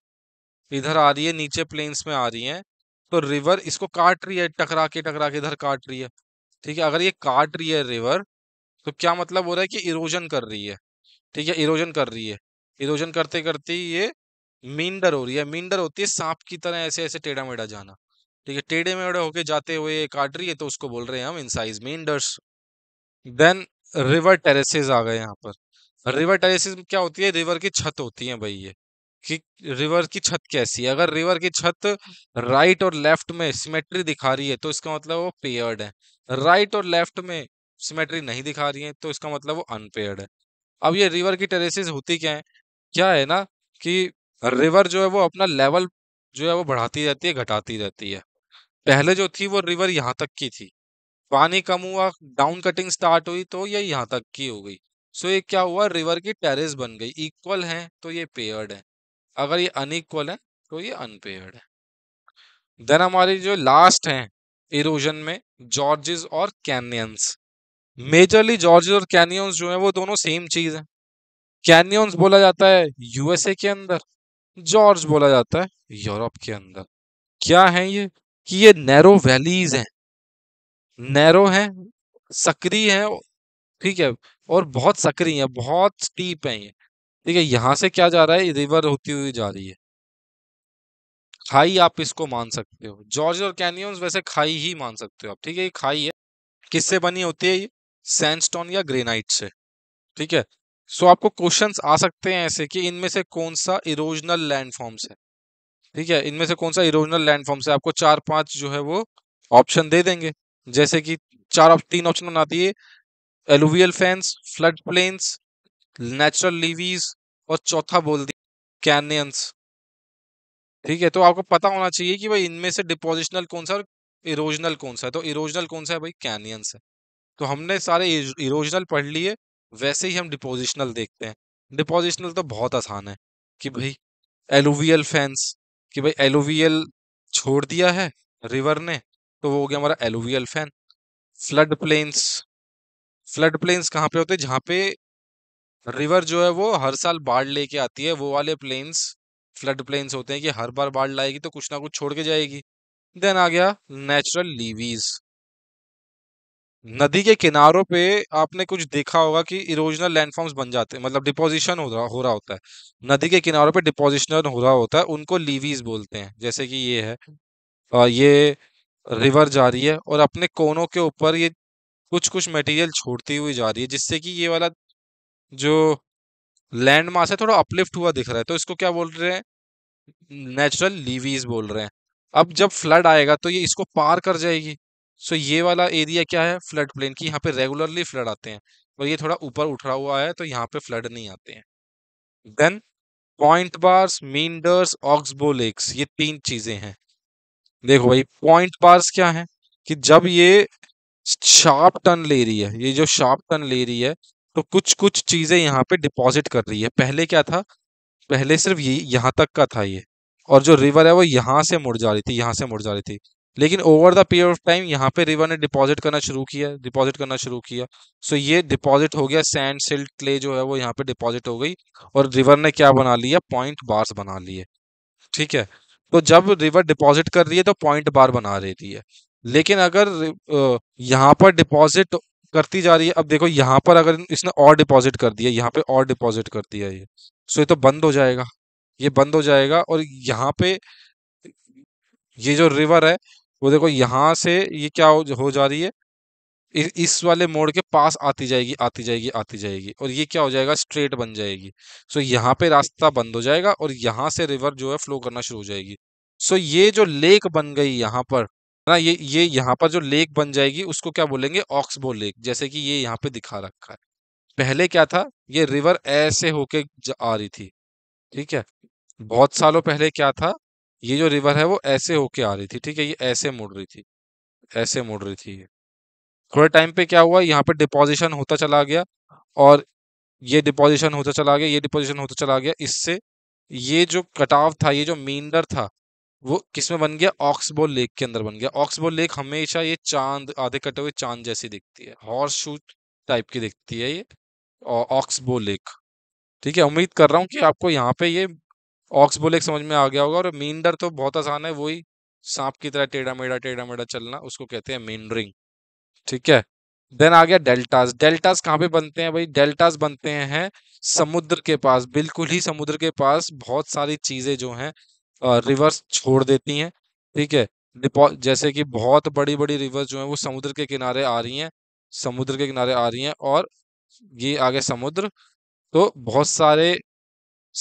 इधर आ रही है नीचे प्लेन्स में आ रही है तो रिवर इसको काट रही है टकरा के टकरा के इधर काट रही है ठीक है अगर ये काट रही है रिवर तो क्या मतलब हो रहा है कि इरोजन कर रही है ठीक है इरोजन कर रही है इरोजन करते करते ये मींडर हो रही है मीडर होती है सांप की तरह ऐसे ऐसे टेढ़ा मेढ़ा जाना ठीक है टेढ़े मेढ़े होके जाते हुए काट रही है तो उसको बोल रहे हैं हम incised meanders then river terraces आ गए यहाँ पर रिवर टेरेसेस क्या होती है रिवर की छत होती है भाई ये कि रिवर की छत कैसी है अगर रिवर की छत राइट और लेफ्ट में सिमेट्री दिखा रही है तो इसका मतलब वो पेयर्ड है राइट और लेफ्ट में सिमेट्री नहीं दिखा रही है तो इसका मतलब वो अनपेयर्ड है अब ये रिवर की टेरेसिस होती क्या है क्या है ना कि रिवर जो है वो अपना लेवल जो है वो बढ़ाती रहती है घटाती रहती है पहले जो थी वो रिवर यहाँ तक की थी पानी कम हुआ डाउन कटिंग स्टार्ट हुई तो ये यहाँ तक की हो गई सो ये क्या हुआ रिवर की टेरेस बन गई इक्वल है तो ये पेयर्ड है अगर ये अनइक्वल है तो ये अनपेयर्ड है देन हमारी जो लास्ट है इरोजन में जॉर्जेस और कैनियंस मेजरली जॉर्ज और कैनियंस जो है वो दोनों सेम चीज है कैनियंस बोला जाता है यूएसए के अंदर जॉर्ज बोला जाता है यूरोप के अंदर क्या है ये कि ये नैरो वैलीज हैं नैरो हैं सक्रिय हैं ठीक है और बहुत सक्रिय हैं बहुत स्टीप हैं ये ठीक है यहां से क्या जा रहा है रिवर होती हुई जा रही है खाई आप इसको मान सकते हो जॉर्ज और कैनियंस वैसे खाई ही मान सकते हो आप ठीक है ये खाई है किससे बनी होती है ये सैंडस्टोन या ग्रेनाइट से ठीक है सो so, आपको क्वेश्चन आ सकते हैं ऐसे कि इनमें से कौन सा इरोजनल लैंडफॉर्म्स है ठीक है इनमें से कौन सा इरोजनल लैंडफॉर्म्स है आपको चार पांच जो है वो ऑप्शन दे देंगे जैसे कि चार तीन ऑप्शन बना दिए alluvial fans flood plains natural levees और चौथा बोल दी कैनियंस ठीक है तो आपको पता होना चाहिए कि भाई इनमें से डिपोजिशनल कौन सा और इरोजनल कौन सा है तो इरोजनल कौन सा है भाई कैनियंस है तो हमने सारे इरोजनल पढ़ लिए वैसे ही हम डिपोजिशनल देखते हैं डिपोजिशनल तो बहुत आसान है कि भाई एलोवियल फैंस कि भाई एलोवियल छोड़ दिया है रिवर ने तो वो हो गया हमारा alluvial fan flood plains flood plains कहाँ पे होते हैं जहाँ पे रिवर जो है वो हर साल बाढ़ लेके आती है वो वाले प्लेन्स फ्लड प्लेन्स होते हैं कि हर बार बाढ़ लाएगी तो कुछ ना कुछ छोड़ के जाएगी देन आ गया नेचुरल लीवीज नदी के किनारों पे आपने कुछ देखा होगा कि इरोजनल लैंडफॉर्म्स बन जाते हैं मतलब डिपोजिशन हो रहा हो रहा होता है नदी के किनारों पे डिपोजिशनर हो रहा होता है उनको लीवीज बोलते हैं जैसे कि ये है आ, ये रिवर जा रही है और अपने कोनों के ऊपर ये कुछ कुछ मटेरियल छोड़ती हुई जा रही है जिससे कि ये वाला जो लैंड मास है थोड़ा अपलिफ्ट हुआ दिख रहा है तो इसको क्या बोल रहे हैं नेचुरल लीवीज बोल रहे हैं अब जब फ्लड आएगा तो ये इसको पार कर जाएगी सो ये वाला एरिया क्या है फ्लड प्लेन की यहाँ पे रेगुलरली फ्लड आते हैं और ये थोड़ा ऊपर उठा हुआ है तो यहाँ पे फ्लड नहीं आते हैं then point bars meanders oxbow lakes ये तीन चीजें हैं देखो भाई पॉइंट बार्स क्या है कि जब ये शार्प टर्न ले रही है ये जो शार्प टर्न ले रही है तो कुछ कुछ चीजें यहाँ पे डिपॉजिट कर रही है पहले क्या था पहले सिर्फ ये यहाँ तक का था ये और जो रिवर है वो यहाँ से मुड़ जा रही थी यहाँ से मुड़ जा रही थी लेकिन over the period of time यहाँ पे रिवर ने डिपॉजिट करना शुरू किया डिपॉजिट करना शुरू किया सो ये डिपॉजिट हो गया सैंड सिल्ट क्ले जो है वो यहाँ पे डिपॉजिट हो गई और रिवर ने क्या बना लिया पॉइंट बार्स बना लिए ठीक है तो जब रिवर डिपॉजिट कर रही है तो पॉइंट बार बना रही है लेकिन अगर यहाँ पर डिपॉजिट करती जा रही है अब देखो यहाँ पर अगर इसने और डिपॉजिट कर दिया यहाँ पे और डिपॉजिट कर दिया ये सो ये तो बंद हो जाएगा ये बंद हो जाएगा और यहाँ पे ये जो रिवर है वो देखो यहाँ से ये क्या हो, हो जा रही है इस वाले मोड़ के पास आती जाएगी आती जाएगी आती जाएगी और ये क्या हो जाएगा स्ट्रेट बन जाएगी सो यहाँ पे रास्ता बंद हो जाएगा और यहाँ से रिवर जो है फ्लो करना शुरू हो जाएगी सो ये जो लेक बन गई यहाँ पर ना ये ये यहाँ पर जो लेक बन जाएगी उसको क्या बोलेंगे ऑक्सबो लेक जैसे कि ये यहाँ पे दिखा रखा है पहले क्या था ये रिवर ऐसे होके आ रही थी ठीक है बहुत सालों पहले क्या था ये जो रिवर है वो ऐसे होके आ रही थी ठीक है ये ऐसे मुड़ रही थी ऐसे मुड़ रही थी ये थोड़े टाइम पे क्या हुआ यहाँ पे डिपोजिशन होता चला गया और ये डिपोजिशन होता चला गया ये डिपोजिशन होता चला गया इससे ये जो कटाव था ये जो मीनर था वो किस में बन गया ऑक्सबो लेक के अंदर बन गया ऑक्सबो लेक हमेशा ये चांद आधे कटे हुए चांद जैसी दिखती है हॉर्स शू टाइप की दिखती है ये ऑक्सबो लेक ठीक है उम्मीद कर रहा हूँ कि आपको यहाँ पे ये ऑक्स ऑक्सबोलिक समझ में आ गया होगा और मीनडर तो बहुत आसान है वही सांप की तरह टेढ़ा मेढ़ा टेढ़ा मेढ़ा चलना उसको कहते हैं मीनरिंग ठीक है देन आ गया डेल्टास डेल्टास कहाँ पे बनते हैं भाई डेल्टास बनते हैं समुद्र के पास बिल्कुल ही समुद्र के पास बहुत सारी चीजें जो हैं रिवर्स छोड़ देती हैं ठीक है जैसे कि बहुत बड़ी बड़ी रिवर्स जो है वो समुद्र के किनारे आ रही हैं समुद्र के किनारे आ रही हैं और ये आगे समुद्र तो बहुत सारे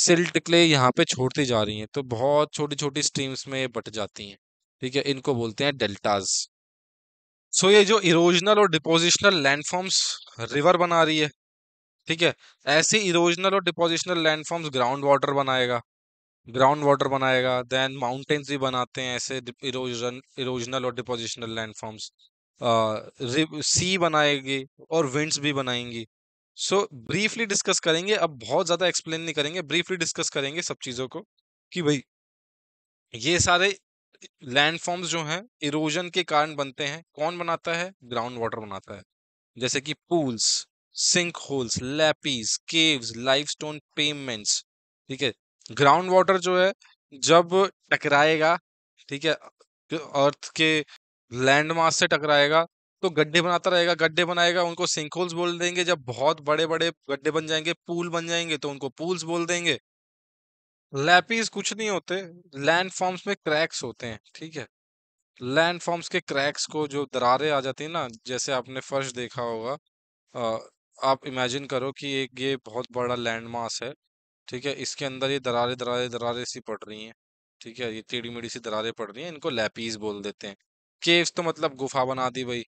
सिल्ट क्ले यहाँ पे छोड़ती जा रही हैं तो बहुत छोटी छोटी स्ट्रीम्स में ये बट जाती हैं ठीक है इनको बोलते हैं डेल्टाज सो ये जो इरोजनल और डिपोजिशनल लैंडफॉर्म्स रिवर बना रही है ठीक है ऐसे इरोजनल और डिपोजिशनल लैंडफॉर्म्स ग्राउंड वाटर बनाएगा ग्राउंड वाटर बनाएगा देन माउंटेन्स भी बनाते हैं ऐसे इरोजन इरोजनल और डिपोजिशनल लैंडफॉर्म्स सी बनाएगी और विंड्स भी बनाएंगी सो ब्रीफली डिस्कस करेंगे अब बहुत ज़्यादा एक्सप्लेन नहीं करेंगे ब्रीफली डिस्कस करेंगे सब चीज़ों को कि भाई ये सारे लैंडफॉर्म्स जो हैं इरोजन के कारण बनते हैं कौन बनाता है ग्राउंड वाटर बनाता है जैसे कि pools sink holes lapies caves limestone pavements ठीक है ग्राउंड वाटर जो है जब टकराएगा ठीक है अर्थ के लैंड मास से टकराएगा तो गड्ढे बनाता रहेगा गड्ढे बनाएगा उनको सिंक होल्स बोल देंगे जब बहुत बड़े बड़े गड्ढे बन जाएंगे पूल बन जाएंगे तो उनको पूल्स बोल देंगे लैपीज कुछ नहीं होते लैंड फॉर्म्स में क्रैक्स होते हैं ठीक है लैंड फॉर्म्स के क्रैक्स को जो दरारें आ जाती है ना जैसे आपने फर्श देखा होगा आप इमेजिन करो कि एक ये बहुत बड़ा लैंड मास है ठीक है इसके अंदर ये दरारे दरारे दरारे सी पड़ रही हैं ठीक है ये टेढ़ी मेढ़ी सी दरारे पड़ रही हैं इनको लैपीज बोल देते हैं केव्स तो मतलब गुफा बना दी भाई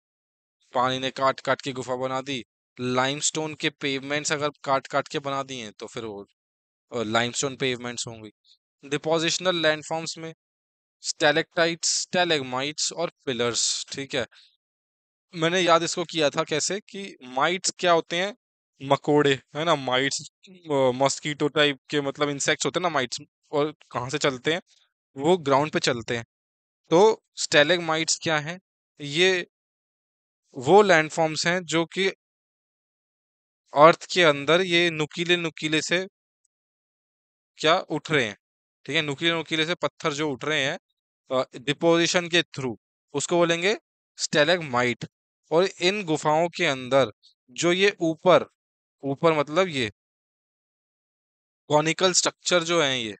पानी ने काट काट के गुफा बना दी लाइमस्टोन के पेवमेंट्स अगर काट काट के बना दिए तो फिर वो लाइमस्टोन पेवमेंट्स होंगी डिपोजिशनल लैंडफॉर्म्स में स्टैलेक्टाइट्स स्टेलेगमाइट्स और पिलर्स ठीक है मैंने याद इसको किया था कैसे कि माइट्स क्या होते हैं मकोड़े है ना माइट्स मस्कीटो टाइप के मतलब इंसेक्ट्स होते हैं ना माइट्स और कहाँ से चलते हैं वो ग्राउंड पे चलते हैं तो स्टेलेग माइट्स क्या हैं ये वो लैंडफॉर्म्स हैं जो कि अर्थ के अंदर ये नुकीले नुकीले से क्या उठ रहे हैं ठीक है नुकीले नुकीले से पत्थर जो उठ रहे हैं डिपोजिशन के थ्रू उसको बोलेंगे स्टेलेग माइट और इन गुफाओं के अंदर जो ये ऊपर ऊपर मतलब ये कॉनिकल स्ट्रक्चर जो है ये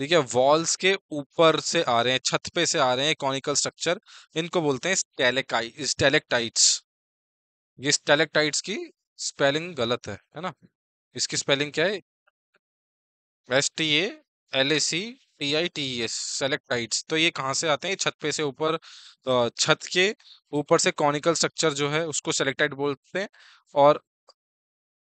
ठीक है वॉल्स के ऊपर से आ रहे हैं छत पे से आ रहे हैं कॉनिकल स्ट्रक्चर इनको बोलते हैं स्टेलेकाई स्टेलेक्टाइट्स ये स्टेलेक्टाइट्स की स्पेलिंग गलत है है ना इसकी स्पेलिंग क्या है S T A L A C T I T S stalactites तो ये कहाँ से आते हैं छत पे से ऊपर छत के ऊपर से कॉनिकल स्ट्रक्चर जो है उसको सेलेक्टाइट बोलते हैं और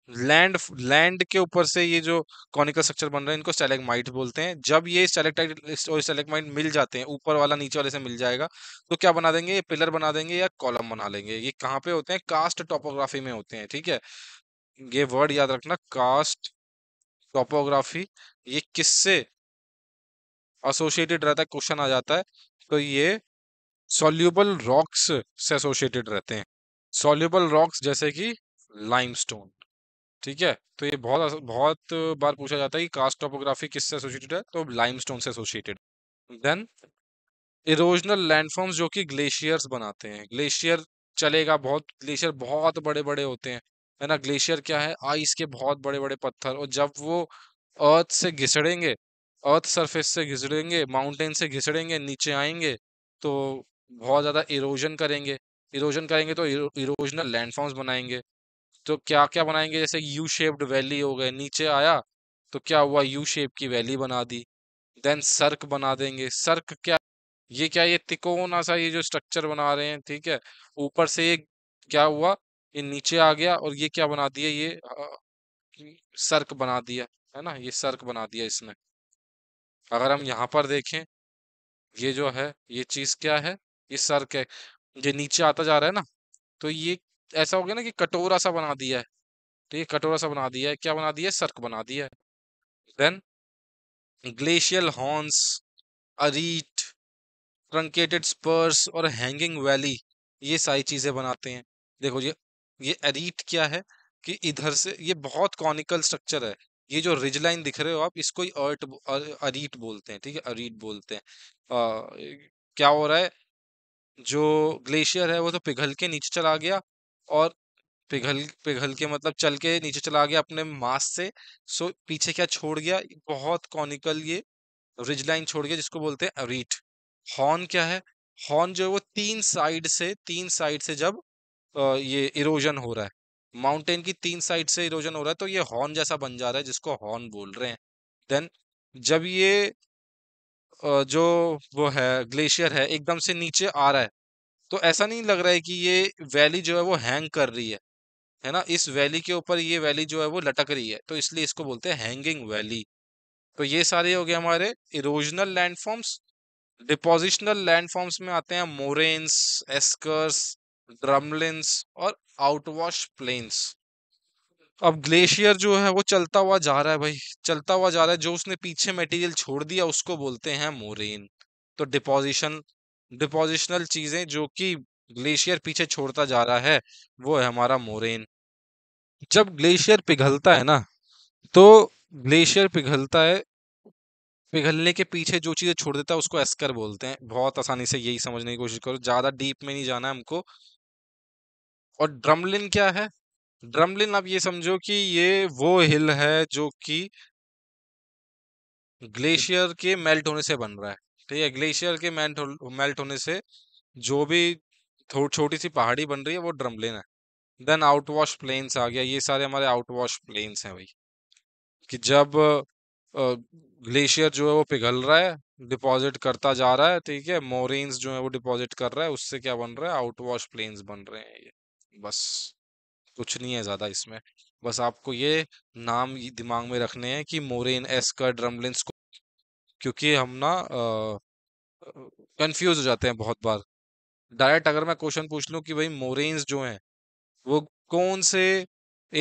लैंड लैंड के ऊपर से ये जो कॉनिकल स्ट्रक्चर बन रहे हैं इनको स्टेलेगमाइट बोलते हैं जब ये स्टेलेक्टाइट और स्टेलेगमाइट मिल जाते हैं ऊपर वाला नीचे वाले से मिल जाएगा तो क्या बना देंगे ये पिलर बना देंगे या कॉलम बना लेंगे ये कहाँ पे होते हैं कास्ट टोपोग्राफी में होते हैं ठीक है ये वर्ड याद रखना कास्ट टोपोग्राफी ये किससे एसोसिएटेड रहता है क्वेश्चन आ जाता है तो ये सोल्यूबल रॉक्स से एसोसिएटेड रहते हैं सोल्यूबल रॉक्स जैसे कि लाइमस्टोन ठीक है तो ये बहुत बहुत बार पूछा जाता है कि कास्ट टोपोग्राफी किससे एसोसिएटेड है तो लाइम से एसोसिएटेड देन इरोजनल लैंडफॉर्म्स जो कि ग्लेशियर्स बनाते हैं ग्लेशियर चलेगा बहुत ग्लेशियर बहुत बड़े बड़े होते हैं है ना ग्लेशियर क्या है आइस के बहुत बड़े बड़े पत्थर और जब वो अर्थ से घिसड़ेंगे अर्थ सरफेस से घिसड़ेंगे माउंटेन से घिसड़ेंगे नीचे आएंगे तो बहुत ज़्यादा इरोजन करेंगे इरोजन करेंगे तो इरोजनल लैंडफॉर्म्स बनाएंगे तो क्या क्या बनाएंगे जैसे यू शेप्ड वैली हो गए नीचे आया तो क्या हुआ यू शेप की वैली बना दी देन सर्क बना देंगे सर्क क्या ये क्या ये तिकोना सा ये जो स्ट्रक्चर बना रहे हैं ठीक है ऊपर से ये क्या हुआ ये नीचे आ गया और ये क्या बना दिया ये सर्क बना दिया है ना ये सर्क बना दिया इसने अगर हम यहाँ पर देखें ये जो है ये चीज क्या है ये सर्क है ये नीचे आता जा रहा है ना तो ये ऐसा हो गया ना कि कटोरा सा बना दिया है ठीक है कटोरा सा बना दिया है क्या बना दिया है सर्क बना दिया है then glacial horns arete truncated spurs और हैंगिंग वैली ये सारी चीजें बनाते हैं देखो ये ये अरीट क्या है कि इधर से ये बहुत कॉनिकल स्ट्रक्चर है ये जो रिज लाइन दिख रहे हो आप इसको ही अर्ट अरीट बोलते हैं ठीक है अरीट बोलते हैं आ, क्या हो रहा है जो ग्लेशियर है वो तो पिघल के नीचे चला गया और पिघल पिघल के मतलब चल के नीचे चला गया अपने मास से सो पीछे क्या छोड़ गया बहुत कॉनिकल ये रिज लाइन छोड़ गया जिसको बोलते हैं रीट हॉर्न क्या है हॉर्न जो है वो तीन साइड से तीन साइड से जब ये इरोजन हो रहा है माउंटेन की तीन साइड से इरोजन हो रहा है तो ये हॉर्न जैसा बन जा रहा है जिसको हॉर्न बोल रहे हैं देन जब ये जो वो है ग्लेशियर है एकदम से नीचे आ रहा है तो ऐसा नहीं लग रहा है कि ये वैली जो है वो हैंग कर रही है है ना इस वैली के ऊपर ये वैली जो है वो लटक रही है तो इसलिए इसको बोलते हैं हैंगिंग वैली तो ये सारे हो गए हमारे इरोजनल लैंडफॉर्म्स डिपोजिशनल लैंडफॉर्म्स में आते हैं मोरेन्स एस्कर्स ड्रमलिन्स और आउटवॉश प्लेन्स अब ग्लेशियर जो है वो चलता हुआ जा रहा है भाई चलता हुआ जा रहा है जो उसने पीछे मटेरियल छोड़ दिया उसको बोलते हैं मोरेन तो डिपोजिशन डिपोजिशनल चीजें जो कि ग्लेशियर पीछे छोड़ता जा रहा है वो है हमारा मोरेन जब ग्लेशियर पिघलता है ना तो ग्लेशियर पिघलता है पिघलने के पीछे जो चीजें छोड़ देता है उसको एस्कर बोलते हैं बहुत आसानी से यही समझने की कोशिश करो ज्यादा डीप में नहीं जाना है हमको और ड्रमलिन क्या है ड्रमलिन आप ये समझो कि ये वो हिल है जो कि ग्लेशियर के मेल्ट होने से बन रहा है ठीक है ग्लेशियर के मेल्ट मेल्ट होने से जो भी छोटी सी पहाड़ी बन रही है वो ड्रमलिन है देन आउटवॉश प्लेन्स आ गया ये सारे हमारे आउटवॉश प्लेन्स हैं भाई कि जब ग्लेशियर जो है वो पिघल रहा है डिपॉजिट करता जा रहा है ठीक है मोरेन्स जो है वो डिपॉजिट कर रहा है उससे क्या बन रहा है आउटवॉश प्लेन्स बन रहे हैं ये बस कुछ नहीं है ज़्यादा इसमें बस आपको ये नाम दिमाग में रखने हैं कि मोरेन एस्कर ड्रमलिन क्योंकि हम ना कंफ्यूज हो जाते हैं बहुत बार डायरेक्ट अगर मैं क्वेश्चन पूछ लूँ कि भाई मोरेन्स जो हैं वो कौन से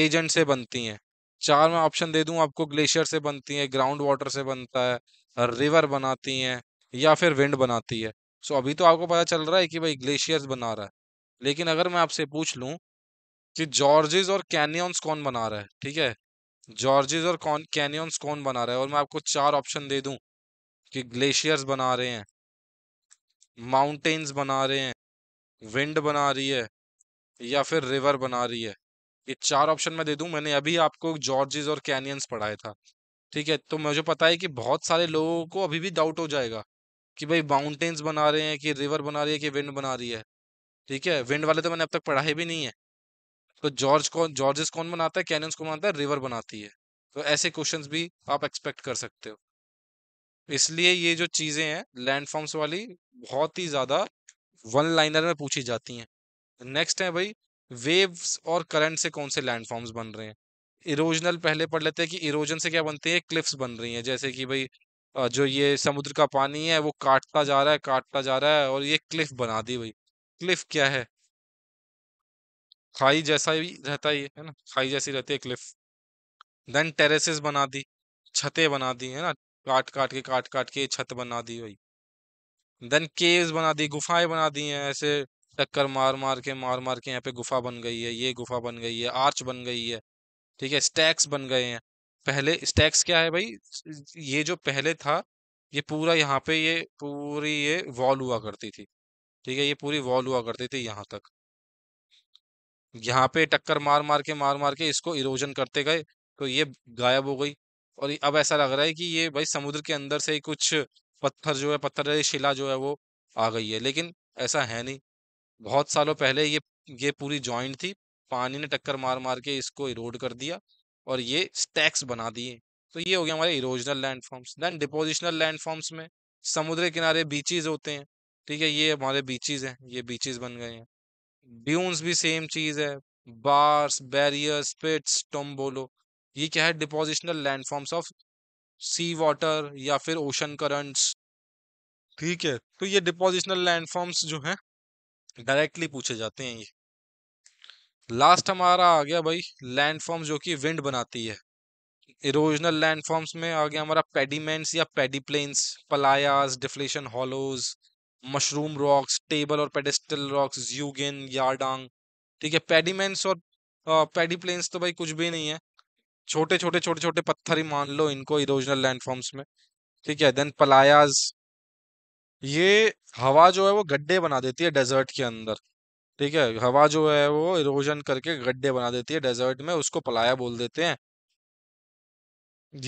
एजेंट से बनती हैं चार मैं ऑप्शन दे दूं आपको ग्लेशियर से बनती है ग्राउंड वाटर से बनता है रिवर बनाती हैं या फिर विंड बनाती है सो अभी तो आपको पता चल रहा है कि भाई ग्लेशियर्स बना रहा है लेकिन अगर मैं आपसे पूछ लूँ कि जॉर्जेस और कैनियंस कौन बना रहा है ठीक है जॉर्जेस और कौन कैनियंस कौन बना रहा है और मैं आपको चार ऑप्शन दे दूँ कि ग्लेशियर्स बना रहे हैं माउंटेन्स बना रहे हैं विंड बना रही है या फिर रिवर बना रही है ये चार ऑप्शन मैं दे दूं मैंने अभी आपको जॉर्जेस और कैनियंस पढ़ाया था ठीक है तो मुझे पता है कि बहुत सारे लोगों को अभी भी डाउट हो जाएगा कि भाई माउंटेन्स बना रहे हैं कि रिवर बना रही है कि विंड बना रही है ठीक है विंड वाले तो मैंने अब तक पढ़ाए भी नहीं है तो जॉर्ज कौन जॉर्जेस कौन बनाता है कैनियंस कौन बनाता है रिवर बनाती है तो ऐसे क्वेश्चंस भी आप एक्सपेक्ट कर सकते हो इसलिए ये जो चीजें हैं लैंडफॉर्म्स वाली बहुत ही ज्यादा वन लाइनर में पूछी जाती हैं नेक्स्ट है भाई वेव्स और करंट से कौन से लैंडफॉर्म्स बन रहे हैं इरोजनल पहले पढ़ लेते हैं कि इरोजन से क्या बनती है क्लिफ्स बन रही हैं जैसे कि भाई जो ये समुद्र का पानी है वो काटता जा रहा है काटता जा रहा है और ये क्लिफ बना दी भाई क्लिफ क्या है खाई जैसा ही रहता ही है ना खाई जैसी रहती है क्लिफ देन टेरेसेस बना दी छतें बना दी है ना काट काट के काट काट के छत बना दी भाई देन केव बना दी गुफाएं बना दी हैं ऐसे टक्कर मार मार के मार मार के यहाँ पे गुफा बन गई है ये गुफा बन गई है आर्च बन गई है ठीक है स्टैक्स बन गए हैं पहले स्टैक्स क्या है भाई ये जो पहले था ये पूरा यहाँ पे ये पूरी ये वॉल हुआ करती थी ठीक है ये पूरी वॉल हुआ करती थी यहाँ तक यहाँ पे टक्कर मार मार के मार मार के इसको इरोजन करते गए तो ये गायब हो गई और अब ऐसा लग रहा है कि ये भाई समुद्र के अंदर से ही कुछ पत्थर जो है पत्थर शिला जो है वो आ गई है लेकिन ऐसा है नहीं बहुत सालों पहले ये ये पूरी जॉइंट थी पानी ने टक्कर मार मार के इसको इरोड कर दिया और ये स्टैक्स बना दिए तो ये हो गया हमारे erosional landforms then depositional landforms में समुद्र के किनारे बीचेज होते हैं ठीक है ये हमारे बीचेज हैं ये बीचेज बन गए हैं ड्यून्स भी सेम चीज है बार्स बैरियर्स पिट्स टोम्बोलो ये क्या है depositional landforms of sea water या फिर ओशन करंट्स ठीक है तो ये डिपोजिशनल लैंडफॉर्म्स जो हैं डायरेक्टली पूछे जाते हैं ये लास्ट हमारा आ गया भाई लैंडफॉर्म्स जो कि विंड बनाती है इरोजनल लैंडफॉर्म्स में आ गया हमारा पेडीमेंट्स या pediplains playas deflation hollows mushroom rocks table और पेडेस्टल रॉक्स यूगिन यारडांग ठीक है पेडीमेंट्स और प्लेन्स तो भाई कुछ भी नहीं है छोटे छोटे छोटे छोटे पत्थर ही मान लो इनको इरोजनल लैंडफॉर्म्स में ठीक है देन पलायाज ये हवा जो है वो गड्ढे बना देती है डेजर्ट के अंदर ठीक है हवा जो है वो इरोजन करके गड्ढे बना देती है डेजर्ट में उसको पलाया बोल देते हैं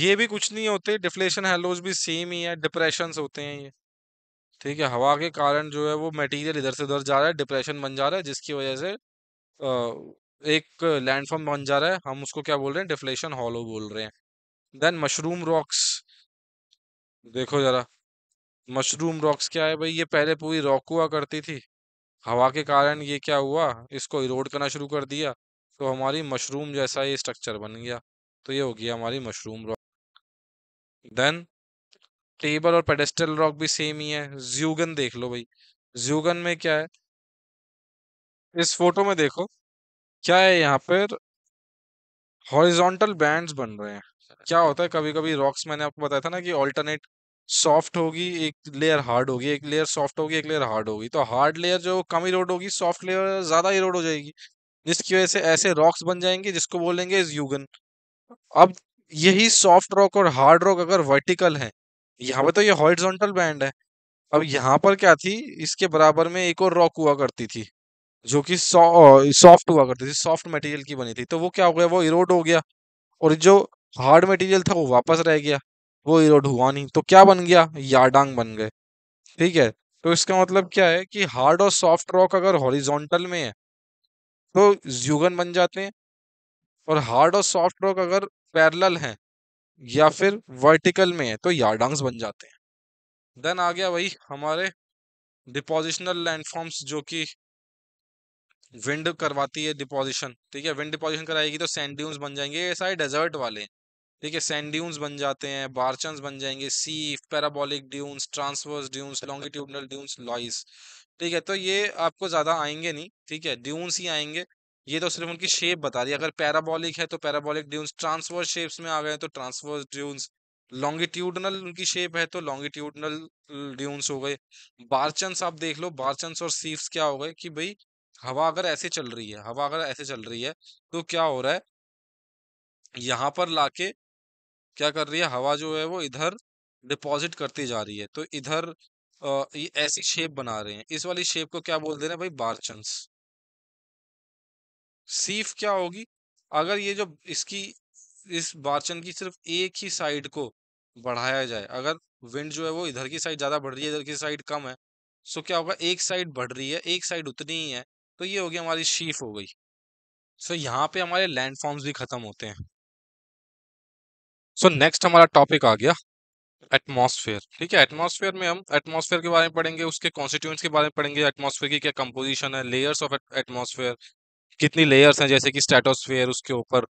ये भी कुछ नहीं होते डिफ्लेशन हेलोज भी सेम ही है डिप्रेशन होते हैं ये ठीक है हवा के कारण जो है वो मटेरियल इधर से उधर जा रहा है डिप्रेशन बन जा रहा है जिसकी वजह से एक लैंडफॉर्म बन जा रहा है हम उसको क्या बोल रहे हैं डिफ्लेशन हॉलो बोल रहे हैं देन मशरूम रॉक्स देखो जरा मशरूम रॉक्स क्या है भाई ये पहले पूरी रॉक हुआ करती थी हवा के कारण ये क्या हुआ इसको इरोड करना शुरू कर दिया तो हमारी मशरूम जैसा ये स्ट्रक्चर बन गया तो ये हो गया हमारी मशरूम रॉक देन टेबल और पेडेस्टल रॉक भी सेम ही है ज्यूगन देख लो भाई ज्यूगन में क्या है इस फोटो में देखो क्या है यहाँ पर हॉरिजोंटल बैंड्स बन रहे हैं क्या होता है कभी कभी रॉक्स मैंने आपको बताया था ना कि ऑल्टरनेट सॉफ्ट होगी एक लेयर हार्ड होगी एक लेयर सॉफ्ट होगी एक लेयर हार्ड होगी तो हार्ड लेयर जो कम इरोड होगी सॉफ्ट लेयर ज्यादा इरोड हो जाएगी जिसकी वजह से ऐसे रॉक्स बन जाएंगे जिसको बोलेंगे यूगन अब यही सॉफ्ट रॉक और हार्ड रॉक अगर वर्टिकल है यहाँ पे तो ये हॉर्जोंटल बैंड है अब यहाँ पर क्या थी इसके बराबर में एक और रॉक हुआ करती थी जो कि सॉफ्ट हुआ करती थी सॉफ्ट मटेरियल की बनी थी तो वो क्या हो गया वो इरोड हो गया और जो हार्ड मटेरियल था वो वापस रह गया वो इरोड हुआ नहीं तो क्या बन गया याडांग बन गए ठीक है तो इसका मतलब क्या है कि हार्ड और सॉफ्ट रॉक अगर हॉरिजॉन्टल में है तो ज्यूगन बन जाते हैं और हार्ड और सॉफ्ट रॉक अगर पैरल हैं या फिर वर्टिकल में है तो यार्डांग्स बन जाते हैं देन आ गया वही हमारे डिपोजिशनल लैंडफॉर्म्स जो कि विंड करवाती है डिपोजिशन ठीक है विंड डिपोजिशन कराएगी तो सैंड्यून्स बन जाएंगे ये सारे डेजर्ट वाले ठीक है सैंड्यून्स बन जाते हैं बारचन्स बन जाएंगे सी parabolic dunes transverse dunes longitudinal dunes loess ठीक है तो ये आपको ज़्यादा आएंगे नहीं ठीक है ड्यून्स ही आएंगे ये तो सिर्फ उनकी शेप बता दी अगर पैराबॉलिक है तो पैराबॉलिक ड्यून्स ट्रांसवर्स शेप्स में आ गए तो ट्रांसवर्स ड्यून्स लॉन्गिट्यूडनल उनकी शेप है तो लॉन्गिट्यूडनल ड्यून्स हो गए बार्चन्स आप देख लो बार्चन्स और सीफ्स क्या हो गए कि भाई हवा अगर ऐसे चल रही है हवा अगर ऐसे चल रही है तो क्या हो रहा है यहाँ पर लाके क्या कर रही है हवा जो है वो इधर डिपॉजिट करती जा रही है तो इधर ये ऐसी शेप बना रहे हैं इस वाली शेप को क्या बोल दे रहे हैं भाई बार्चन्स सीफ क्या होगी अगर ये जो इसकी इस बारचन की सिर्फ एक ही साइड को बढ़ाया जाए अगर विंड जो है वो इधर की साइड ज्यादा बढ़ रही है इधर की साइड कम है सो तो क्या होगा एक साइड बढ़ रही है एक साइड उतनी ही है तो ये हो गई हमारी शीफ हो गई सो so, यहाँ पे हमारे फॉर्म्स भी खत्म होते हैं सो so, नेक्स्ट हमारा टॉपिक आ गया एटमॉस्फेयर ठीक है एटमॉस्फेयर में हम एटमॉस्फेयर के बारे में पढ़ेंगे उसके कॉन्स्टिट्यूंट्स के बारे में पढ़ेंगे एटमॉस्फेयर की क्या कंपोजिशन है लेयर्स ऑफ एटमॉस्फेयर कितनी लेयर्स हैं जैसे कि स्टेटोस्फेयर उसके ऊपर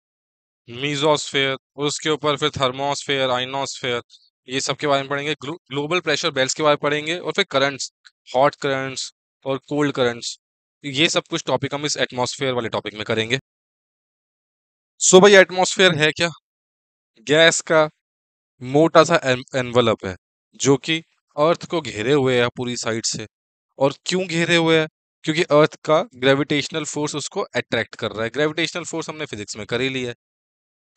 मीजोस्फेयर उसके ऊपर फिर थर्मोस्फेयर आइनोस्फेयर ये सब के बारे में पढ़ेंगे ग्लोबल प्रेशर बेल्ट के बारे में पढ़ेंगे और फिर करंट्स हॉट करंट्स और कोल्ड करंट्स ये सब कुछ टॉपिक हम इस एटमॉस्फेयर वाले टॉपिक में करेंगे सो भाई एटमॉस्फेयर है क्या गैस का मोटा सा एनवलप है जो कि अर्थ को घेरे हुए है पूरी साइड से और क्यों घेरे हुए है क्योंकि अर्थ का ग्रेविटेशनल फोर्स उसको अट्रैक्ट कर रहा है ग्रेविटेशनल फोर्स हमने फिजिक्स में कर ही लिया है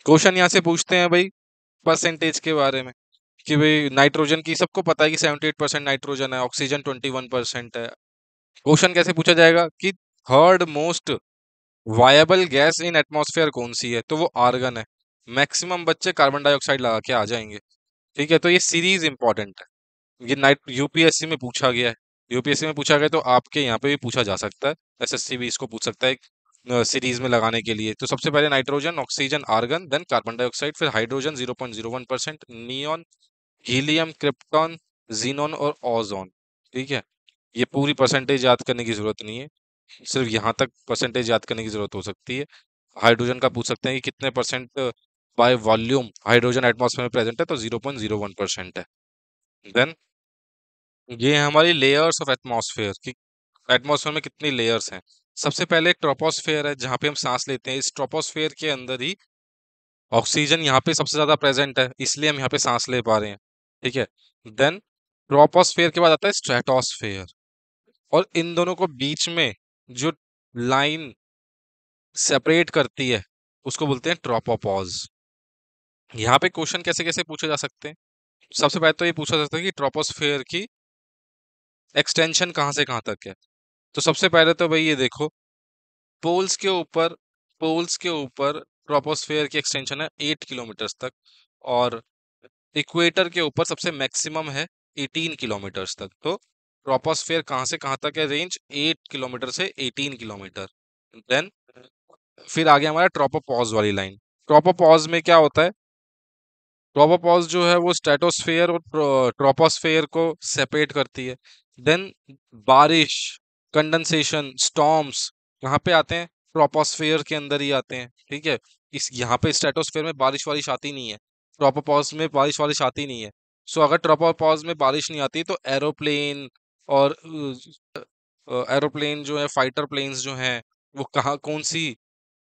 क्वेश्चन यहाँ से पूछते हैं भाई परसेंटेज के बारे में कि भाई नाइट्रोजन की सबको पता है कि 78 परसेंट नाइट्रोजन है ऑक्सीजन 21 परसेंट है क्वेश्चन कैसे पूछा जाएगा कि third most viable gas in atmosphere कौन सी है तो वो आर्गन है मैक्सिमम बच्चे कार्बन डाइऑक्साइड लगा के आ जाएंगे ठीक है तो ये सीरीज इंपॉर्टेंट है ये नाइट यूपीएससी में पूछा गया है यूपीएससी में पूछा गया तो आपके यहाँ पे भी पूछा जा सकता है एसएससी भी इसको पूछ सकता है सीरीज में लगाने के लिए तो सबसे पहले nitrogen oxygen argon then carbon dioxide फिर hydrogen zero zero point one percent neon helium krypton xenon और ओजोन ठीक है ये पूरी परसेंटेज याद करने की ज़रूरत नहीं है सिर्फ यहाँ तक परसेंटेज याद करने की ज़रूरत हो सकती है हाइड्रोजन का पूछ सकते हैं कि कितने percent by volume hydrogen atmosphere में प्रेजेंट है तो zero point zero one percent है देन ये है हमारी लेयर्स ऑफ एटमॉस्फेयर कि एटमॉस्फेयर में कितनी लेयर्स हैं सबसे पहले एक ट्रोपोस्फेयर है जहाँ पे हम सांस लेते हैं इस ट्रोपोस्फेयर के अंदर ही ऑक्सीजन यहाँ पे सबसे ज़्यादा प्रेजेंट है इसलिए हम यहाँ पे सांस ले पा रहे हैं ठीक है देन ट्रोपोस्फेयर के बाद आता है स्ट्रेटोस्फेयर और इन दोनों को बीच में जो लाइन सेपरेट करती है उसको बोलते हैं ट्रोपोपॉज यहाँ पे क्वेश्चन कैसे कैसे पूछे जा सकते हैं सबसे पहले तो ये पूछा जा सकता है कि ट्रोपोस्फेयर की एक्सटेंशन कहाँ से कहाँ तक है तो सबसे पहले तो भाई ये देखो पोल्स के ऊपर पोल्स के ऊपर ट्रोपोस्फेयर की एक्सटेंशन है एट किलोमीटर्स तक और इक्वेटर के ऊपर सबसे मैक्सिमम है एटीन किलोमीटर्स तक तो ट्रोपोस्फेयर कहाँ से कहाँ तक है रेंज एट किलोमीटर से एटीन किलोमीटर देन फिर आगे हमारा ट्रोपोपॉज वाली लाइन ट्रोपोपॉज में क्या होता है ट्रोपोपॉज जो है वो स्टेटोस्फेयर और ट्रोपोस्फेयर को सेपरेट करती है देन बारिश कंडेंसेशन स्टॉम्स यहाँ पे आते हैं ट्रोपोस्फेयर के अंदर ही आते हैं ठीक है इस यहाँ पे स्टेटोस्फेयर में बारिश वारिश आती नहीं है ट्रोपोपॉज में बारिश वारिश आती नहीं है सो so, अगर ट्रोपोपॉज में बारिश नहीं आती तो एरोप्लेन और एरोप्लेन जो है फाइटर प्लेन्स जो हैं वो कहाँ कौन सी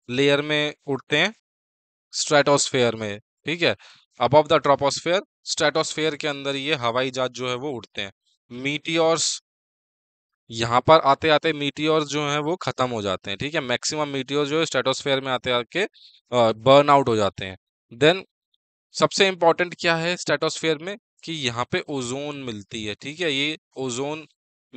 लेयर में उड़ते हैं स्ट्रेटोस्फेयर में ठीक है अबव द ट्रोपोस्फेयर स्ट्रेटोस्फेयर के अंदर ये हवाई जहाज जो है वो उड़ते हैं मीटियोर्स यहाँ पर आते आते मीटियोर जो है वो खत्म हो जाते हैं ठीक है मैक्सिमम मीटियोर जो है स्ट्रेटोस्फेयर में आते आके बर्न आउट हो जाते हैं देन सबसे इंपॉर्टेंट क्या है स्ट्रेटोस्फेयर में कि यहाँ पे ओजोन मिलती है ठीक है ये ओजोन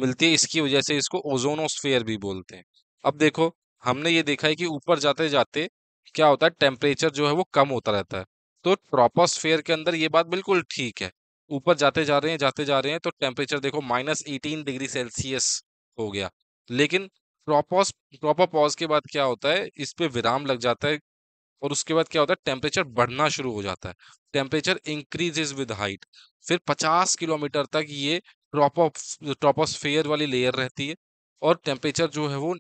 मिलती है इसकी वजह से इसको ओजोनोस्फेयर भी बोलते हैं अब देखो हमने ये देखा है कि ऊपर जाते जाते क्या होता है टेम्परेचर जो है वो कम होता रहता है तो ट्रोपोस्फेयर के अंदर ये बात बिल्कुल ठीक है ऊपर जाते जा रहे हैं जाते जा रहे हैं तो टेम्परेचर देखो माइनस एटीन डिग्री सेल्सियस हो गया लेकिन ट्रोपोस ट्रोपोपॉज के बाद क्या होता है इस पे विराम लग जाता है और उसके बाद क्या होता है टेम्परेचर बढ़ना शुरू हो जाता है टेम्परेचर इंक्रीजेज विद हाइट फिर 50 किलोमीटर तक ये ट्रोपोस्फेयर वाली लेयर रहती है और टेम्परेचर जो है वो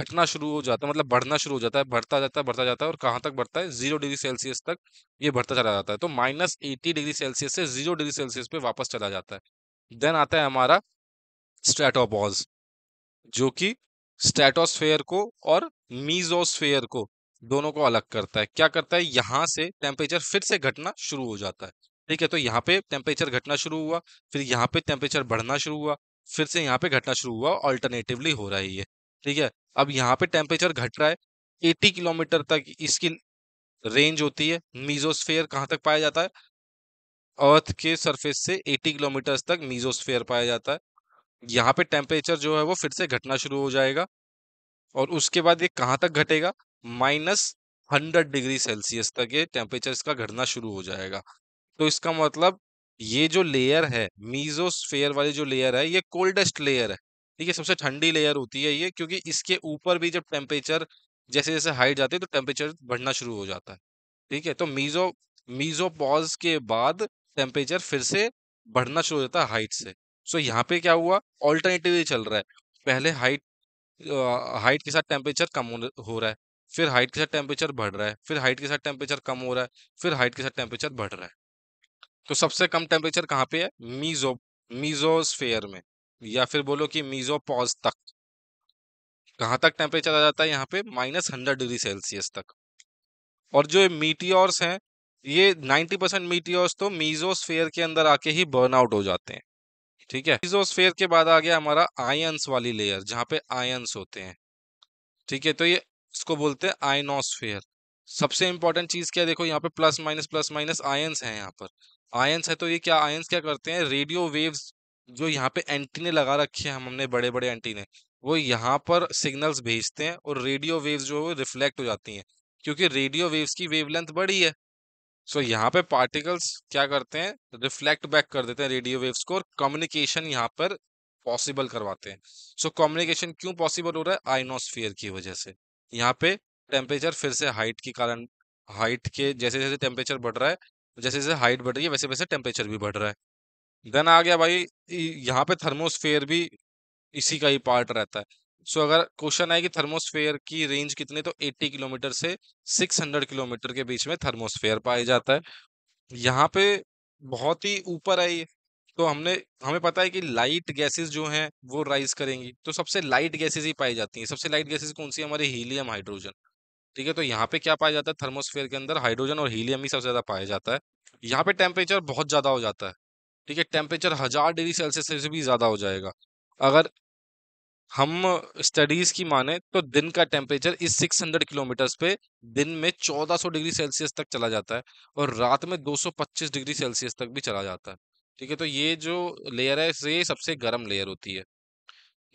घटना शुरू हो जाता है मतलब बढ़ना शुरू हो जाता है बढ़ता जाता है बढ़ता जाता है और कहाँ तक बढ़ता है जीरो डिग्री सेल्सियस तक ये बढ़ता चला जाता है तो माइनस एटी डिग्री सेल्सियस से जीरो डिग्री सेल्सियस पे वापस चला जाता है देन आता है हमारा स्ट्रेटोपॉज जो कि स्ट्रेटोस्फेयर को और मीजोस्फेयर को दोनों को अलग करता है क्या करता है यहाँ से टेम्परेचर फिर से घटना शुरू हो जाता है ठीक है तो यहाँ पे टेम्परेचर घटना शुरू हुआ फिर यहाँ पे टेम्परेचर बढ़ना शुरू हुआ फिर से यहाँ पे घटना शुरू हुआ ऑल्टरनेटिवली हो रहा है ये ठीक है अब यहाँ पे टेम्परेचर घट रहा है 80 किलोमीटर तक इसकी रेंज होती है मीजोस्फेयर कहाँ तक पाया जाता है अर्थ के सरफेस से 80 किलोमीटर तक मीजोस्फेयर पाया जाता है यहाँ पे टेम्परेचर जो है वो फिर से घटना शुरू हो जाएगा और उसके बाद ये कहाँ तक घटेगा माइनस हंड्रेड डिग्री सेल्सियस तक ये टेम्परेचर इसका घटना शुरू हो जाएगा तो इसका मतलब ये जो लेयर है मीजोस्फेयर वाली जो लेयर है ये कोल्डेस्ट लेयर है ठीक है सबसे ठंडी लेयर होती है ये क्योंकि इसके ऊपर भी जब टेम्परेचर जैसे जैसे हाइट जाती है तो टेम्परेचर बढ़ना शुरू हो जाता है ठीक है तो मीजो मीजो पॉज के बाद टेम्परेचर फिर से बढ़ना शुरू हो जाता है हाइट से सो so, यहाँ पे क्या हुआ ऑल्टरनेटिव चल रहा है पहले हाइट हाइट के साथ टेम्परेचर कम हो रहा है फिर हाइट के साथ टेम्परेचर बढ़ रहा है फिर हाइट के साथ टेम्परेचर कम हो रहा है फिर हाइट के साथ टेम्परेचर बढ़ रहा है तो सबसे कम टेम्परेचर कहाँ पे है मीजो मीजोस्फेयर में या फिर बोलो कि मीजोपॉज तक कहाँ तक टेम्परेचर आ जाता है यहाँ पे माइनस हंड्रेड डिग्री सेल्सियस तक और जो मीटियोर्स हैं ये नाइन्टी परसेंट मीटियोर्स तो मीजोस्फेयर के अंदर आके ही बर्न आउट हो जाते हैं ठीक है मीजोस्फेयर के बाद आ गया हमारा आयंस वाली लेयर जहाँ पे आयंस होते हैं ठीक है तो ये इसको बोलते हैं आयनोस्फेयर सबसे इंपॉर्टेंट चीज क्या देखो यहाँ पे plus minus plus minus ions है यहाँ पर आयंस है तो ये क्या आयंस क्या करते हैं रेडियो वेव्स जो यहाँ पे एंटीने लगा रखे हैं हमने बड़े बड़े एंटीने वो यहाँ पर सिग्नल्स भेजते हैं और रेडियो वेव्स जो है रिफ्लेक्ट हो जाती हैं क्योंकि रेडियो वेव्स की वेव बड़ी है सो यहाँ पे पार्टिकल्स क्या करते हैं रिफ्लेक्ट बैक कर देते हैं रेडियो वेव्स को और कम्युनिकेशन यहाँ पर पॉसिबल करवाते हैं सो कम्युनिकेशन क्यों पॉसिबल हो रहा है आइनोस्फियर की वजह से यहाँ पे टेम्परेचर फिर से हाइट के कारण हाइट के जैसे जैसे टेम्परेचर बढ़ रहा है जैसे जैसे हाइट बढ़ रही है वैसे वैसे टेम्परेचर भी बढ़ रहा है देन आ गया भाई यहाँ पे थर्मोस्फेयर भी इसी का ही पार्ट रहता है सो अगर क्वेश्चन आए कि थर्मोस्फेयर की रेंज कितनी तो 80 किलोमीटर से 600 किलोमीटर के बीच में थर्मोस्फेयर पाया जाता है यहाँ पे बहुत ही ऊपर है ये तो हमने हमें पता है कि लाइट गैसेस जो हैं वो राइज करेंगी तो सबसे लाइट गैसेस ही पाई जाती हैं सबसे लाइट गैसेस कौन सी हमारे हमारी हीलियम हाइड्रोजन ठीक है तो यहाँ पे क्या पाया जाता है थर्मोस्फेयर के अंदर हाइड्रोजन और हीलियम ही सबसे ज़्यादा पाया जाता है यहाँ पे टेम्परेचर बहुत ज़्यादा हो जाता है ठीक है टेम्परेचर हज़ार डिग्री सेल्सियस से भी ज़्यादा हो जाएगा अगर हम स्टडीज़ की माने तो दिन का टेम्परेचर इस 600 किलोमीटर्स पे दिन में 1400 डिग्री सेल्सियस तक चला जाता है और रात में 225 डिग्री सेल्सियस तक भी चला जाता है ठीक है तो ये जो लेयर है ये सबसे गर्म लेयर होती है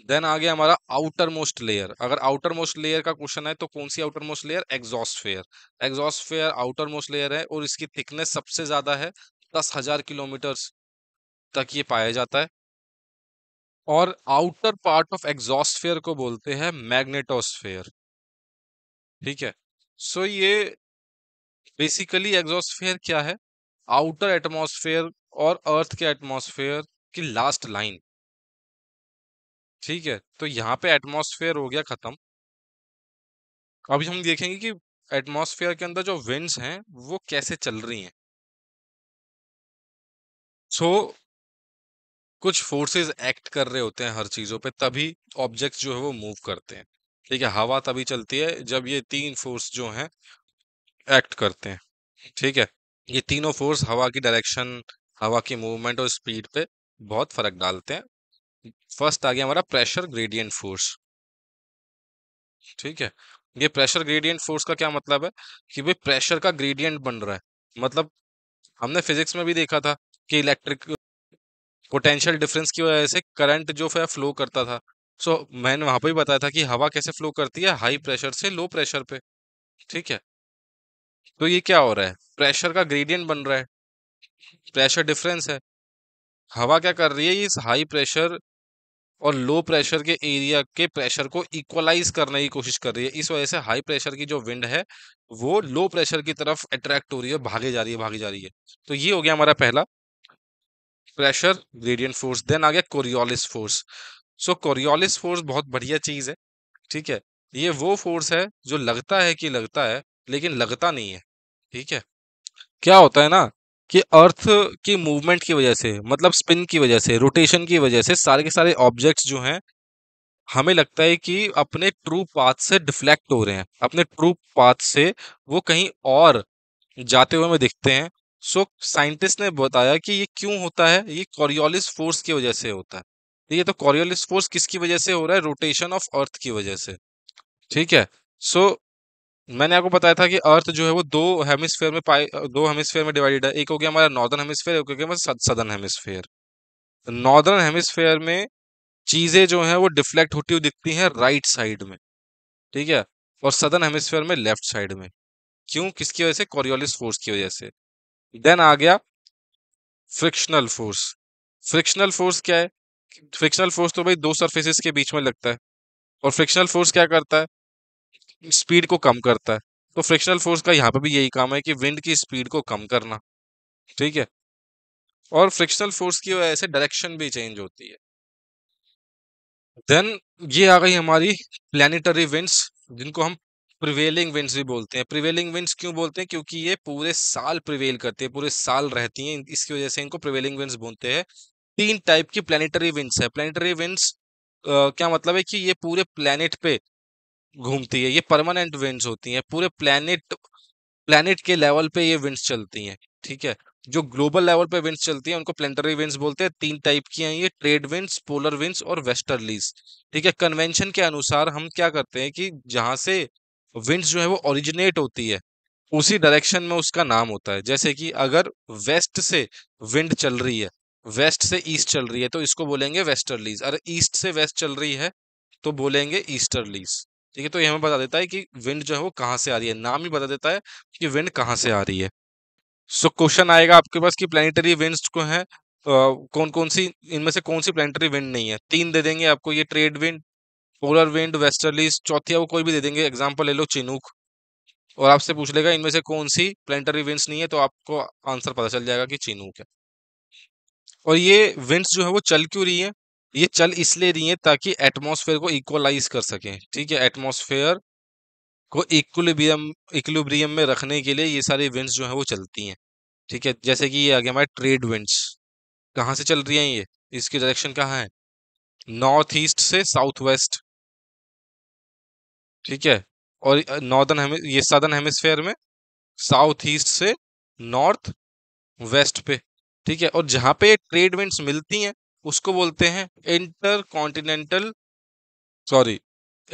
देन आ गया हमारा आउटर मोस्ट लेयर अगर आउटर मोस्ट लेयर का क्वेश्चन है तो कौन सी outermost layer exosphere exosphere outermost layer है और इसकी थिकनेस सबसे ज्यादा है दस हजार किलोमीटर तक ये पाया जाता है और आउटर पार्ट ऑफ एग्जॉस्टफेयर को बोलते हैं मैग्नेटोस्फेयर ठीक है सो so, ये बेसिकली एग्जॉस्टफेयर क्या है आउटर एटमोसफेयर और अर्थ के एटमॉस्फेयर की लास्ट लाइन ठीक है तो यहाँ पे एटमॉस्फेयर हो गया खत्म अभी हम देखेंगे कि एटमॉस्फेयर के अंदर जो विंड्स हैं वो कैसे चल रही हैं सो so, कुछ फोर्सेस एक्ट कर रहे होते हैं हर चीज़ों पे तभी ऑब्जेक्ट्स जो है वो मूव करते हैं ठीक है हवा तभी चलती है जब ये तीन फोर्स जो हैं एक्ट करते हैं ठीक है ये तीनों फोर्स हवा की डायरेक्शन हवा की मूवमेंट और स्पीड पे बहुत फर्क डालते हैं फर्स्ट आ गया हमारा प्रेशर ग्रेडियंट फोर्स ठीक है ये प्रेशर ग्रेडियंट फोर्स का क्या मतलब है कि भाई प्रेशर का ग्रेडियंट बन रहा है मतलब हमने फिजिक्स में भी देखा था कि इलेक्ट्रिक पोटेंशियल डिफरेंस की वजह से करंट जो है फ्लो करता था सो so, मैंने वहां पर भी बताया था कि हवा कैसे फ्लो करती है हाई प्रेशर से लो प्रेशर पे ठीक है तो ये क्या हो रहा है प्रेशर का ग्रेडियंट बन रहा है प्रेशर डिफरेंस है हवा क्या कर रही है इस हाई प्रेशर और लो प्रेशर के एरिया के प्रेशर को इक्वलाइज करने की कोशिश कर रही है इस वजह से हाई प्रेशर की जो विंड है वो लो प्रेशर की तरफ अट्रैक्ट हो रही है भागे जा रही है भागी जा रही है तो ये हो गया हमारा पहला प्रेशर ग्रेडियंट फोर्स देन आ गया Coriolis force so Coriolis force बहुत बढ़िया चीज है ठीक है ये वो फोर्स है जो लगता है कि लगता है लेकिन लगता नहीं है ठीक है क्या होता है ना कि अर्थ की मूवमेंट की वजह से मतलब स्पिन की वजह से रोटेशन की वजह से सारे के सारे ऑब्जेक्ट्स जो हैं हमें लगता है कि अपने ट्रू पाथ से डिफ्लेक्ट हो रहे हैं अपने ट्रू पाथ से वो कहीं और जाते हुए हमें दिखते हैं सो साइंटिस्ट ने बताया कि ये क्यों होता है ये कॉरियोलिस फोर्स की वजह से होता है ठीक है तो कॉरियोलिस तो फोर्स किसकी वजह से हो रहा है रोटेशन ऑफ अर्थ की वजह से ठीक है सो मैंने आपको बताया था कि अर्थ जो है वो दो हेमिस्फेयर में पाई दो हेमिस्फेयर में डिवाइडेड है एक हो गया हमारा नॉर्दर्न हेमिस्फेयर एक हो गया हमारा सदर्न हेमिस्फेयर नॉर्दर्न हेमिस्फेयर में चीज़ें जो है वो डिफ्लेक्ट होती हुई दिखती हैं राइट साइड में ठीक है और सदर्न हेमिस्फेयर में लेफ्ट साइड में क्यों किसकी वजह से कॉरियोलिस फोर्स की वजह से देन आ गया फ्रिक्शनल फोर्स फ्रिक्शनल फोर्स क्या है फ्रिक्शनल फोर्स तो भाई दो सरफेसेस के बीच में लगता है और फ्रिक्शनल फोर्स क्या करता है स्पीड को कम करता है तो फ्रिक्शनल फोर्स का यहाँ पर भी यही काम है कि विंड की स्पीड को कम करना ठीक है और फ्रिक्शनल फोर्स की वजह से डायरेक्शन भी चेंज होती है देन ये आ गई हमारी प्लानिटरी विंड्स जिनको हम प्रिवेलिंग विंड्स भी बोलते हैं प्रिवेलिंग विंड्स क्यों बोलते हैं क्योंकि ये पूरे साल प्रिवेल करती है पूरे साल रहती हैं इसकी वजह से इनको प्रिवेलिंग विंड्स बोलते हैं तीन टाइप की प्लानिटरी विंड्स है प्लानिटरी विंड्स क्या मतलब है कि ये पूरे प्लानिट पे घूमती है ये परमानेंट विंड्स होती हैं पूरे प्लानिट प्लानिट के लेवल पे ये विंड्स चलती हैं ठीक है जो ग्लोबल लेवल पे विंड्स चलती हैं उनको प्लेनेटरी विंड्स बोलते हैं तीन टाइप की हैं ये ट्रेड विंड्स पोलर विंड्स और वेस्टर्लीज ठीक है कन्वेंशन के अनुसार हम क्या करते हैं कि जहाँ से विंड्स जो है वो ओरिजिनेट होती है उसी डायरेक्शन में उसका नाम होता है जैसे कि अगर वेस्ट से विंड चल रही है वेस्ट से ईस्ट चल रही है तो इसको बोलेंगे वेस्टर्लीज अगर ईस्ट से वेस्ट चल रही है तो बोलेंगे ईस्टर्लीज ठीक है तो ये हमें बता देता है कि विंड जो है वो कहाँ से आ रही है नाम ही बता देता है कि विंड कहाँ से आ रही है सो so, क्वेश्चन आएगा आपके पास कि प्लानिटरी विंड को है तो कौन कौन सी इनमें से कौन सी प्लानिटरी विंड नहीं है तीन दे देंगे आपको ये trade wind polar wind westerlies चौथी वो कोई भी दे देंगे एग्जाम्पल ले लो चिनूक और आपसे पूछ लेगा इनमें से कौन सी प्लानिटरी विंड्स नहीं है तो आपको आंसर पता चल जाएगा कि चिनूक है और ये विंड्स जो है वो चल क्यों रही है ये चल इसलिए रही है ताकि एटमोसफेयर को इक्वलाइज कर सकें ठीक है एटमोसफेयर को इक्विलिब्रियम इक्वलिब्रियम में रखने के लिए ये सारी विंड्स जो है वो चलती हैं ठीक है जैसे कि ये आगे हमारे ट्रेड विंड्स कहाँ से चल रही हैं ये इसकी डायरेक्शन कहाँ है नॉर्थ ईस्ट से साउथ वेस्ट ठीक है और नॉर्दर्न ये सदर्न हेमिसफेयर में साउथ ईस्ट से नॉर्थ वेस्ट पे ठीक है और जहाँ पे ट्रेड विंड्स मिलती हैं उसको बोलते हैं intercontinental sorry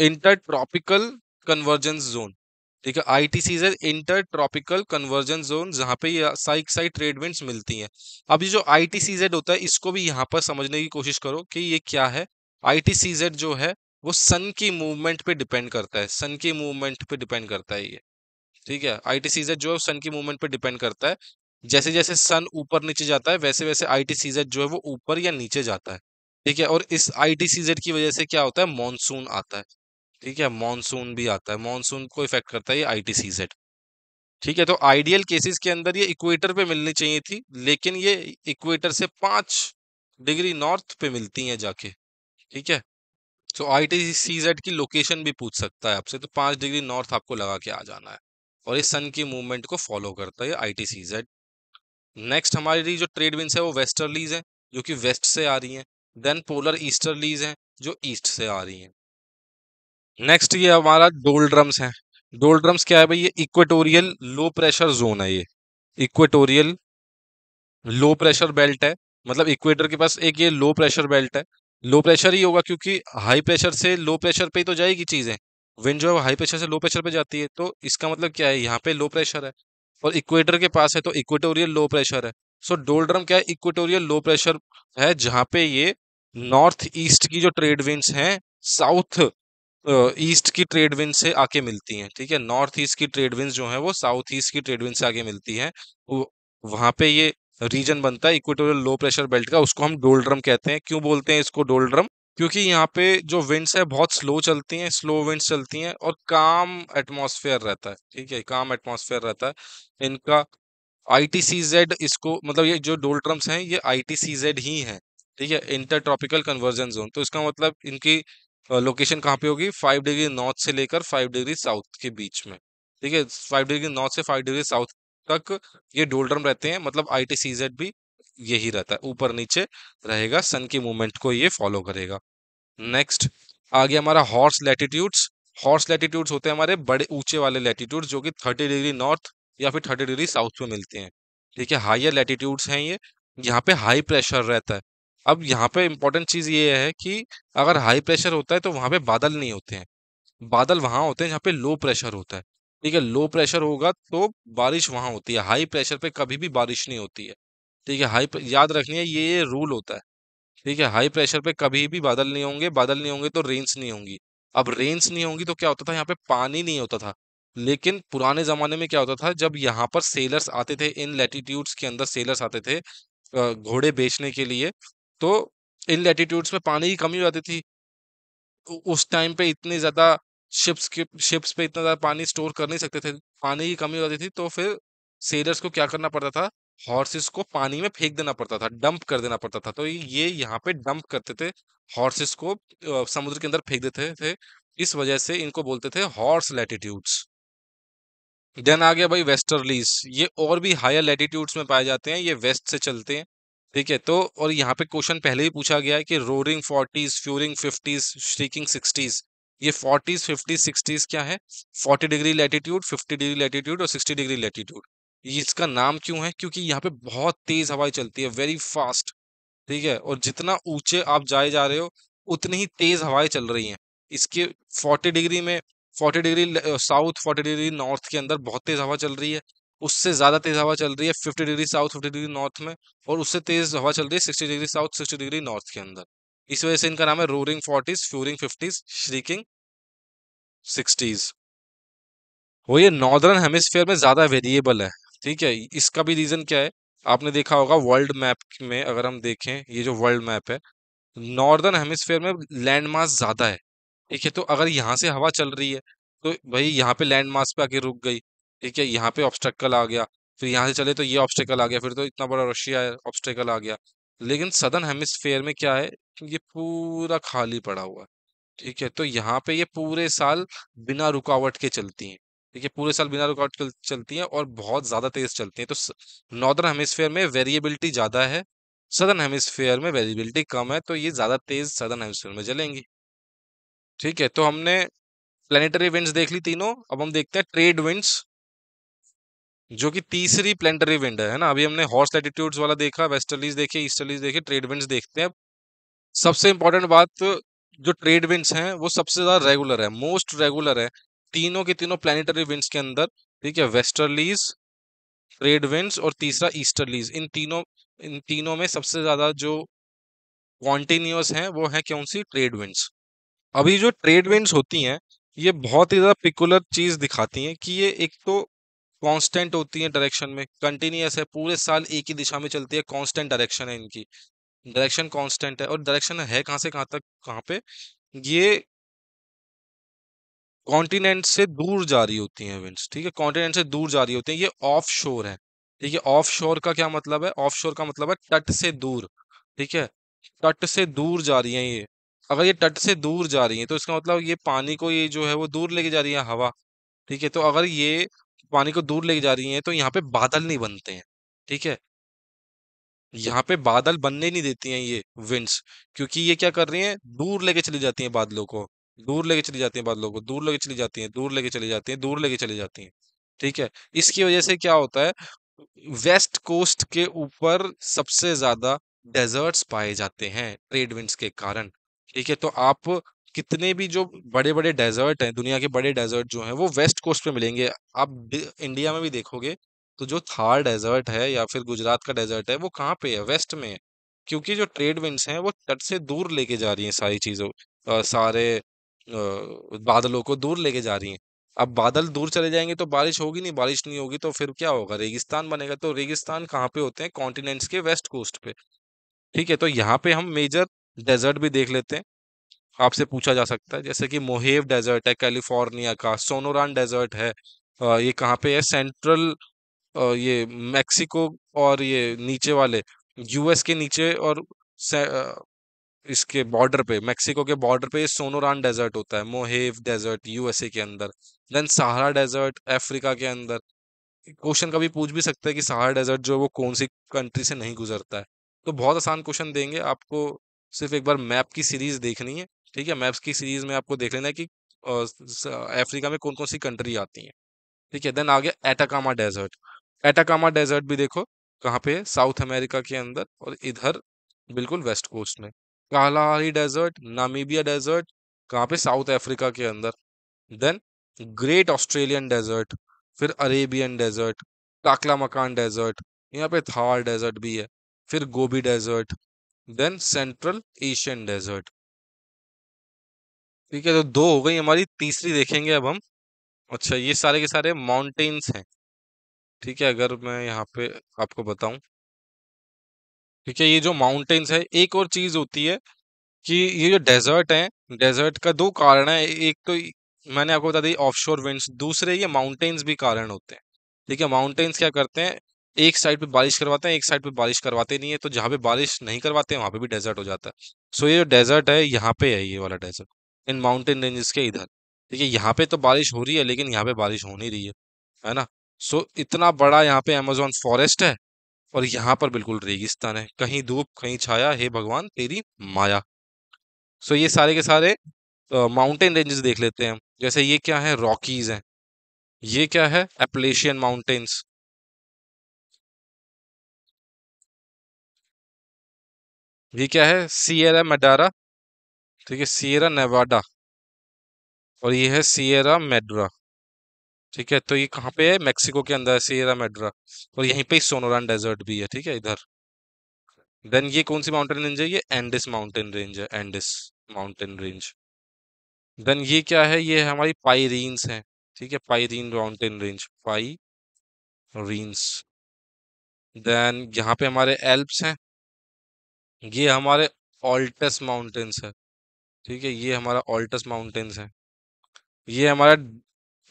intertropical convergence zone ठीक है I T C Z intertropical convergence zone जहाँ पे साइक साइड ट्रेड मिलती हैं अब ये जो आई टी सीजेड होता है इसको भी यहाँ पर समझने की कोशिश करो कि ये क्या है आई टी सीजेड जो है वो सन की मूवमेंट पे डिपेंड करता है सन की मूवमेंट पे डिपेंड करता है ये ठीक है आई टी सीजेड जो है सन की मूवमेंट पे डिपेंड करता है जैसे जैसे सन ऊपर नीचे जाता है वैसे वैसे आई टी सीजेड जो है वो ऊपर या नीचे जाता है ठीक है और इस आई टी सीजेड की वजह से क्या होता है मानसून आता है ठीक है मानसून भी आता है मानसून को इफेक्ट करता है ये आई टी सीजेड ठीक है तो आइडियल केसेस के अंदर ये इक्वेटर पे मिलनी चाहिए थी लेकिन ये इक्वेटर से पाँच डिग्री नॉर्थ पे मिलती हैं जाके ठीक है तो आई टी सी जेड की लोकेशन भी पूछ सकता है आपसे तो पाँच डिग्री नॉर्थ आपको लगा के आ जाना है और इस सन की मूवमेंट को फॉलो करता है I T C Z next हमारी जो ट्रेड विंस है वो वेस्टर्लीज है जो कि वेस्ट से आ रही हैं देन पोलर ईस्टर्लीज हैं जो ईस्ट से आ रही हैं नेक्स्ट ये हमारा डोल ड्रम्स डोल्ड्रम्स डोल ड्रम्स क्या है भाई ये इक्वेटोरियल लो प्रेशर जोन है ये इक्वेटोरियल लो प्रेशर बेल्ट है मतलब इक्वेटर के पास एक ये लो प्रेशर बेल्ट है लो प्रेशर ही होगा क्योंकि हाई प्रेशर से लो प्रेशर पे ही तो जाएगी चीज़ें विंड जो है हाई प्रेशर से लो प्रेशर पे जाती है तो इसका मतलब क्या है यहाँ पे लो प्रेशर है और इक्वेटर के पास है तो इक्वेटोरियल लो प्रेशर है सो डोल्ड्रम क्या है इक्वेटोरियल लो प्रेशर है जहाँ पे ये नॉर्थ ईस्ट की जो ट्रेड विंड्स हैं साउथ ईस्ट की ट्रेड विंड से आके मिलती हैं ठीक है नॉर्थ ईस्ट की ट्रेड विंड जो है वो साउथ ईस्ट की ट्रेड विंड से आके मिलती हैं वहाँ पे ये रीजन बनता है इक्वेटोरियल लो प्रेशर बेल्ट का उसको हम डोल्ड्रम कहते हैं क्यों बोलते हैं इसको डोल्ड्रम क्योंकि यहाँ पे जो विंड्स है बहुत स्लो चलती हैं स्लो विंड्स चलती हैं और काम एटमोसफेयर रहता है ठीक है काम एटमोसफेयर रहता है इनका आई टी सी जेड इसको मतलब ये जो डोल्ट्रम्स हैं ये आई टी सी जेड ही हैं ठीक है इंटर ट्रॉपिकल कन्वर्जन जोन तो इसका मतलब इनकी लोकेशन कहाँ पे होगी फाइव डिग्री नॉर्थ से लेकर फाइव डिग्री साउथ के बीच में ठीक है फाइव डिग्री नॉर्थ से फाइव डिग्री साउथ तक ये डोल्ड्रम रहते हैं मतलब आई टी सी जेड भी यही रहता है ऊपर नीचे रहेगा सन की मूवमेंट को ये फॉलो करेगा नेक्स्ट आ गया हमारा हॉर्स लैटिट्यूड्स हॉर्स लैटिट्यूड्स होते हैं हमारे बड़े ऊंचे वाले लैटिट्यूड्स जो कि थर्टी डिग्री नॉर्थ या फिर थर्टी डिग्री साउथ में मिलते हैं ठीक है हाइयर लैटिट्यूड्स हैं ये यहाँ पे हाई प्रेशर रहता है अब यहाँ पे इंपॉर्टेंट चीज़ ये है कि अगर हाई प्रेशर होता है तो वहाँ पे बादल नहीं होते हैं बादल वहाँ होते हैं जहाँ पे लो प्रेशर होता है ठीक है लो प्रेशर होगा तो बारिश वहाँ होती है हाई प्रेशर पे कभी भी बारिश नहीं होती है ठीक है हाई याद रखनी है ये रूल होता है ठीक है हाई प्रेशर पे कभी भी बादल नहीं होंगे बादल नहीं होंगे तो रेंस नहीं होंगी अब रेंस नहीं होंगी तो क्या होता था यहाँ पे पानी नहीं होता था लेकिन पुराने जमाने में क्या होता था जब यहाँ पर सेलर्स आते थे इन लेटीट्यूड्स के अंदर सेलर्स आते थे घोड़े बेचने के लिए तो इन लेटीट्यूड्स में पानी की कमी हो जाती थी उस टाइम पे इतने ज्यादा शिप्स के शिप्स पे इतना ज्यादा पानी स्टोर कर नहीं सकते थे पानी की कमी हो जाती थी तो फिर सेलर्स को क्या करना पड़ता था हॉर्सेस को पानी में फेंक देना पड़ता था डंप कर देना पड़ता था तो ये यहाँ पे डंप करते थे हॉर्सेस को समुद्र के अंदर फेंक देते थे इस वजह से इनको बोलते थे हॉर्स लैटिट्यूड्स देन आ गया भाई वेस्टर्लीस ये और भी हायर लैटिट्यूड्स में पाए जाते हैं ये वेस्ट से चलते हैं ठीक है तो और यहाँ पे क्वेश्चन पहले ही पूछा गया है कि roaring forties furious fifties shrieking sixties ये फोर्टीज फिफ्टीज सिक्सटीज क्या है forty degree latitude fifty degree latitude और सिक्सटी डिग्री लैटिट्यूड इसका नाम क्यों है क्योंकि यहाँ पे बहुत तेज हवाएं चलती है वेरी फास्ट ठीक है और जितना ऊंचे आप जाए जा रहे हो उतनी ही तेज हवाएं चल रही हैं इसके 40 डिग्री में 40 डिग्री साउथ 40 डिग्री नॉर्थ के अंदर बहुत तेज हवा चल रही है उससे ज़्यादा तेज़ हवा चल रही है fifty degree south fifty degree north में और उससे तेज़ हवा चल रही है sixty degree south sixty degree north के अंदर इस वजह से इनका नाम है roaring forties furious fifties shrieking sixties वो ये नॉर्दर्न हेमिस्फेयर में ज़्यादा वेरिएबल है ठीक है इसका भी रीजन क्या है आपने देखा होगा वर्ल्ड मैप में अगर हम देखें ये जो वर्ल्ड मैप है नॉर्दर्न हेमिस्फेयर में लैंड मास ज्यादा है ठीक है तो अगर यहाँ से हवा चल रही है तो भाई यहाँ पे लैंड मास पे आके रुक गई ठीक है यहाँ पे ऑब्स्टेकल आ गया फिर यहाँ से चले तो ये ऑब्स्टेकल आ गया फिर तो इतना बड़ा रशिया ऑब्स्टेकल आ गया लेकिन सदर्न हेमिसफेयर में क्या है ये पूरा खाली पड़ा हुआ है ठीक है तो यहाँ पे ये पूरे साल बिना रुकावट के चलती हैं देखिए पूरे साल बिना रुकावट चलती हैं और बहुत ज़्यादा तेज चलती हैं तो नॉर्दर्न हेमिस्फेयर में वेरिएबिलिटी ज़्यादा है सदर्न हेमिस्फेयर में वेरिएबिलिटी कम है तो ये ज़्यादा तेज सदर्न हेमिस्फेयर में जलेंगी ठीक है तो हमने प्लानिटरी विंड्स देख ली तीनों अब हम देखते हैं ट्रेड विंड्स जो कि तीसरी प्लेनेटरी विंड है ना अभी हमने हॉर्स एटीट्यूड्स वाला देखा वेस्टर्लीज देखे ईस्टर्लीज देखे ट्रेड विंड्स देखते हैं सबसे इंपॉर्टेंट बात जो ट्रेड विंड्स हैं वो सबसे ज़्यादा रेगुलर है मोस्ट रेगुलर है तीनों के तीनों प्लानिटरी विंड्स के अंदर ठीक है वेस्टर्लीज ट्रेड विंड्स और तीसरा ईस्टर्लीज इन तीनों इन तीनों में सबसे ज़्यादा जो कॉन्टिन्यूस हैं वो है कौन सी ट्रेड विंड्स अभी जो ट्रेड विंड्स होती हैं ये बहुत ही ज़्यादा पिकुलर चीज़ दिखाती हैं कि ये एक तो कांस्टेंट होती है डायरेक्शन में कंटिन्यूस है पूरे साल एक ही दिशा में चलती है कांस्टेंट डायरेक्शन है इनकी डायरेक्शन कांस्टेंट है और डायरेक्शन है कहाँ से कहाँ तक कहाँ पे ये कॉन्टिनेंट से दूर जा रही होती हैं विंड्स ठीक है कॉन्टिनेंट से दूर जा रही होती हैं ये ऑफ शोर है ठीक है ऑफ शोर का क्या मतलब है ऑफ शोर का मतलब है तट से दूर ठीक है तट से दूर जा रही हैं ये अगर ये तट से दूर जा रही हैं तो इसका मतलब ये पानी को ये जो है वो दूर लेके जा रही है हवा ठीक है तो अगर ये पानी को दूर लेके जा रही है तो यहाँ पे बादल नहीं बनते हैं ठीक है यहाँ पे बादल बनने नहीं देती हैं ये विंड्स क्योंकि ये क्या कर रही हैं दूर लेके चली जाती हैं बादलों को दूर लेके चली जाती है बाद लोगों को दूर लेके चली जाती है दूर लेके चली जाती है दूर लेके चली जाती है ठीक है इसकी वजह से क्या होता है वेस्ट कोस्ट के ऊपर सबसे ज्यादा डेजर्ट्स पाए जाते हैं ट्रेड विंड्स के कारण ठीक है तो आप कितने भी जो बड़े बड़े डेजर्ट हैं दुनिया के बड़े डेजर्ट जो हैं वो वेस्ट कोस्ट पे मिलेंगे आप इंडिया में भी देखोगे तो जो थार डेजर्ट है या फिर गुजरात का डेजर्ट है वो कहाँ पे है वेस्ट में है क्योंकि जो ट्रेड विंड्स हैं वो तट से दूर लेके जा रही हैं सारी चीज़ों सारे बादलों को दूर लेके जा रही हैं अब बादल दूर चले जाएंगे तो बारिश होगी नहीं बारिश नहीं होगी तो फिर क्या होगा रेगिस्तान बनेगा तो रेगिस्तान कहाँ पे होते हैं कॉन्टिनेंट्स के वेस्ट कोस्ट पे ठीक है तो यहाँ पे हम मेजर डेजर्ट भी देख लेते हैं आपसे पूछा जा सकता है जैसे कि मोहेव डेजर्ट है कैलिफोर्निया का सोनोरान डेजर्ट है ये कहाँ पे है सेंट्रल ये मैक्सिको और ये नीचे वाले यूएस के नीचे और इसके बॉर्डर पे मेक्सिको के बॉर्डर पे सोनोरान डेजर्ट होता है मोहेव डेजर्ट यूएसए के अंदर देन सहारा डेजर्ट अफ्रीका के अंदर क्वेश्चन कभी पूछ भी सकता है कि सहारा डेजर्ट जो है वो कौन सी कंट्री से नहीं गुजरता है तो बहुत आसान क्वेश्चन देंगे आपको सिर्फ एक बार मैप की सीरीज देखनी है ठीक है मैप्स की सीरीज में आपको देख लेना है कि अफ्रीका में कौन कौन सी कंट्री आती है ठीक है देन आगे एटाकामा डेजर्ट एटाकामा डेजर्ट भी देखो कहाँ पे साउथ अमेरिका के अंदर और इधर बिल्कुल वेस्ट कोस्ट में कालाहारी डेजर्ट नामीबिया डेजर्ट कहाँ पे साउथ अफ्रीका के अंदर देन ग्रेट ऑस्ट्रेलियन डेजर्ट फिर Arabian desert Taklamakan desert यहाँ पे थार डेजर्ट भी है फिर Gobi desert then central Asian desert ठीक है तो दो हो गई हमारी तीसरी देखेंगे अब हम अच्छा ये सारे के सारे माउंटेन्स हैं ठीक है अगर मैं यहाँ पे आपको बताऊं ठीक है ये जो माउंटेन्स है एक और चीज होती है कि ये जो डेजर्ट है डेजर्ट का दो कारण है एक तो मैंने आपको बता दी ऑफ शोर विंड्स दूसरे ये माउंटेन्स भी कारण होते हैं ठीक है माउंटेन्स क्या करते हैं एक साइड पे बारिश करवाते हैं एक साइड पे बारिश करवाते नहीं है तो जहाँ पे बारिश नहीं करवाते हैं वहाँ पे भी डेजर्ट हो जाता है सो ये जो डेजर्ट है यहाँ पे है ये वाला डेजर्ट इन माउंटेन रेंजेस के इधर ठीक है यहाँ पे तो बारिश हो रही है लेकिन यहाँ पे बारिश हो नहीं रही है है ना सो इतना बड़ा यहाँ पे अमेजोन फॉरेस्ट है और यहाँ पर बिल्कुल रेगिस्तान है कहीं धूप कहीं छाया हे भगवान तेरी माया सो ये सारे के सारे माउंटेन रेंजेस देख लेते हैं जैसे ये क्या है रॉकीज हैं ये क्या है एपलेशियन माउंटेन्स ये क्या है सियरा मेडारा ठीक है सियरा नेवाडा और ये है सियरा मेडरा ठीक है तो ये कहाँ पे है मेक्सिको के अंदर सियरा मेड्रा और तो यहीं पे सोनोरान डेजर्ट भी है ठीक है इधर देन ये कौन सी माउंटेन रेंज है ये एंडिस माउंटेन रेंज है एंडिस माउंटेन रेंज देन ये क्या है ये हमारी पाइरीन्स है ठीक है Pyrenees mountain range Pyrenees then यहाँ पे हमारे एल्प्स हैं ये हमारे ऑल्टस माउंटेन्स है ठीक है ये हमारा ऑल्टस माउंटेन्स है ये हमारा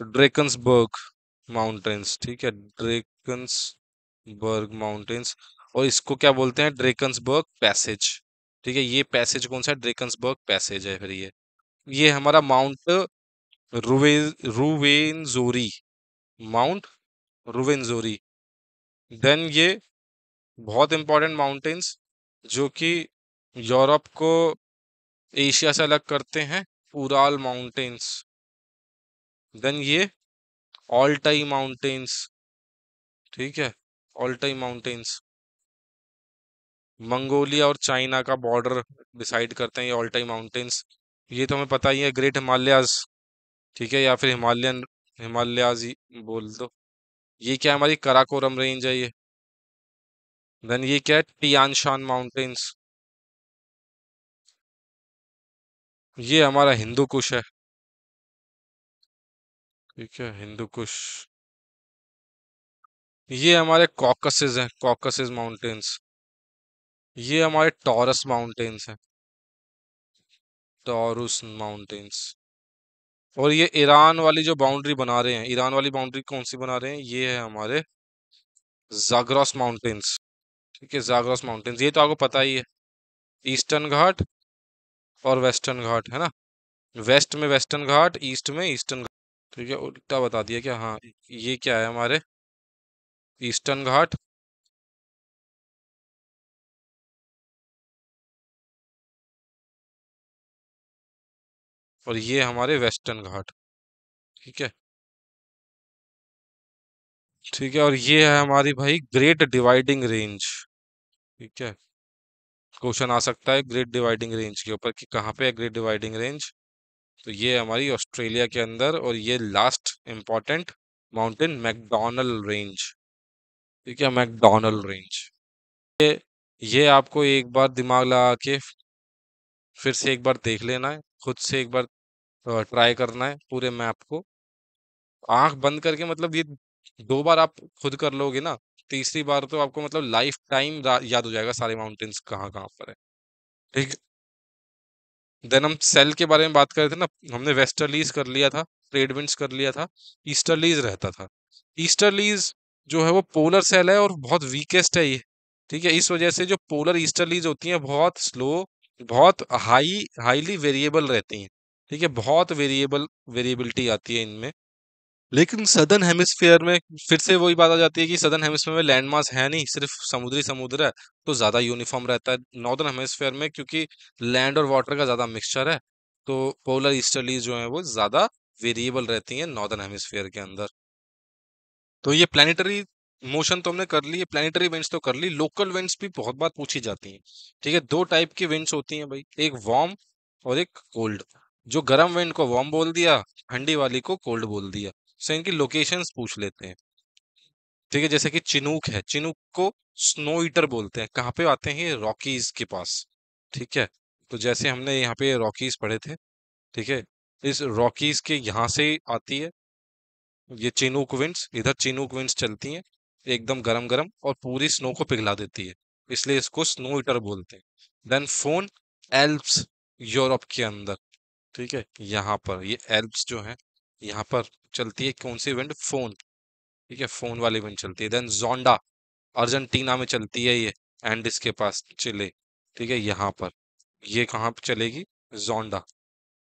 ड्रेकन्सबर्ग माउंटेन्स ठीक है ड्रेकन्सबर्ग माउंटेन्स और इसको क्या बोलते हैं ड्रेकन्सबर्ग पैसेज ठीक है ये पैसेज कौन सा है ड्रेकन्सबर्ग पैसेज है फिर ये ये हमारा माउंट रुवे रुवेनजोरी माउंट रुवेनजोरी देन ये बहुत इंपॉर्टेंट माउंटेन्स जो कि यूरोप को एशिया से अलग करते हैं उराल माउंटेन्स देन ये ऑल्टाई माउंटेन्स ठीक है ऑल्टाई माउंटेन्स मंगोलिया और चाइना का बॉर्डर डिसाइड करते हैं ये ऑल्टाई माउंटेन्स ये तो हमें पता ही है ग्रेट हिमालयाज ठीक है या फिर हिमालयन हिमालयाज बोल दो ये क्या हमारी कराकोरम रेंज है ये देन ये क्या है टियानशान माउंटेन्स
ये हमारा हिंदू कुश है ठीक है हिंदू कुश ये
हमारे कॉकसेज हैं कॉकसेज माउंटेन्स ये हमारे टॉरस माउंटेन्स हैं टॉरस माउंटेन्स और ये ईरान वाली जो बाउंड्री बना रहे हैं ईरान वाली बाउंड्री कौन सी बना रहे हैं ये है हमारे जागरॉस माउंटेन्स ठीक है जागरस माउंटेन्स ये तो आपको पता ही है ईस्टर्न घाट और वेस्टर्न घाट है ना वेस्ट में वेस्टर्न घाट ईस्ट में ईस्टर्न ठीक है उल्टा बता दिया कि हाँ ये क्या है हमारे
ईस्टर्न घाट और ये हमारे वेस्टर्न घाट ठीक है ठीक है और ये है हमारी
भाई ग्रेट डिवाइडिंग रेंज ठीक है क्वेश्चन आ सकता है ग्रेट डिवाइडिंग रेंज के ऊपर कि कहाँ पे है ग्रेट डिवाइडिंग रेंज तो ये हमारी ऑस्ट्रेलिया के अंदर और ये last important mountain Macdonnell range ठीक है मैकडोनल रेंज ये ये आपको एक बार दिमाग लगा के फिर से एक बार देख लेना है खुद से एक बार ट्राई करना है पूरे मैप को आंख बंद करके मतलब ये दो बार आप खुद कर लोगे ना तीसरी बार तो आपको मतलब लाइफ टाइम याद हो जाएगा सारे माउंटेन्स कहाँ कहाँ पर है ठीक देन हम सेल के बारे में बात कर रहे थे ना हमने वेस्टर्लीज कर लिया था ट्रेडविंड्स कर लिया था ईस्टर्लीज रहता था ईस्टर्लीज जो है वो पोलर सेल है और बहुत वीकेस्ट है ये ठीक है इस वजह से जो पोलर ईस्टर्लीज होती हैं बहुत स्लो बहुत हाई हाईली वेरिएबल रहती हैं ठीक है बहुत वेरिएबल वेरिएबिलिटी आती है इनमें लेकिन सदर्न हेमिस्फीयर में फिर से वही बात आ जाती है कि सदर्न हेमिस्फीयर में लैंड है नहीं सिर्फ समुद्री समुद्र है तो ज़्यादा यूनिफॉर्म रहता है नॉर्दर्न हेमिस्फीयर में क्योंकि लैंड और वाटर का ज़्यादा मिक्सचर है तो पोलर ईस्टर्लीज जो है वो ज़्यादा वेरिएबल रहती है नॉर्दर्न हेमिस्फीयर के अंदर तो ये प्लानिटरी मोशन तो हमने कर ली है प्लानिटरी विंड्स तो कर ली लोकल विंड्स भी बहुत बार पूछी जाती हैं ठीक है दो टाइप की विंड्स होती हैं भाई एक वार्म और एक कोल्ड जो गर्म विंड को वार्म बोल दिया ठंडी वाली को कोल्ड बोल दिया सो इनकी लोकेशन पूछ लेते हैं ठीक है जैसे कि चिनूक है चिनूक को स्नो ईटर बोलते हैं कहाँ पे आते हैं रॉकीज के पास ठीक है तो जैसे हमने यहाँ पे रॉकीज पढ़े थे ठीक है इस रॉकीज के यहाँ से आती है ये चिनूक विंड्स इधर चिनूक विंड्स चलती हैं एकदम गरम गरम और पूरी स्नो को पिघला देती है इसलिए इसको स्नो ईटर बोलते हैं देन फोन एल्प्स यूरोप के अंदर ठीक है यहाँ पर ये एल्प्स जो है यहाँ पर चलती है कौन सी इवेंट फोन ठीक है फोन वाली इवेंट चलती है देन जोंडा अर्जेंटीना में चलती है ये एंड इसके पास चिले ठीक है यहाँ पर ये कहाँ पर चलेगी जोंडा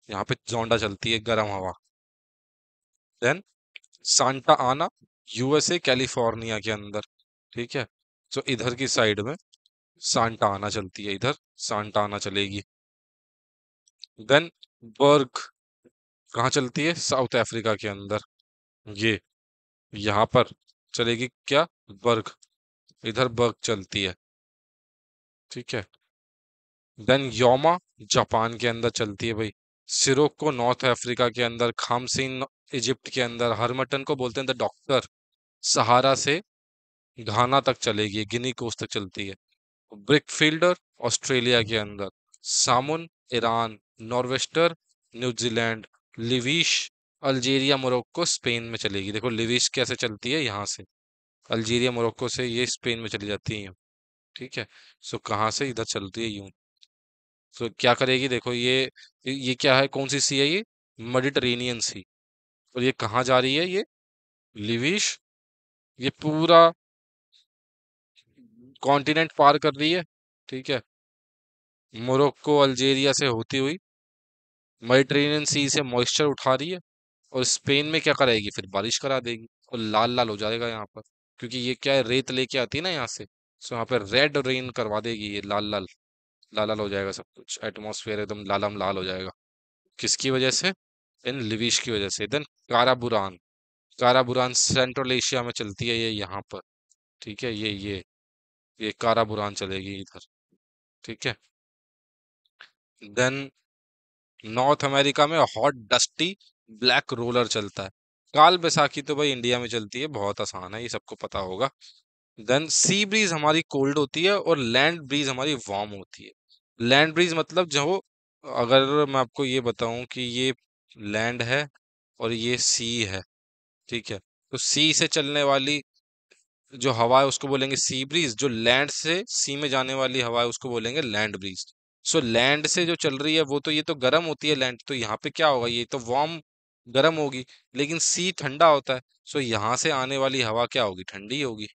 यहाँ पे जोंडा चलती है गर्म हवा देन सांटा आना यूएसए कैलिफोर्निया के अंदर ठीक है सो so, इधर की साइड में सांटा आना चलती है इधर सांटा आना चलेगी देन बर्ग कहाँ चलती है साउथ अफ्रीका के अंदर ये यहाँ पर चलेगी क्या बर्ग इधर बर्ग चलती है ठीक है देन योमा जापान के अंदर चलती है भाई सिरोक को नॉर्थ अफ्रीका के अंदर खामसिन इजिप्ट के अंदर हरमटन को बोलते हैं द डॉक्टर सहारा से घाना तक चलेगी गिनी कोस्ट तक चलती है ब्रिकफील्डर ऑस्ट्रेलिया के अंदर samun Iran norwester New Zealand leveche Algeria Morocco Spain में चलेगी देखो लिविश कैसे चलती है यहाँ से अल्जीरिया मोरक्को से ये स्पेन में चली जाती है ठीक है सो कहाँ से इधर चलती है यूँ सो क्या करेगी देखो ये ये क्या है कौन सी सी है ये मेडिटरेनियन सी और ये कहाँ जा रही है ये लिविश ये पूरा कॉन्टिनेंट पार कर रही है ठीक है मोरक्को अल्जीरिया से होती हुई मेडिटेरेनियन सी से मॉइस्चर उठा रही है और स्पेन में क्या कराएगी फिर बारिश करा देगी और लाल लाल हो जाएगा यहाँ पर क्योंकि ये क्या है रेत लेके आती है ना यहाँ से सो यहाँ पर रेड रेन करवा देगी ये लाल लाल लाल लाल हो जाएगा सब कुछ एटमोसफेयर एकदम लालम लाल हो जाएगा किसकी वजह से देन लिविश की वजह से then karaburan karaburan central Asia में चलती है ये यहाँ पर ठीक है ये ये ये काराबुरान चलेगी इधर ठीक है देन नॉर्थ अमेरिका में हॉट डस्टी ब्लैक रोलर चलता है काल बैसाखी तो भाई इंडिया में चलती है बहुत आसान है ये सबको पता होगा देन सी ब्रीज हमारी कोल्ड होती है और लैंड ब्रीज हमारी वार्म होती है लैंड ब्रीज मतलब जो अगर मैं आपको ये बताऊं कि ये लैंड है और ये सी है ठीक है तो सी से चलने वाली जो हवा है उसको बोलेंगे सी ब्रीज जो लैंड से सी में जाने वाली हवा है उसको बोलेंगे लैंड ब्रीज सो लैंड से जो चल रही है वो तो ये तो गर्म होती है लैंड तो यहाँ पे क्या होगा ये तो वार्म गर्म होगी लेकिन सी ठंडा होता है सो यहाँ से आने वाली हवा क्या होगी ठंडी होगी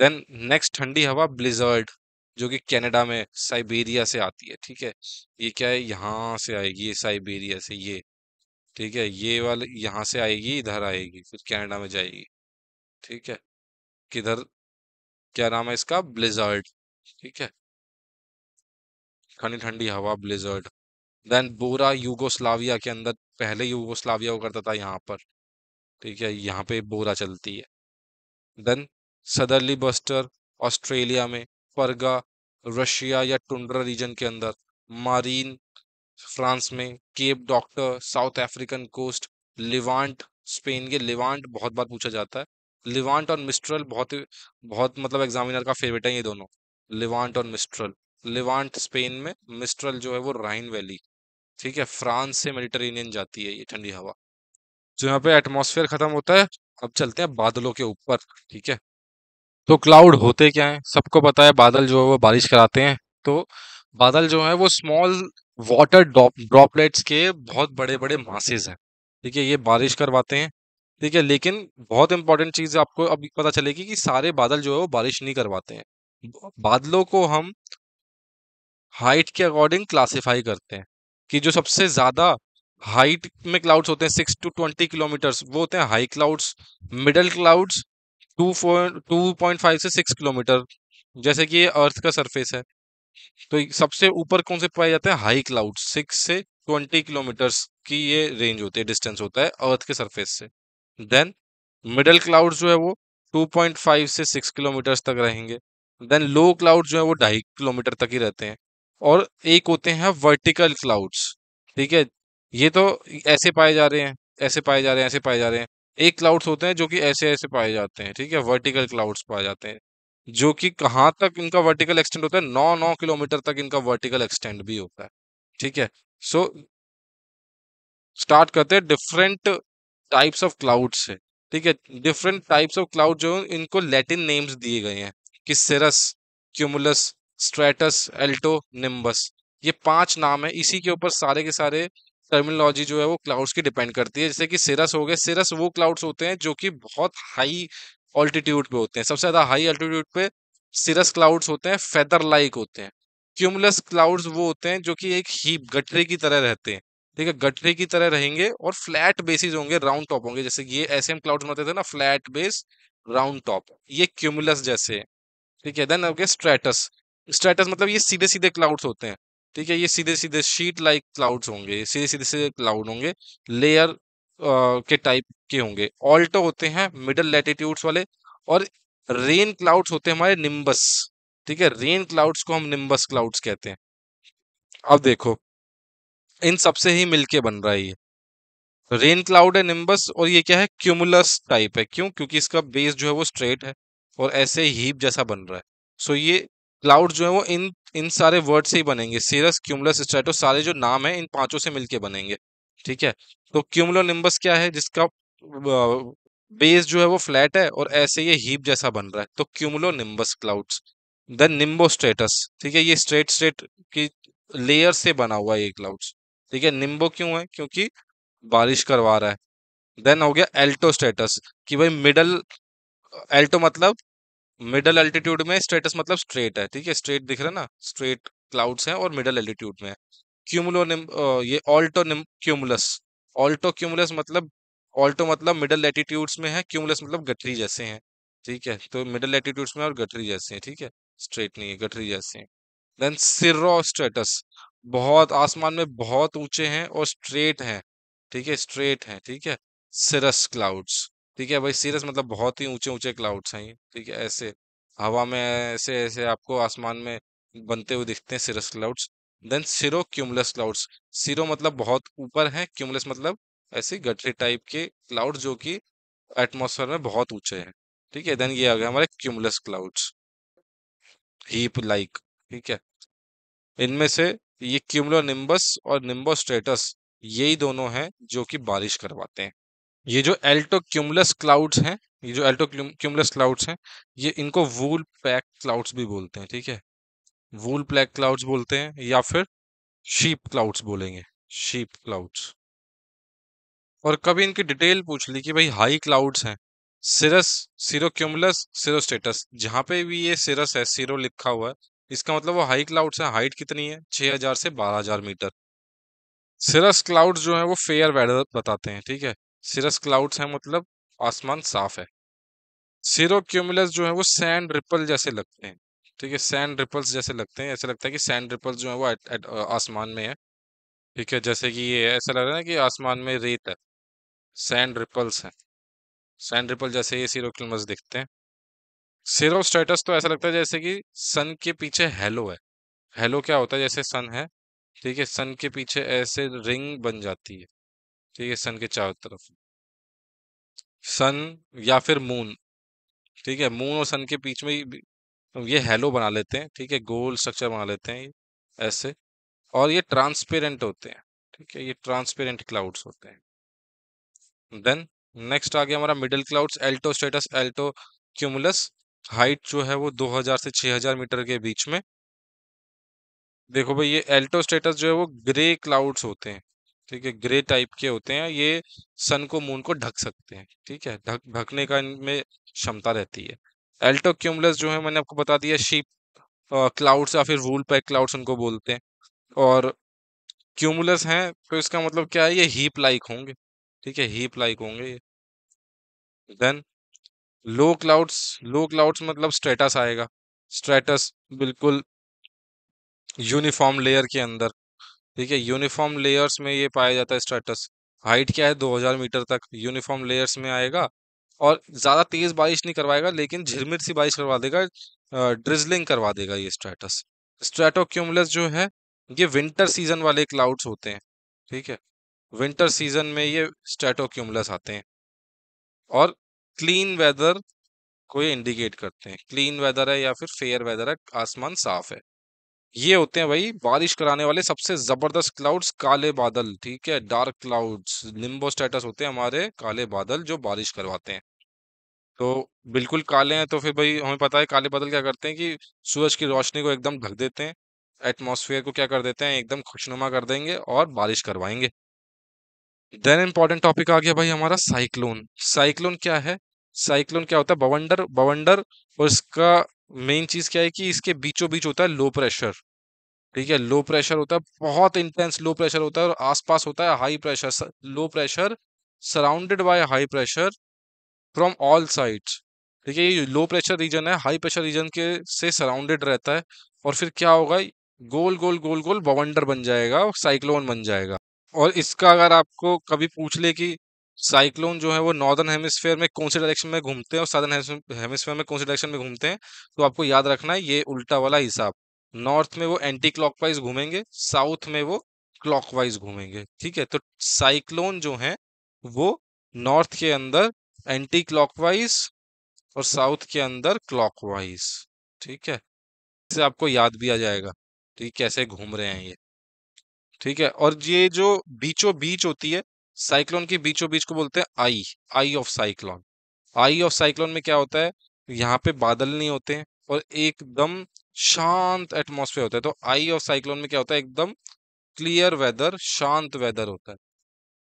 देन नेक्स्ट ठंडी हवा ब्लिजर्ड जो कि कनाडा में साइबेरिया से आती है ठीक है ये क्या है यहाँ से आएगी ये साइबेरिया से ये ठीक है ये वाले यहाँ से आएगी इधर आएगी फिर कनाडा में जाएगी ठीक है किधर क्या नाम है इसका ब्लिजर्ड ठीक है ठंडी ठंडी हवा ब्लिजर्ड देन बोरा यूगोस्लाविया के अंदर पहले यूगोस्लाविया वो करता था यहाँ पर ठीक है यहाँ पे बोरा चलती है देन सदरली बस्टर ऑस्ट्रेलिया में परगा रशिया या टुंड्रा रीजन के अंदर मारीन फ्रांस में Cape Doctor South African coast levant Spain के लिवांट बहुत बार पूछा जाता है लिवांट और मिस्ट्रल बहुत बहुत मतलब एग्जामिनर का फेवरेट है ये दोनों लिवांट और मिस्ट्रल लिवांट स्पेन में मिस्ट्रल जो है वो राइन वैली ठीक है फ्रांस से मेडिटेरेनियन जाती है ये ठंडी हवा जो तो यहाँ पे एटमोसफेयर खत्म होता है अब चलते हैं बादलों के ऊपर ठीक है तो क्लाउड होते क्या है सबको पता है बादल जो है वो बारिश कराते हैं तो बादल जो है वो स्मॉल वाटर ड्रॉपलेट्स के बहुत बड़े बड़े मासेज हैं ठीक है ये बारिश करवाते हैं ठीक है लेकिन बहुत इंपॉर्टेंट चीज आपको अब पता चलेगी कि सारे बादल जो है वो बारिश नहीं करवाते हैं बादलों को हम हाइट के अकॉर्डिंग क्लासीफाई करते हैं कि जो सबसे ज़्यादा हाइट में क्लाउड्स होते हैं सिक्स टू ट्वेंटी किलोमीटर्स वो होते हैं high clouds middle clouds two two point five से सिक्स किलोमीटर जैसे कि ये अर्थ का सरफेस है तो सबसे ऊपर कौन से पाए जाते हैं हाई क्लाउड सिक्स से ट्वेंटी किलोमीटर्स की ये रेंज होती है डिस्टेंस होता है अर्थ के सरफेस से देन मिडल क्लाउड जो है वो फाइव से सिक्स किलोमीटर्स तक रहेंगे देन लो क्लाउड जो है वो ढाई किलोमीटर तक ही रहते हैं और एक होते हैं वर्टिकल क्लाउड्स ठीक है ये तो ऐसे पाए जा रहे हैं ऐसे पाए जा रहे हैं ऐसे पाए जा रहे हैं एक क्लाउड्स होते हैं जो कि ऐसे ऐसे पाए जाते हैं ठीक है वर्टिकल क्लाउड्स पाए जाते हैं जो कि कहाँ तक इनका वर्टिकल एक्सटेंड होता है नौ नौ किलोमीटर तक इनका वर्टिकल एक्सटेंड भी होता है ठीक है सो स्टार्ट करते हैं डिफरेंट टाइप्स ऑफ क्लाउड्स है ठीक है डिफरेंट टाइप्स ऑफ क्लाउड जो इनको लैटिन नेम्स दिए गए हैं कि cirrus cumulus stratus alto nimbus ये पांच नाम है इसी के ऊपर सारे के सारे टर्मिनोलॉजी जो है वो क्लाउड्स की डिपेंड करती है जैसे कि सिरस हो गए सिरस वो क्लाउड्स होते हैं जो कि बहुत हाई ऑल्टीट्यूड पे होते हैं सबसे ज्यादा हाई अल्टीट्यूड पे सिरस क्लाउड्स होते हैं फेदर लाइक होते हैं क्यूमुलस क्लाउड्स वो होते हैं जो कि एक हीप गठरे की तरह रहते हैं ठीक है गटरे की तरह रहेंगे और फ्लैट बेसिस होंगे राउंड टॉप होंगे जैसे ये ऐसे हम क्लाउड्स बनाते थे ना फ्लैट बेस राउंड टॉप ये क्यूमुलस जैसे ठीक है देन अब स्ट्रेटस स्ट्रेटस मतलब ये सीधे सीधे क्लाउड्स होते हैं ठीक है ये सीधे सीधे शीट लाइक क्लाउड्स होंगे सीधे सीधे सीधे क्लाउड होंगे लेयर के टाइप के होंगे ऑल्टो होते हैं मिडल लैटिट्यूड्स वाले और रेन क्लाउड्स होते हैं हमारे निम्बस ठीक है रेन क्लाउड्स को हम निम्बस क्लाउड्स कहते हैं अब देखो इन सबसे ही मिलके बन रहा है ये रेन क्लाउड है निम्बस और ये क्या है क्यूमुलस टाइप है क्यों क्योंकि इसका बेस जो है वो स्ट्रेट है और ऐसे हीप जैसा बन रहा है सो ये क्लाउड जो है वो इन इन सारे वर्ड से ही बनेंगे सीरस क्यूमलस स्ट्रेटो सारे जो नाम है इन पांचों से मिलके बनेंगे ठीक है तो क्यूमलो निम्बस क्या है जिसका बेस जो है वो फ्लैट है और ऐसे ये हीप जैसा बन रहा है तो cumulonimbus clouds the nimbostratus ठीक है ये स्ट्रेट स्ट्रेट की लेयर से बना हुआ है ये क्लाउड्स ठीक है निम्बो क्यों है क्योंकि बारिश करवा रहा है देन हो गया एल्टो स्टेटस कि भाई मिडल एल्टो मतलब मिडल एल्टीट्यूड में स्ट्रेटस मतलब स्ट्रेट है ठीक है स्ट्रेट दिख रहा है ना स्ट्रेट क्लाउड्स हैं और मिडल एल्टीट्यूड में क्यूमुलोनिम ये ऑल्टो क्यूमुलस ऑल्टो क्यूमुलस मतलब ऑल्टो मतलब मिडल एटीट्यूड्स में है क्यूमुलस मतलब गठरी जैसे हैं ठीक है तो मिडल एटीट्यूड्स में और गठरी जैसे हैं ठीक है स्ट्रेट नहीं है गठरी जैसे हैं देन सिर्रो स्ट्रेटस बहुत आसमान में बहुत ऊंचे हैं और स्ट्रेट हैं ठीक है स्ट्रेट हैं ठीक है सिरस क्लाउड्स ठीक है भाई सीरियस मतलब बहुत ही ऊंचे ऊंचे क्लाउड्स हैं ये ठीक है ऐसे हवा में ऐसे ऐसे आपको आसमान में बनते हुए दिखते हैं cirrus clouds then cirrocumulus clouds cirro मतलब बहुत ऊपर है क्यूमलस मतलब ऐसे गठरी टाइप के क्लाउड जो कि एटमोसफेयर में बहुत ऊंचे हैं ठीक है देन ये आ गया हमारे क्यूमलस क्लाउड्स हीप लाइक ठीक है इनमें से ये क्यूमलो निम्बस और निम्बो यही दोनों हैं जो कि बारिश करवाते हैं ये जो एल्टो क्यूमलस क्लाउड्स हैं ये जो एल्टो क्यूमलस क्लाउड्स हैं ये इनको वूल पैक क्लाउड्स भी बोलते हैं ठीक है वूल पैक क्लाउड्स बोलते हैं या फिर शीप क्लाउड्स बोलेंगे शीप क्लाउड्स और कभी इनकी डिटेल पूछ ली कि भाई हाई क्लाउड्स हैं सिरस सिरो स्टेटस जहाँ पे भी ये सिरस है सीरो लिखा हुआ है इसका मतलब वो हाई क्लाउड्स है हाइट कितनी है 6000 से 12000 मीटर सिरस क्लाउड्स जो है वो फेयर वेदर बताते हैं ठीक है सिरस क्लाउड्स हैं मतलब आसमान साफ है सीरो क्यूमुलस जो है वो सैंड रिपल जैसे लगते हैं ठीक है सैंड रिपल्स जैसे लगते हैं ऐसा लगता है कि सैंड रिपल्स जो है वो आसमान में है ठीक है जैसे कि ये ऐसा लग रहा है ना कि आसमान में रेत है सैंड रिपल्स हैं सैंड रिपल जैसे ये सिरो क्यूमुलस दिखते हैं सिरो स्टेटस तो ऐसा लगता है जैसे कि सन के पीछे हेलो है हेलो क्या होता है जैसे सन है ठीक है सन के पीछे ऐसे रिंग बन जाती है ठीक है सन के चारों तरफ सन या फिर मून ठीक है मून और सन के बीच में ये हेलो बना लेते हैं ठीक है गोल स्ट्रक्चर बना लेते हैं ऐसे और ये ट्रांसपेरेंट होते हैं ठीक है ये ट्रांसपेरेंट क्लाउड्स होते हैं देन नेक्स्ट आ गया हमारा middle clouds altostratus altocumulus height जो है वो 2000 से 6000 मीटर के बीच में देखो भाई ये एल्टो स्टेटस जो है वो ग्रे क्लाउड्स होते हैं ठीक है ग्रे टाइप के होते हैं ये सन को मून को ढक सकते हैं ठीक है ढक ढकने का इनमें क्षमता रहती है एल्टो क्यूमलस जो है मैंने आपको बता दिया शीप क्लाउड्स या फिर वूल पैक क्लाउड्स उनको बोलते हैं और क्यूमुलस हैं तो इसका मतलब क्या है ये हीप लाइक होंगे ठीक है हीप लाइक होंगे ये then low clouds low clouds मतलब स्ट्रेटस आएगा स्ट्रेटस बिल्कुल यूनिफॉर्म लेयर के अंदर ठीक है यूनिफॉर्म लेयर्स में ये पाया जाता है स्ट्रेटस हाइट क्या है 2000 मीटर तक यूनिफॉर्म लेयर्स में आएगा और ज़्यादा तेज़ बारिश नहीं करवाएगा लेकिन झिरमिर सी बारिश करवा देगा ड्रिजलिंग करवा देगा ये स्ट्रेटस स्ट्रेटोक्यूमुलस जो है ये विंटर सीजन वाले क्लाउड्स होते हैं ठीक है विंटर सीजन में ये स्ट्रेटोक्यूमुलस आते हैं और क्लीन वेदर को ये इंडिकेट करते हैं क्लीन वेदर है या फिर फेयर वेदर है आसमान साफ है ये होते हैं भाई बारिश कराने वाले सबसे जबरदस्त क्लाउड्स काले बादल ठीक है डार्क क्लाउड्स लिम्बो स्टेटस होते हैं हमारे काले बादल जो बारिश करवाते हैं तो बिल्कुल काले हैं तो फिर भाई हमें पता है काले बादल क्या करते हैं कि सूरज की रोशनी को एकदम ढक देते हैं एटमोसफियर को क्या कर देते हैं एकदम खुशनुमा कर देंगे और बारिश करवाएंगे देन इंपॉर्टेंट टॉपिक आ गया भाई हमारा साइक्लोन साइक्लोन क्या है साइक्लोन क्या होता है बवंडर बवंडर और इसका मेन चीज क्या है कि इसके बीचों बीच होता है लो प्रेशर ठीक है लो प्रेशर होता है बहुत इंटेंस लो प्रेशर होता है और आसपास होता है high pressure low pressure surrounded by high pressure from all sides ठीक है ये लो प्रेशर रीजन है हाई प्रेशर रीजन के से सराउंडेड रहता है और फिर क्या होगा गोल गोल गोल गोल बवंडर बन जाएगा और साइक्लोन बन जाएगा और इसका अगर आपको कभी पूछ ले कि साइक्लोन जो है वो नॉर्दर्न हेमिस्फेयर में कौन से डायरेक्शन में घूमते हैं और साधन हेमिस्फेयर में कौन से डायरेक्शन में घूमते हैं तो आपको याद रखना है ये उल्टा वाला हिसाब नॉर्थ में वो एंटी क्लॉकवाइज घूमेंगे साउथ में वो क्लॉकवाइज घूमेंगे ठीक है तो साइक्लोन जो है वो नॉर्थ के अंदर एंटी क्लॉकवाइज और साउथ के अंदर क्लॉकवाइज ठीक है इससे आपको याद भी आ जाएगा ठीक कैसे घूम रहे हैं ये ठीक है और ये जो बीचों बीच होती है साइक्लोन के बीचों बीच को बोलते हैं eye eye of cyclone eye of cyclone में क्या होता है यहाँ पे बादल नहीं होते हैं और एकदम शांत एटमोसफेयर होता है तो आई ऑफ साइक्लोन में क्या होता है एकदम क्लियर वेदर शांत वेदर होता है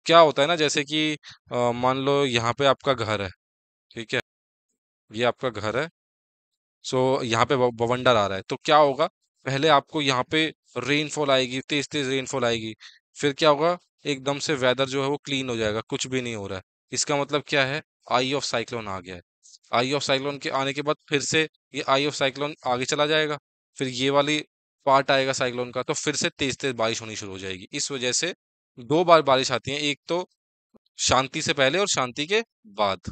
क्या होता है ना जैसे कि मान लो यहाँ पे आपका घर है ठीक है ये आपका घर है सो so, यहाँ पे बवंडर आ रहा है तो क्या होगा पहले आपको यहाँ पे रेनफॉल आएगी तेज तेज रेनफॉल आएगी फिर क्या होगा एकदम से वेदर जो है वो क्लीन हो जाएगा कुछ भी नहीं हो रहा है इसका मतलब क्या है आई ऑफ साइक्लोन आ गया है आई ऑफ साइक्लोन के आने के बाद फिर से ये आई ऑफ साइक्लोन आगे चला जाएगा फिर ये वाली पार्ट आएगा साइक्लोन का तो फिर से तेज तेज बारिश होनी शुरू हो जाएगी इस वजह से दो बार बारिश आती है एक तो शांति से पहले और शांति के बाद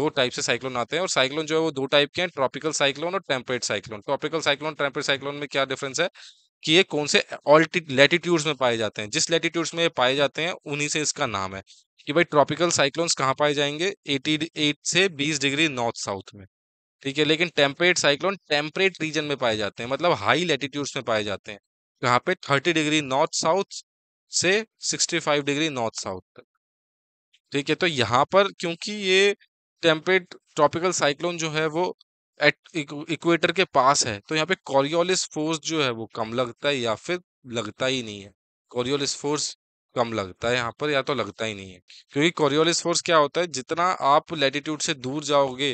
दो टाइप से साइक्लोन आते हैं और साइक्लोन जो है वो दो टाइप के हैं ट्रॉपिकल साइक्लोन और temperate cyclone tropical cyclone temperate cyclone में क्या डिफरेंस है कि ये कौन से लेटीट्यूड्स में पाए जाते हैं जिस लेटीट्यूड्स में ये पाए जाते हैं उन्हीं से इसका नाम है कि भाई ट्रॉपिकल साइक्लोन्स कहाँ पाए जाएंगे एट से बीस डिग्री नॉर्थ साउथ में ठीक है लेकिन टेम्परेट साइक्लोन टेम्परेट रीजन में पाए जाते हैं मतलब हाई लेटीट्यूड्स में पाए जाते हैं कहाँ पे थर्टी डिग्री नॉर्थ साउथ से फाइव डिग्री नॉर्थ साउथ तक ठीक है तो यहाँ पर क्योंकि ये टेम्परेट ट्रॉपिकल साइक्लोन जो है वो एट इक्वेटर के पास है तो यहाँ पे कॉरियोलिस फोर्स जो है वो कम लगता है या फिर लगता ही नहीं है कॉरियोलिस फोर्स कम लगता है यहाँ पर या तो लगता ही नहीं है क्योंकि कॉरियोलिस फोर्स क्या होता है जितना आप लेटीट्यूड से दूर जाओगे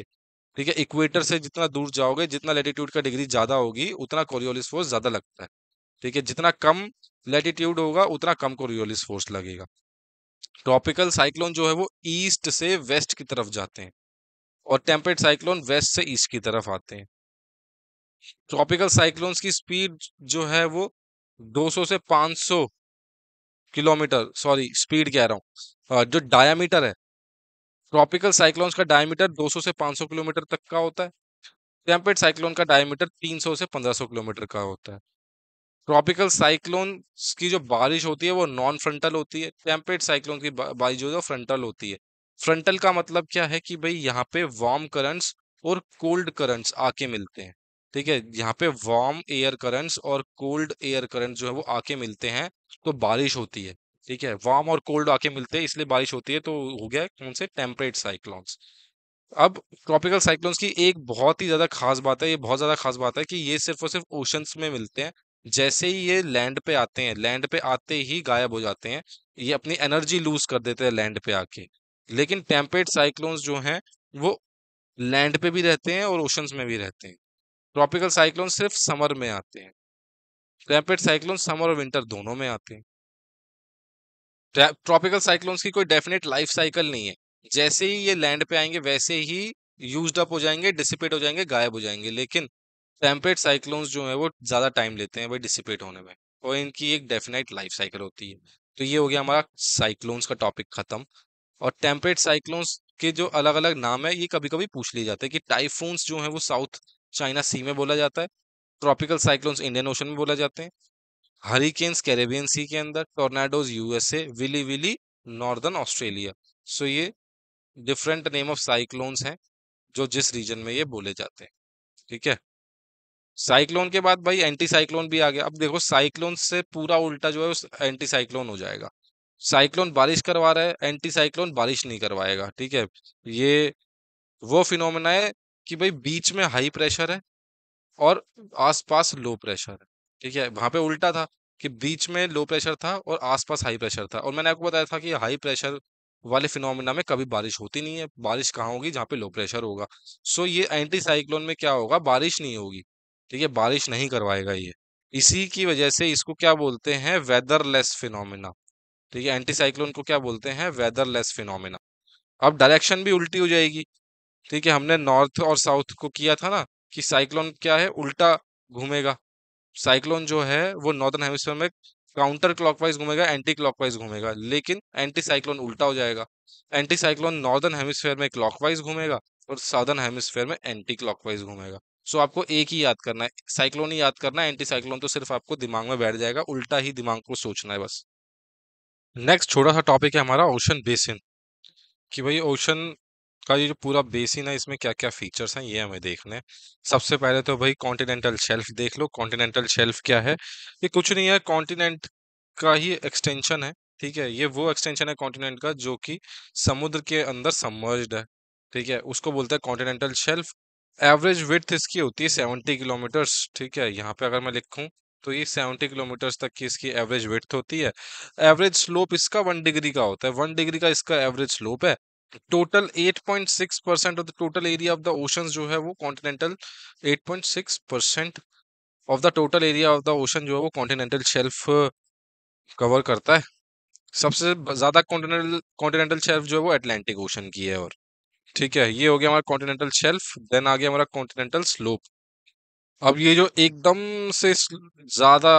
ठीक है इक्वेटर से जितना दूर जाओगे जितना लेटीट्यूड का डिग्री ज्यादा होगी उतना कॉरियोलिस फोर्स ज्यादा लगता है ठीक है जितना कम लेटीट्यूड होगा उतना कम कॉरियोलिस फोर्स लगेगा ट्रॉपिकल साइक्लोन जो है वो ईस्ट से वेस्ट की तरफ जाते हैं और टेम्परेट साइक्लोन वेस्ट से ईस्ट की तरफ आते हैं ट्रॉपिकल साइक्लोन्स की स्पीड जो है वो 200 से 500 किलोमीटर सॉरी स्पीड कह रहा हूँ जो डायामीटर है ट्रॉपिकल साइक्लोन्स का डायमीटर 200 से 500 किलोमीटर तक का होता है टेम्परेट साइक्लोन का डायमीटर 300 से 1500 किलोमीटर का होता है ट्रॉपिकल साइक्लोन की जो बारिश होती है वो नॉन फ्रंटल होती है टेम्परेट साइक्लोन की बारिश जो है फ्रंटल होती है फ्रंटल का मतलब क्या है कि भाई यहाँ पे वार्म करंट्स और कोल्ड करंट्स आके मिलते हैं ठीक है यहाँ पे वार्म एयर करंट्स और कोल्ड एयर करंट जो है वो आके मिलते हैं तो बारिश होती है ठीक है वार्म और कोल्ड आके मिलते हैं इसलिए बारिश होती है तो हो गया कौन से टेम्परेट साइक्लोन्स अब ट्रॉपिकल साइक्लोन्स की एक बहुत ही ज़्यादा खास बात है ये बहुत ज़्यादा खास बात है कि ये सिर्फ और सिर्फ ओशंस में मिलते हैं जैसे ही ये लैंड पे आते हैं लैंड पे आते ही गायब हो जाते हैं ये अपनी एनर्जी लूज कर देते हैं लैंड पे आके लेकिन टेम्परेट साइक्लोन्स जो हैं वो लैंड पे भी रहते हैं और ओशंस में भी रहते हैं ट्रॉपिकल साइक्लोन सिर्फ समर में आते हैं टेम्परेट साइक्लोन समर और विंटर दोनों में आते हैं ट्रॉपिकल साइक्लोन्स की कोई डेफिनेट लाइफ साइकिल नहीं है जैसे ही ये लैंड पे आएंगे वैसे ही यूज अप हो जाएंगे डिसिपेट हो जाएंगे गायब हो जाएंगे लेकिन टेम्परेट साइक्लोन्स जो है वो ज़्यादा टाइम लेते हैं भाई डिसिपेट होने में और इनकी एक डेफिनेट लाइफ साइकिल होती है तो ये हो गया हमारा साइक्लोन्स का टॉपिक खत्म और टेम्परेट साइक्लोन्स के जो अलग अलग नाम है ये कभी कभी पूछ लिए जाते हैं कि टाइफून्स जो है वो साउथ चाइना सी में बोला जाता है ट्रॉपिकल साइक्लोन्स इंडियन ओशन में बोला जाते हैं हरिकेन्स कैरेबियन सी के अंदर tornadoes USA willy willy northern Australia so ये डिफरेंट नेम ऑफ साइक्लोन्स हैं जो जिस रीजन में ये बोले जाते हैं ठीक है साइक्लोन के बाद भाई एंटी साइक्लोन भी आ गया अब देखो साइक्लोन से पूरा उल्टा जो है उस एंटी साइक्लोन हो जाएगा साइक्लोन बारिश करवा रहा है एंटी साइक्लोन बारिश नहीं करवाएगा ठीक है ये वो फिनोमेना है कि भाई बीच में हाई प्रेशर है और आसपास लो प्रेशर है ठीक है वहां पे उल्टा था कि बीच में लो प्रेशर था और आसपास हाई प्रेशर था और मैंने आपको बताया था कि हाई प्रेशर वाले फिनोमिना में कभी बारिश होती नहीं है बारिश कहाँ होगी जहाँ पे लो प्रेशर होगा सो ये एंटी साइक्लोन में क्या होगा बारिश नहीं होगी ठीक है बारिश नहीं करवाएगा ये इसी की वजह से इसको क्या बोलते हैं वेदरलेस फिनोमिना ठीक है एंटी साइक्लोन को क्या बोलते हैं वेदरलेस फिनोमिना अब डायरेक्शन भी उल्टी हो जाएगी ठीक है हमने नॉर्थ और साउथ को किया था ना कि साइक्लोन क्या है उल्टा घूमेगा साइक्लोन जो है वो नॉर्दर्न हेमिस्फेयर में काउंटर क्लॉकवाइज घूमेगा एंटी क्लॉकवाइज घूमेगा लेकिन एंटी साइक्लोन उल्टा हो जाएगा एंटी साइक्लोन नॉर्दर्न हेमिस्फेयर में क्लॉकवाइज घूमेगा और साउदर्न हेमिस्फेयर में एंटी क्लॉकवाइज घूमेगा सो आपको एक ही याद करना है साइक्लोन ही याद करना है एंटी साइक्लोन तो सिर्फ आपको दिमाग में बैठ जाएगा उल्टा ही दिमाग को सोचना है बस नेक्स्ट छोटा सा टॉपिक है हमारा ओशन बेसिन कि भाई ओशन का ये जो पूरा बेसिन है इसमें क्या क्या फीचर्स हैं ये हमें देखने हैं सबसे पहले तो भाई कॉन्टिनेंटल शेल्फ देख लो कॉन्टिनेंटल शेल्फ क्या है ये कुछ नहीं है कॉन्टिनेंट का ही एक्सटेंशन है ठीक है ये वो एक्सटेंशन है कॉन्टिनेंट का जो कि समुद्र के अंदर सबमर्ज्ड है ठीक है उसको बोलते हैं कॉन्टिनेंटल शेल्फ एवरेज विथ इसकी होती है सेवेंटी किलोमीटर्स ठीक है यहाँ पे अगर मैं लिखूँ तो ये सेवेंटी किलोमीटर तक की इसकी एवरेज विथ होती है एवरेज स्लोप इसका वन डिग्री का होता है वन डिग्री का इसका एवरेज स्लोप है total 8.6 percent of the total area of the ocean जो है वो continental 8.6 percent of the total area of the ocean जो है वो कॉन्टिनेंटल शेल्फ कवर करता है सबसे ज्यादा कॉन्टिनेंटल कॉन्टिनेंटल शेल्फ जो है वो अटलांटिक ओशन की है और ठीक है ये हो गया हमारा कॉन्टिनेंटल शेल्फ देन आ गया हमारा कॉन्टिनेंटल स्लोप अब ये जो हम्म। एकदम से ज्यादा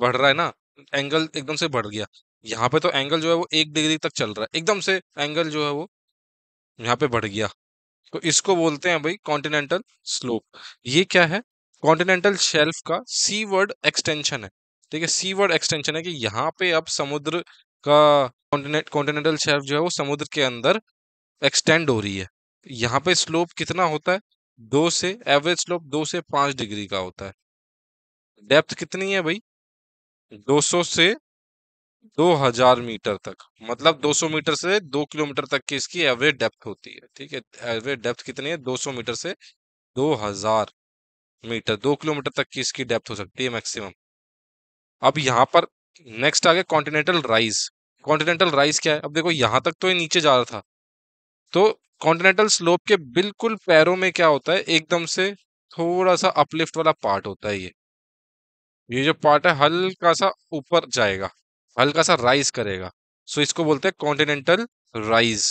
बढ़ रहा है ना एंगल एकदम से बढ़ गया यहाँ पे तो एंगल जो है वो एक डिग्री तक चल रहा है एकदम से एंगल जो है वो यहाँ पे बढ़ गया तो इसको बोलते हैं भाई कॉन्टिनेंटल स्लोप ये क्या है कॉन्टिनेंटल शेल्फ का सी वर्ड एक्सटेंशन है ठीक है सी वर्ड एक्सटेंशन है कि यहाँ पे अब समुद्र का कॉन्टिनेंटल शेल्फ जो है वो समुद्र के अंदर एक्सटेंड हो रही है यहाँ पे स्लोप कितना होता है दो से एवरेज स्लोप दो से पांच डिग्री का होता है डेप्थ कितनी है भाई 200 से 2000 मीटर तक मतलब 200 मीटर से 2 किलोमीटर तक की इसकी एवरेज डेप्थ होती है ठीक है एवरेज डेप्थ कितनी है 200 मीटर से 2000 मीटर 2 किलोमीटर तक की इसकी डेप्थ हो सकती है मैक्सिमम अब यहां पर नेक्स्ट आ गया कॉन्टिनेंटल राइज कॉन्टिनेंटल राइज क्या है अब देखो यहां तक तो ये नीचे जा रहा था तो कॉन्टिनेंटल स्लोप के बिल्कुल पैरों में क्या होता है एकदम से थोड़ा सा अपलिफ्ट वाला पार्ट होता है ये ये जो पार्ट है हल्का सा ऊपर जाएगा हल्का सा राइज करेगा सो इसको बोलते हैं कॉन्टिनेंटल राइज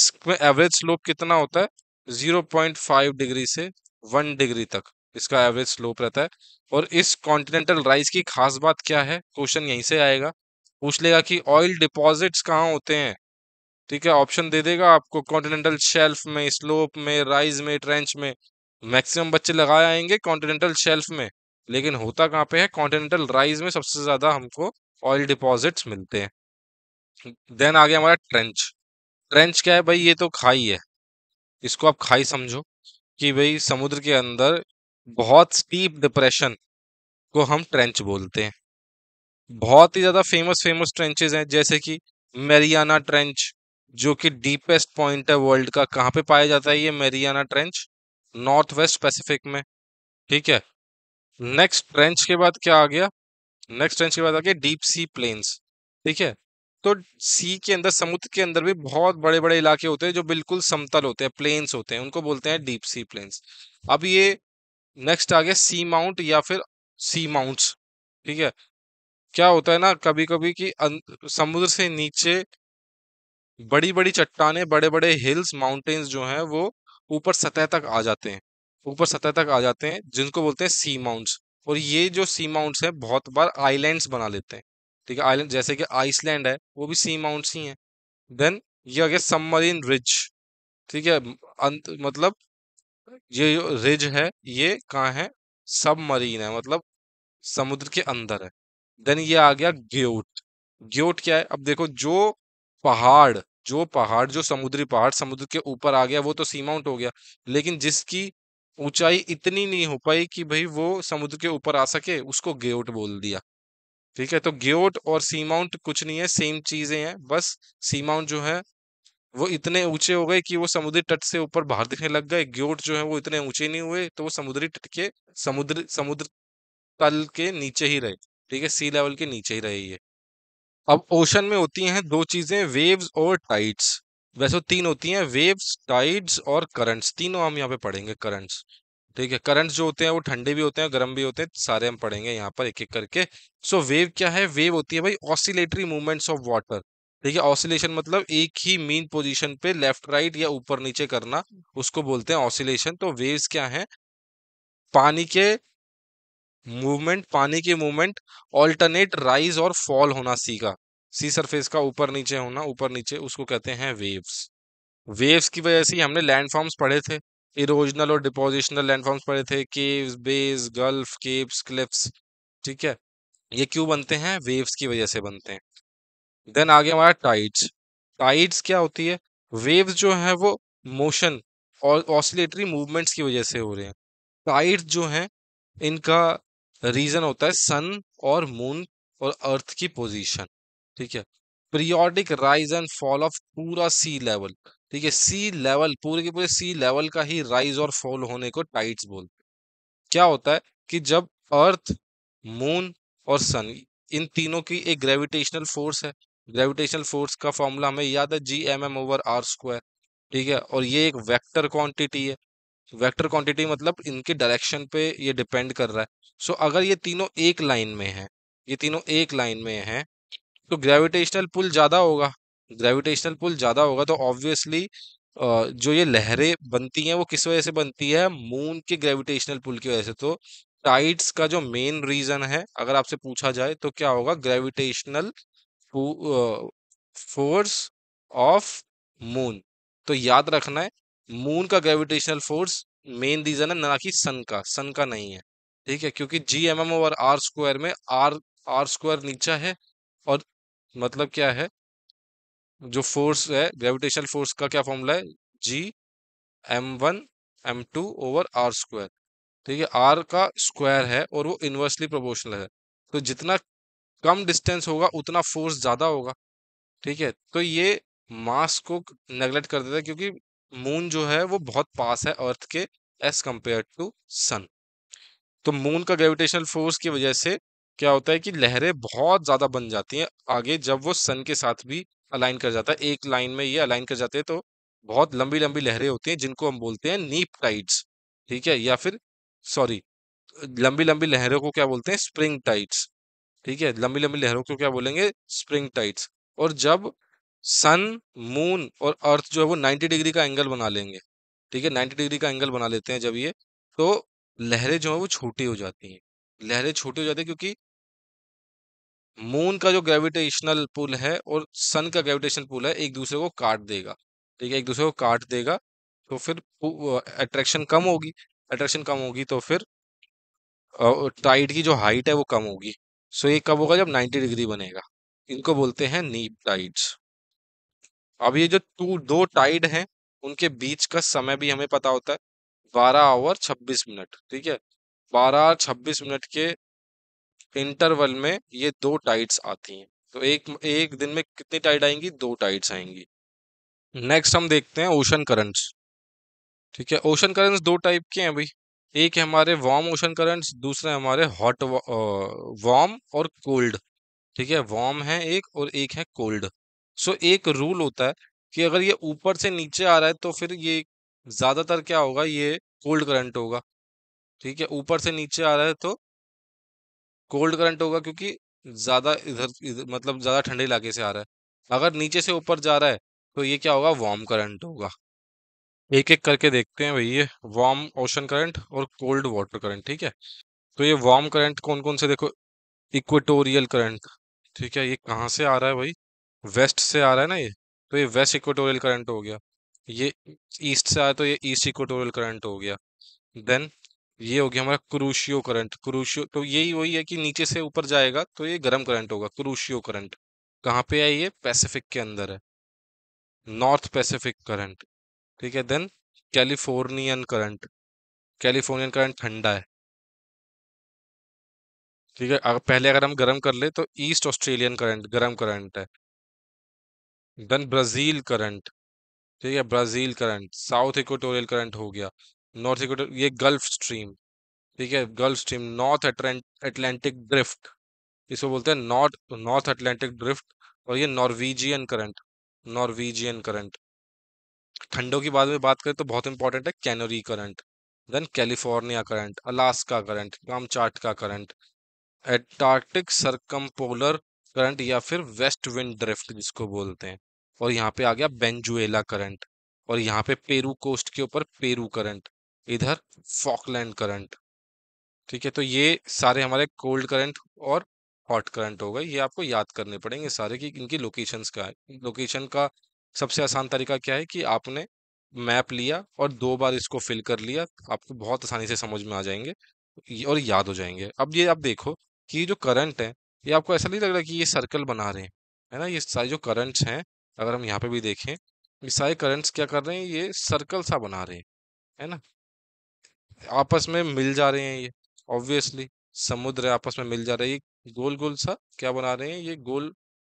इसमें एवरेज स्लोप कितना होता है 0.5 डिग्री से 1 डिग्री तक इसका एवरेज स्लोप रहता है और इस कॉन्टिनेंटल राइज की खास बात क्या है क्वेश्चन यहीं से आएगा पूछ लेगा कि ऑयल डिपॉजिट्स कहाँ होते हैं ठीक है ऑप्शन दे देगा आपको कॉन्टिनेंटल शेल्फ में स्लोप में राइज में ट्रेंच में मैक्सिमम बच्चे लगाए आएंगे कॉन्टिनेंटल शेल्फ में लेकिन होता कहाँ पे है कॉन्टिनेंटल राइज में सबसे ज्यादा हमको ऑयल डिपॉजिट्स मिलते हैं देन आ गया हमारा ट्रेंच ट्रेंच क्या है भाई ये तो खाई है इसको आप खाई समझो कि भाई समुद्र के अंदर बहुत स्टीप डिप्रेशन को हम ट्रेंच बोलते हैं बहुत ही ज्यादा फेमस फेमस ट्रेंचेज हैं जैसे कि मेरियाना ट्रेंच जो कि डीपेस्ट पॉइंट है वर्ल्ड का कहाँ पे पाया जाता है ये Mariana trench north west Pacific में ठीक है नेक्स्ट ट्रेंच के बाद क्या आ गया नेक्स्ट ट्रेंच के बाद आ गया डीप सी प्लेन्स ठीक है तो सी के अंदर समुद्र के अंदर भी बहुत बड़े बड़े इलाके होते हैं जो बिल्कुल समतल होते हैं प्लेन्स होते हैं उनको बोलते हैं डीप सी प्लेन्स अब ये नेक्स्ट आ गया सी माउंट या फिर सी माउंट्स ठीक है क्या होता है ना कभी कभी कि अं, समुद्र से नीचे बड़ी बड़ी चट्टाने बड़े बड़े हिल्स माउंटेन्स जो हैं वो ऊपर सतह तक आ जाते हैं ऊपर सतह तक आ जाते हैं जिनको बोलते हैं सी माउंट्स और ये जो सी माउंट्स हैं बहुत बार आइलैंड्स बना लेते हैं ठीक है आइलैंड जैसे कि आइसलैंड है वो भी सी माउंट्स ही हैं देन ये आ गया सबमरीन रिज ठीक है अंत मतलब ये जो रिज है ये कहाँ है सबमरीन है मतलब समुद्र के अंदर है देन ये आ गया ग्योट ग्योट क्या है अब देखो जो पहाड़ जो पहाड़ जो समुद्री पहाड़ समुद्र के ऊपर आ गया वो तो सीमा माउंट हो गया लेकिन जिसकी ऊंचाई इतनी नहीं हो पाई कि भाई वो समुद्र के ऊपर आ सके उसको गेओट बोल दिया ठीक है तो गेट और सीमाउंट कुछ नहीं है सेम चीजें हैं बस सीमाउंट जो है वो इतने ऊंचे हो गए कि वो समुद्री तट से ऊपर बाहर दिखने लग गए गेओट जो है वो इतने ऊंचे नहीं हुए तो वो समुद्री तट के समुद्र समुद्र तल के नीचे ही रहे ठीक है सी लेवल के नीचे ही रहे ये अब ओशन में होती हैं दो चीज़ें वेव्स और टाइड्स वैसे तो तीन होती हैं वेव्स टाइड्स और करंट्स तीनों हम यहाँ पे पढ़ेंगे करंट्स ठीक है करंट्स जो होते हैं वो ठंडे भी होते हैं गर्म भी होते हैं सारे हम पढ़ेंगे यहाँ पर एक एक करके सो so, वेव क्या है वेव होती है भाई ऑसिलेटरी मूवमेंट्स ऑफ वाटर ठीक है ऑसिलेशन मतलब एक ही मेन पोजीशन पे लेफ्ट राइट या ऊपर नीचे करना उसको बोलते हैं ऑसिलेशन तो वेव्स क्या है पानी के मूवमेंट पानी की मूवमेंट ऑल्टरनेट राइज और फॉल होना सीखा सी सरफेस का ऊपर नीचे होना ऊपर नीचे उसको कहते हैं वेव्स वेव्स की वजह से हमने लैंडफॉर्म्स पढ़े थे इरोजनल और डिपोजिशनल लैंडफॉर्म्स पढ़े थे caves bays gulf capes cliffs ठीक है ये क्यों बनते हैं वेव्स की वजह से बनते हैं देन आगे हमारा टाइड्स टाइड्स क्या होती है वेव्स जो है वो मोशन और ऑसिलेटरी मूवमेंट्स की वजह से हो रहे हैं टाइड्स जो हैं इनका रीजन होता है सन और मून और अर्थ की पोजीशन ठीक है periodic rise and fall of पूरा सी लेवल ठीक है सी लेवल पूरे के पूरे सी लेवल का ही राइज और फॉल होने को टाइट्स बोलते क्या होता है कि जब अर्थ मून और सन इन तीनों की एक ग्रेविटेशनल फोर्स है ग्रेविटेशनल फोर्स का फॉर्मूला हमें याद है G M M over R square ठीक है और ये एक वेक्टर क्वांटिटी है वेक्टर क्वांटिटी मतलब इनके डायरेक्शन पे ये डिपेंड कर रहा है सो so, अगर ये तीनों एक लाइन में हैं ये तीनों एक लाइन में हैं तो ग्रेविटेशनल पुल ज़्यादा होगा ग्रेविटेशनल पुल ज़्यादा होगा तो ऑब्वियसली जो ये लहरें बनती हैं वो किस वजह से बनती है मून के ग्रेविटेशनल पुल की वजह से तो टाइड्स का जो मेन रीज़न है अगर आपसे पूछा जाए तो क्या होगा ग्रेविटेशनल फोर्स ऑफ मून तो याद रखना है मून का ग्रेविटेशनल फोर्स मेन रीजन है ना कि सन का सन का नहीं है ठीक है क्योंकि G M M over R square में आर आर स्क्वायर नीचा है और मतलब क्या है जो फोर्स है ग्रेविटेशनल फोर्स का क्या फॉर्मूला है G M one M two over R square ठीक है आर का स्क्वायर है और वो इन्वर्सली प्रोपोर्शनल है तो जितना कम डिस्टेंस होगा उतना फोर्स ज़्यादा होगा ठीक है तो ये मास को नेगलेक्ट कर देता है क्योंकि मून जो है वो बहुत पास है अर्थ के एज कम्पेयर टू सन तो मून का ग्रेविटेशनल फोर्स की वजह से क्या होता है कि लहरें बहुत ज़्यादा बन जाती हैं आगे जब वो सन के साथ भी अलाइन कर जाता है एक लाइन में ये अलाइन कर जाते हैं तो बहुत लंबी लंबी लहरें होती हैं जिनको हम बोलते हैं नीप टाइड्स ठीक है या फिर सॉरी लंबी लंबी लहरों को क्या बोलते हैं स्प्रिंग टाइट्स ठीक है लंबी लंबी लहरों को क्या बोलेंगे स्प्रिंग टाइट्स और जब सन मून और अर्थ जो है वो 90 डिग्री का एंगल बना लेंगे ठीक है 90 डिग्री का एंगल बना लेते हैं जब ये तो लहरें जो है वो छोटी हो जाती हैं लहरें छोटी हो जाती है क्योंकि मून का जो ग्रेविटेशनल पुल है और सन का ग्रेविटेशन पुल है एक दूसरे को काट देगा ठीक है एक दूसरे को काट देगा तो फिर अट्रैक्शन कम होगी अट्रैक्शन कम होगी तो फिर टाइड की जो हाइट है वो कम होगी सो ये कब होगा जब 90 डिग्री बनेगा इनको बोलते हैं नीप टाइड्स अब ये जो टू दो टाइड हैं उनके बीच का समय भी हमें पता होता है बारह आवर छब्बीस मिनट ठीक है बारह आवर छब्बीस मिनट के इंटरवल में ये दो टाइड्स आती हैं तो एक एक दिन में कितनी टाइड आएंगी दो टाइड्स आएंगी नेक्स्ट हम देखते हैं ओशन करंट्स ठीक है ओशन करंट्स दो टाइप के हैं भाई एक है हमारे वार्म ओशन करंट्स दूसरे हमारे हॉट वार्म और कोल्ड ठीक है वार्म है एक और एक है कोल्ड सो एक रूल होता है कि अगर ये ऊपर से नीचे आ रहा है तो फिर ये ज़्यादातर क्या होगा ये कोल्ड करंट होगा ठीक है ऊपर से नीचे आ रहा है तो कोल्ड करंट होगा क्योंकि ज़्यादा इधर, इधर मतलब ज़्यादा ठंडे इलाके से आ रहा है अगर नीचे से ऊपर जा रहा है तो ये क्या होगा वार्म करंट होगा एक एक करके देखते हैं भैया वार्म ओशन करंट और कोल्ड वाटर करंट ठीक है तो ये वार्म करंट कौन कौन से देखो इक्वेटोरियल करंट ठीक है ये कहाँ से आ रहा है भाई वेस्ट से आ रहा है ना ये तो ये वेस्ट इक्वेटोरियल करंट हो गया ये ईस्ट से आया तो ये ईस्ट इक्वेटोरियल करंट हो गया देन ये हो गया हमारा क्रूशियो करंट क्रूशियो तो यही वही है कि नीचे से ऊपर जाएगा तो ये गर्म करंट होगा क्रूशियो करंट कहाँ पे है ये पैसिफिक के अंदर है नॉर्थ पैसिफिक करंट ठीक है then Californian current Californian current ठंडा है ठीक है अगर पहले अगर हम गर्म कर ले तो ईस्ट ऑस्ट्रेलियन करंट गर्म करंट है देन ब्राज़ील करंट ठीक है Brazil current south equatorial current हो गया नॉर्थ इक्वेटोरियल ये गल्फ स्ट्रीम ठीक है Gulf Stream north Atlantic drift इसको बोलते हैं नॉर्थ नॉर्थ अटलांटिक ड्रिफ्ट और ये नॉर्वेजियन करंट नॉर्वेजियन करंट ठंडों की बारे में बात करें तो बहुत इंपॉर्टेंट है Canary current then California current Alaska current Kamchatka current Antarctic सरकम polar current या फिर वेस्ट विंड ड्रिफ्ट जिसको बोलते हैं और यहाँ पे आ गया बेंजुएला करंट और यहाँ पे पेरू कोस्ट के ऊपर पेरू करंट इधर फॉकलैंड करंट ठीक है तो ये सारे हमारे कोल्ड करंट और हॉट करंट हो गए ये आपको याद करने पड़ेंगे सारे कि इनकी लोकेशंस का है लोकेशन का सबसे आसान तरीका क्या है कि आपने मैप लिया और दो बार इसको फिल कर लिया आपको बहुत आसानी से समझ में आ जाएंगे और याद हो जाएंगे अब ये आप देखो कि जो करंट है ये आपको ऐसा नहीं लग रहा कि ये सर्कल बना रहे हैं है ना ये सारे जो करंट्स हैं अगर हम यहाँ पे भी देखें ये सारे करंट्स क्या कर रहे हैं ये सर्कल सा बना रहे हैं है ना आपस में मिल जा रहे हैं ये ऑब्वियसली समुद्र आपस में मिल जा रहे हैं ये गोल गोल सा क्या बना रहे हैं ये गोल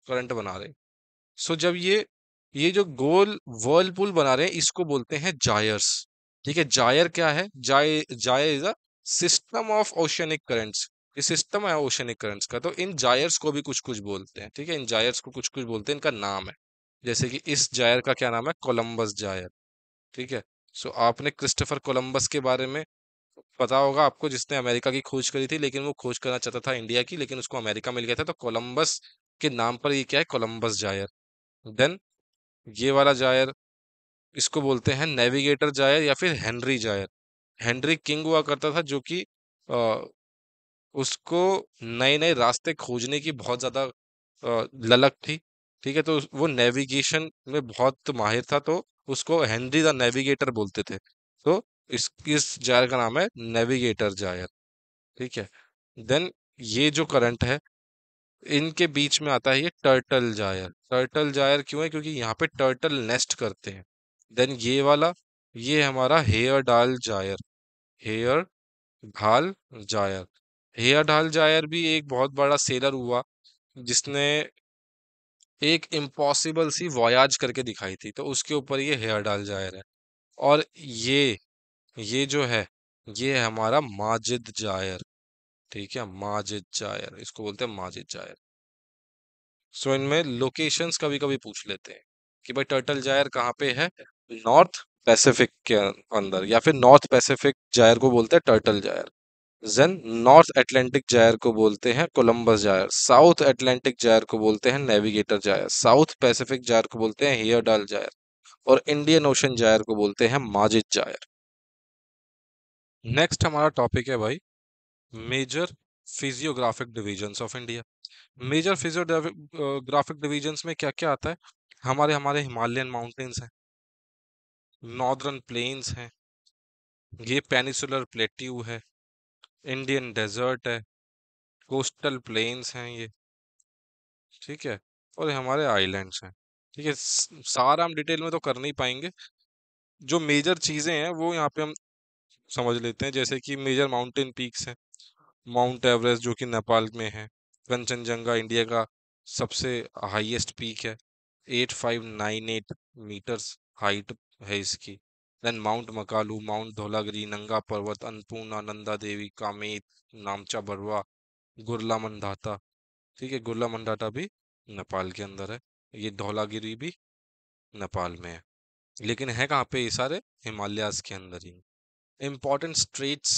करंट बना रहे सो जब ये ये जो गोल वर्लपुल बना रहे हैं इसको बोलते हैं जायर्स ठीक है जायर क्या है जाय gyre is a system of oceanic currents ये सिस्टम है ओशनिक करंट्स का तो इन जायर्स को भी कुछ कुछ बोलते हैं ठीक है इन जायर्स को कुछ कुछ बोलते हैं इनका नाम है जैसे कि इस जायर का क्या नाम है कोलम्बस जायर ठीक है सो आपने क्रिस्टोफर कोलम्बस के बारे में पता होगा आपको जिसने अमेरिका की खोज करी थी लेकिन वो खोज करना चाहता था इंडिया की लेकिन उसको अमेरिका मिल गया था तो कोलम्बस के नाम पर ये क्या है कोलम्बस जायर देन ये वाला जायर इसको बोलते हैं नेविगेटर जायर या फिर हेनरी जायर हेनरी किंग हुआ करता था जो कि उसको नए नए रास्ते खोजने की बहुत ज़्यादा ललक थी ठीक है तो वो नेविगेशन में बहुत माहिर था तो उसको हेनरी द नेविगेटर बोलते थे तो इस इस जायर का नाम है नेविगेटर जायर ठीक है देन ये जो करंट है इनके बीच में आता है ये टर्टल जायर टर्टल जायर क्यों है क्योंकि यहाँ पे टर्टल नेस्ट करते हैं देन ये वाला ये हमारा Heyerdahl gyre Heyerdahl gyre Heyerdahl gyre भी एक बहुत बड़ा सेलर हुआ जिसने एक इम्पॉसिबल सी वॉयाज करके दिखाई थी तो उसके ऊपर ये हेयर डाल जायर है और ये ये जो है ये है हमारा माजिद जायर ठीक है माजिद जायर इसको बोलते हैं माजिद जायर सो इनमें लोकेशंस कभी कभी पूछ लेते हैं कि भाई टर्टल जायर कहाँ पे है नॉर्थ पैसिफिक के अंदर या फिर नॉर्थ पैसिफिक जायर को बोलते हैं टर्टल जायर जन नॉर्थ एटलांटिक जायर को बोलते हैं Columbus gyre south Atlantic gyre को बोलते हैं navigator gyre south Pacific gyre को बोलते हैं हेयरडाल जायर और इंडियन ओशन जायर को बोलते हैं माजिद जायर नेक्स्ट हमारा टॉपिक है भाई major physiographic divisions of India major physiographic divisions में क्या क्या आता है हमारे हमारे हिमालयन माउंटेन्स हैं नॉर्दर्न प्लेन्स हैं ये पेनिसुलर प्लेट्यू है इंडियन डेजर्ट है कोस्टल प्लेन्स हैं ये ठीक है और हमारे आइलैंड्स हैं ठीक है सारा हम डिटेल में तो कर नहीं पाएंगे जो मेजर चीज़ें हैं वो यहाँ पे हम समझ लेते हैं जैसे कि मेजर माउंटेन पीक्स हैं माउंट एवरेस्ट जो कि नेपाल में है कंचनजंगा इंडिया का सबसे हाईएस्ट पीक है 8598 मीटर्स हाइट है इसकी then Mount Makalu Mount Dhaulagiri Nanga Parbat Annapurna Nanda देवी कामेत नामचा बरवा गुरला मंदाता ठीक है गुरला मंदाता भी नेपाल के अंदर है ये धोलागिरी भी नेपाल में है लेकिन है कहाँ पे ये सारे हिमालयास के अंदर ही इम्पोर्टेंट स्ट्रेट्स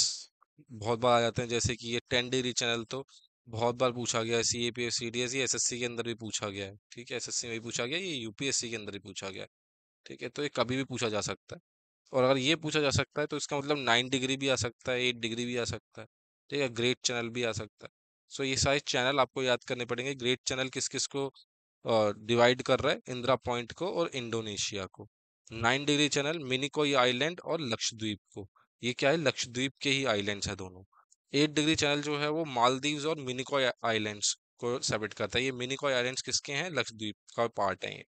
बहुत बार आ जाते हैं जैसे कि ये टेन डिग्री चैनल तो बहुत बार पूछा गया है C A P F C D S S S C के अंदर भी पूछा गया है ठीक है एस एस सी में भी पूछा गया ये यूपीएससी के अंदर भी पूछा गया है ठीक है तो ये कभी भी पूछा जा सकता है और अगर ये पूछा जा सकता है तो इसका मतलब नाइन डिग्री भी आ सकता है एट डिग्री भी आ सकता है ठीक है ग्रेट चैनल भी आ सकता है सो ये सारे चैनल आपको याद करने पड़ेंगे ग्रेट चैनल किस किस को डिवाइड कर रहा है इंदिरा पॉइंट को और इंडोनेशिया को nine degree channel Minicoy island और लक्षद्वीप को ये क्या है लक्षद्वीप के ही आइलैंड्स है दोनों एट डिग्री चैनल जो है वो मालदीव्स और मिनिकॉय आइलैंड्स को सेपरेट करता है ये मिनिकोय आइलैंड्स किसके हैं लक्षद्वीप का पार्ट है ये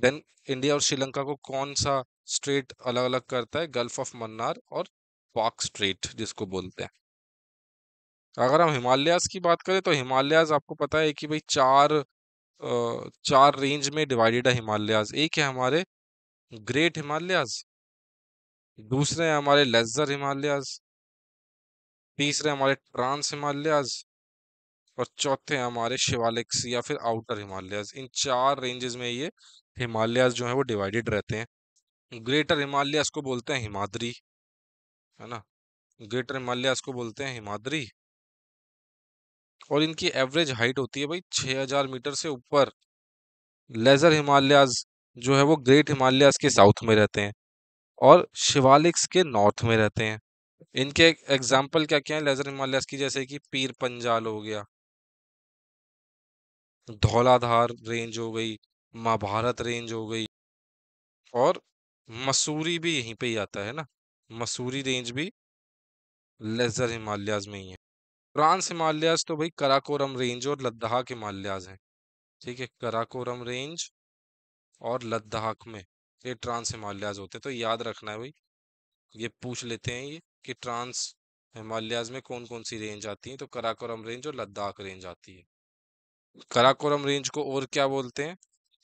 देन इंडिया और श्रीलंका को कौन सा स्ट्रेट अलग अलग करता है गल्फ ऑफ मन्नार और पाक स्ट्रेट जिसको बोलते हैं अगर हम हिमालयाज की बात करें तो हिमालयाज आपको पता है कि भाई चार चार रेंज में डिवाइडेड है हिमालयाज एक है हमारे ग्रेट हिमालयाज दूसरे है हमारे लेजर हिमालयाज तीसरे हमारे ट्रांस हिमालयाज और चौथे हैं हमारे शिवालिक्स या फिर आउटर हिमालयाज इन चार रेंजेस में ये हिमालयाज जो है वो डिवाइडेड रहते हैं ग्रेटर हिमालय को बोलते हैं हिमाद्री है ना ग्रेटर हिमालय को बोलते हैं हिमाद्री और इनकी एवरेज हाइट होती है भाई 6000 मीटर से ऊपर लेजर हिमालयाज जो है वो ग्रेट हिमालयाज के साउथ में रहते हैं और शिवालिक्स के नॉर्थ में रहते हैं इनके एग्जाम्पल क्या क्या है लेजर हिमालयाज की जैसे कि पीर पंजाल हो गया धौलाधार रेंज हो गई महाभारत रेंज हो गई और मसूरी भी यहीं पे ही आता है ना मसूरी रेंज भी लेजर हिमालयाज में ही है ट्रांस हिमालयाज तो भाई कराकोरम रेंज और लद्दाख हिमालयाज हैं ठीक है कराकोरम रेंज और लद्दाख में ये ट्रांस हिमालयाज होते हैं तो याद रखना है भाई ये पूछ लेते हैं ये कि ट्रांस हिमालयाज में कौन कौन सी रेंज आती है तो कराकोरम रेंज और लद्दाख रेंज आती है कराकोरम रेंज को और क्या बोलते हैं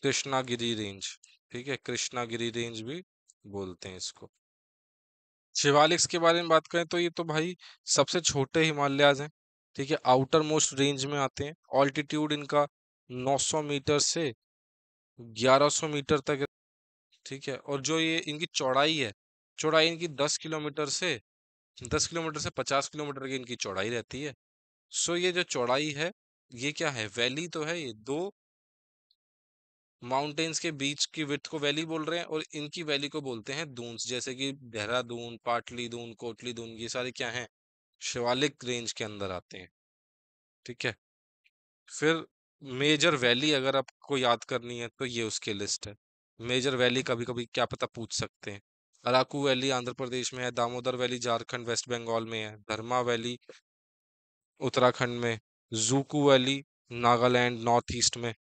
कृष्णागिरी रेंज ठीक है कृष्णागिरी रेंज भी बोलते हैं इसको शिवालिक्स के बारे में बात करें तो ये तो भाई सबसे छोटे हिमालयाज हैं ठीक है आउटर मोस्ट रेंज में आते हैं ऑल्टीट्यूड इनका 900 मीटर से 1100 मीटर तक ठीक है और जो ये इनकी चौड़ाई है चौड़ाई इनकी 10 किलोमीटर से 10 किलोमीटर से 50 किलोमीटर की इनकी चौड़ाई रहती है सो ये जो चौड़ाई है ये क्या है वैली तो है ये दो माउंटेन्स के बीच की विथ को वैली बोल रहे हैं और इनकी वैली को बोलते हैं दून जैसे कि देहरादून पाटली दून कोटली दून ये सारे क्या हैं शिवालिक रेंज के अंदर आते हैं ठीक है फिर मेजर वैली अगर आपको याद करनी है तो ये उसकी लिस्ट है मेजर वैली कभी कभी क्या पता पूछ सकते हैं अराकू वैली आंध्र प्रदेश में है दामोदर वैली झारखंड वेस्ट बंगाल में है धर्मा वैली उत्तराखंड में Dzukou valley Nagaland north east में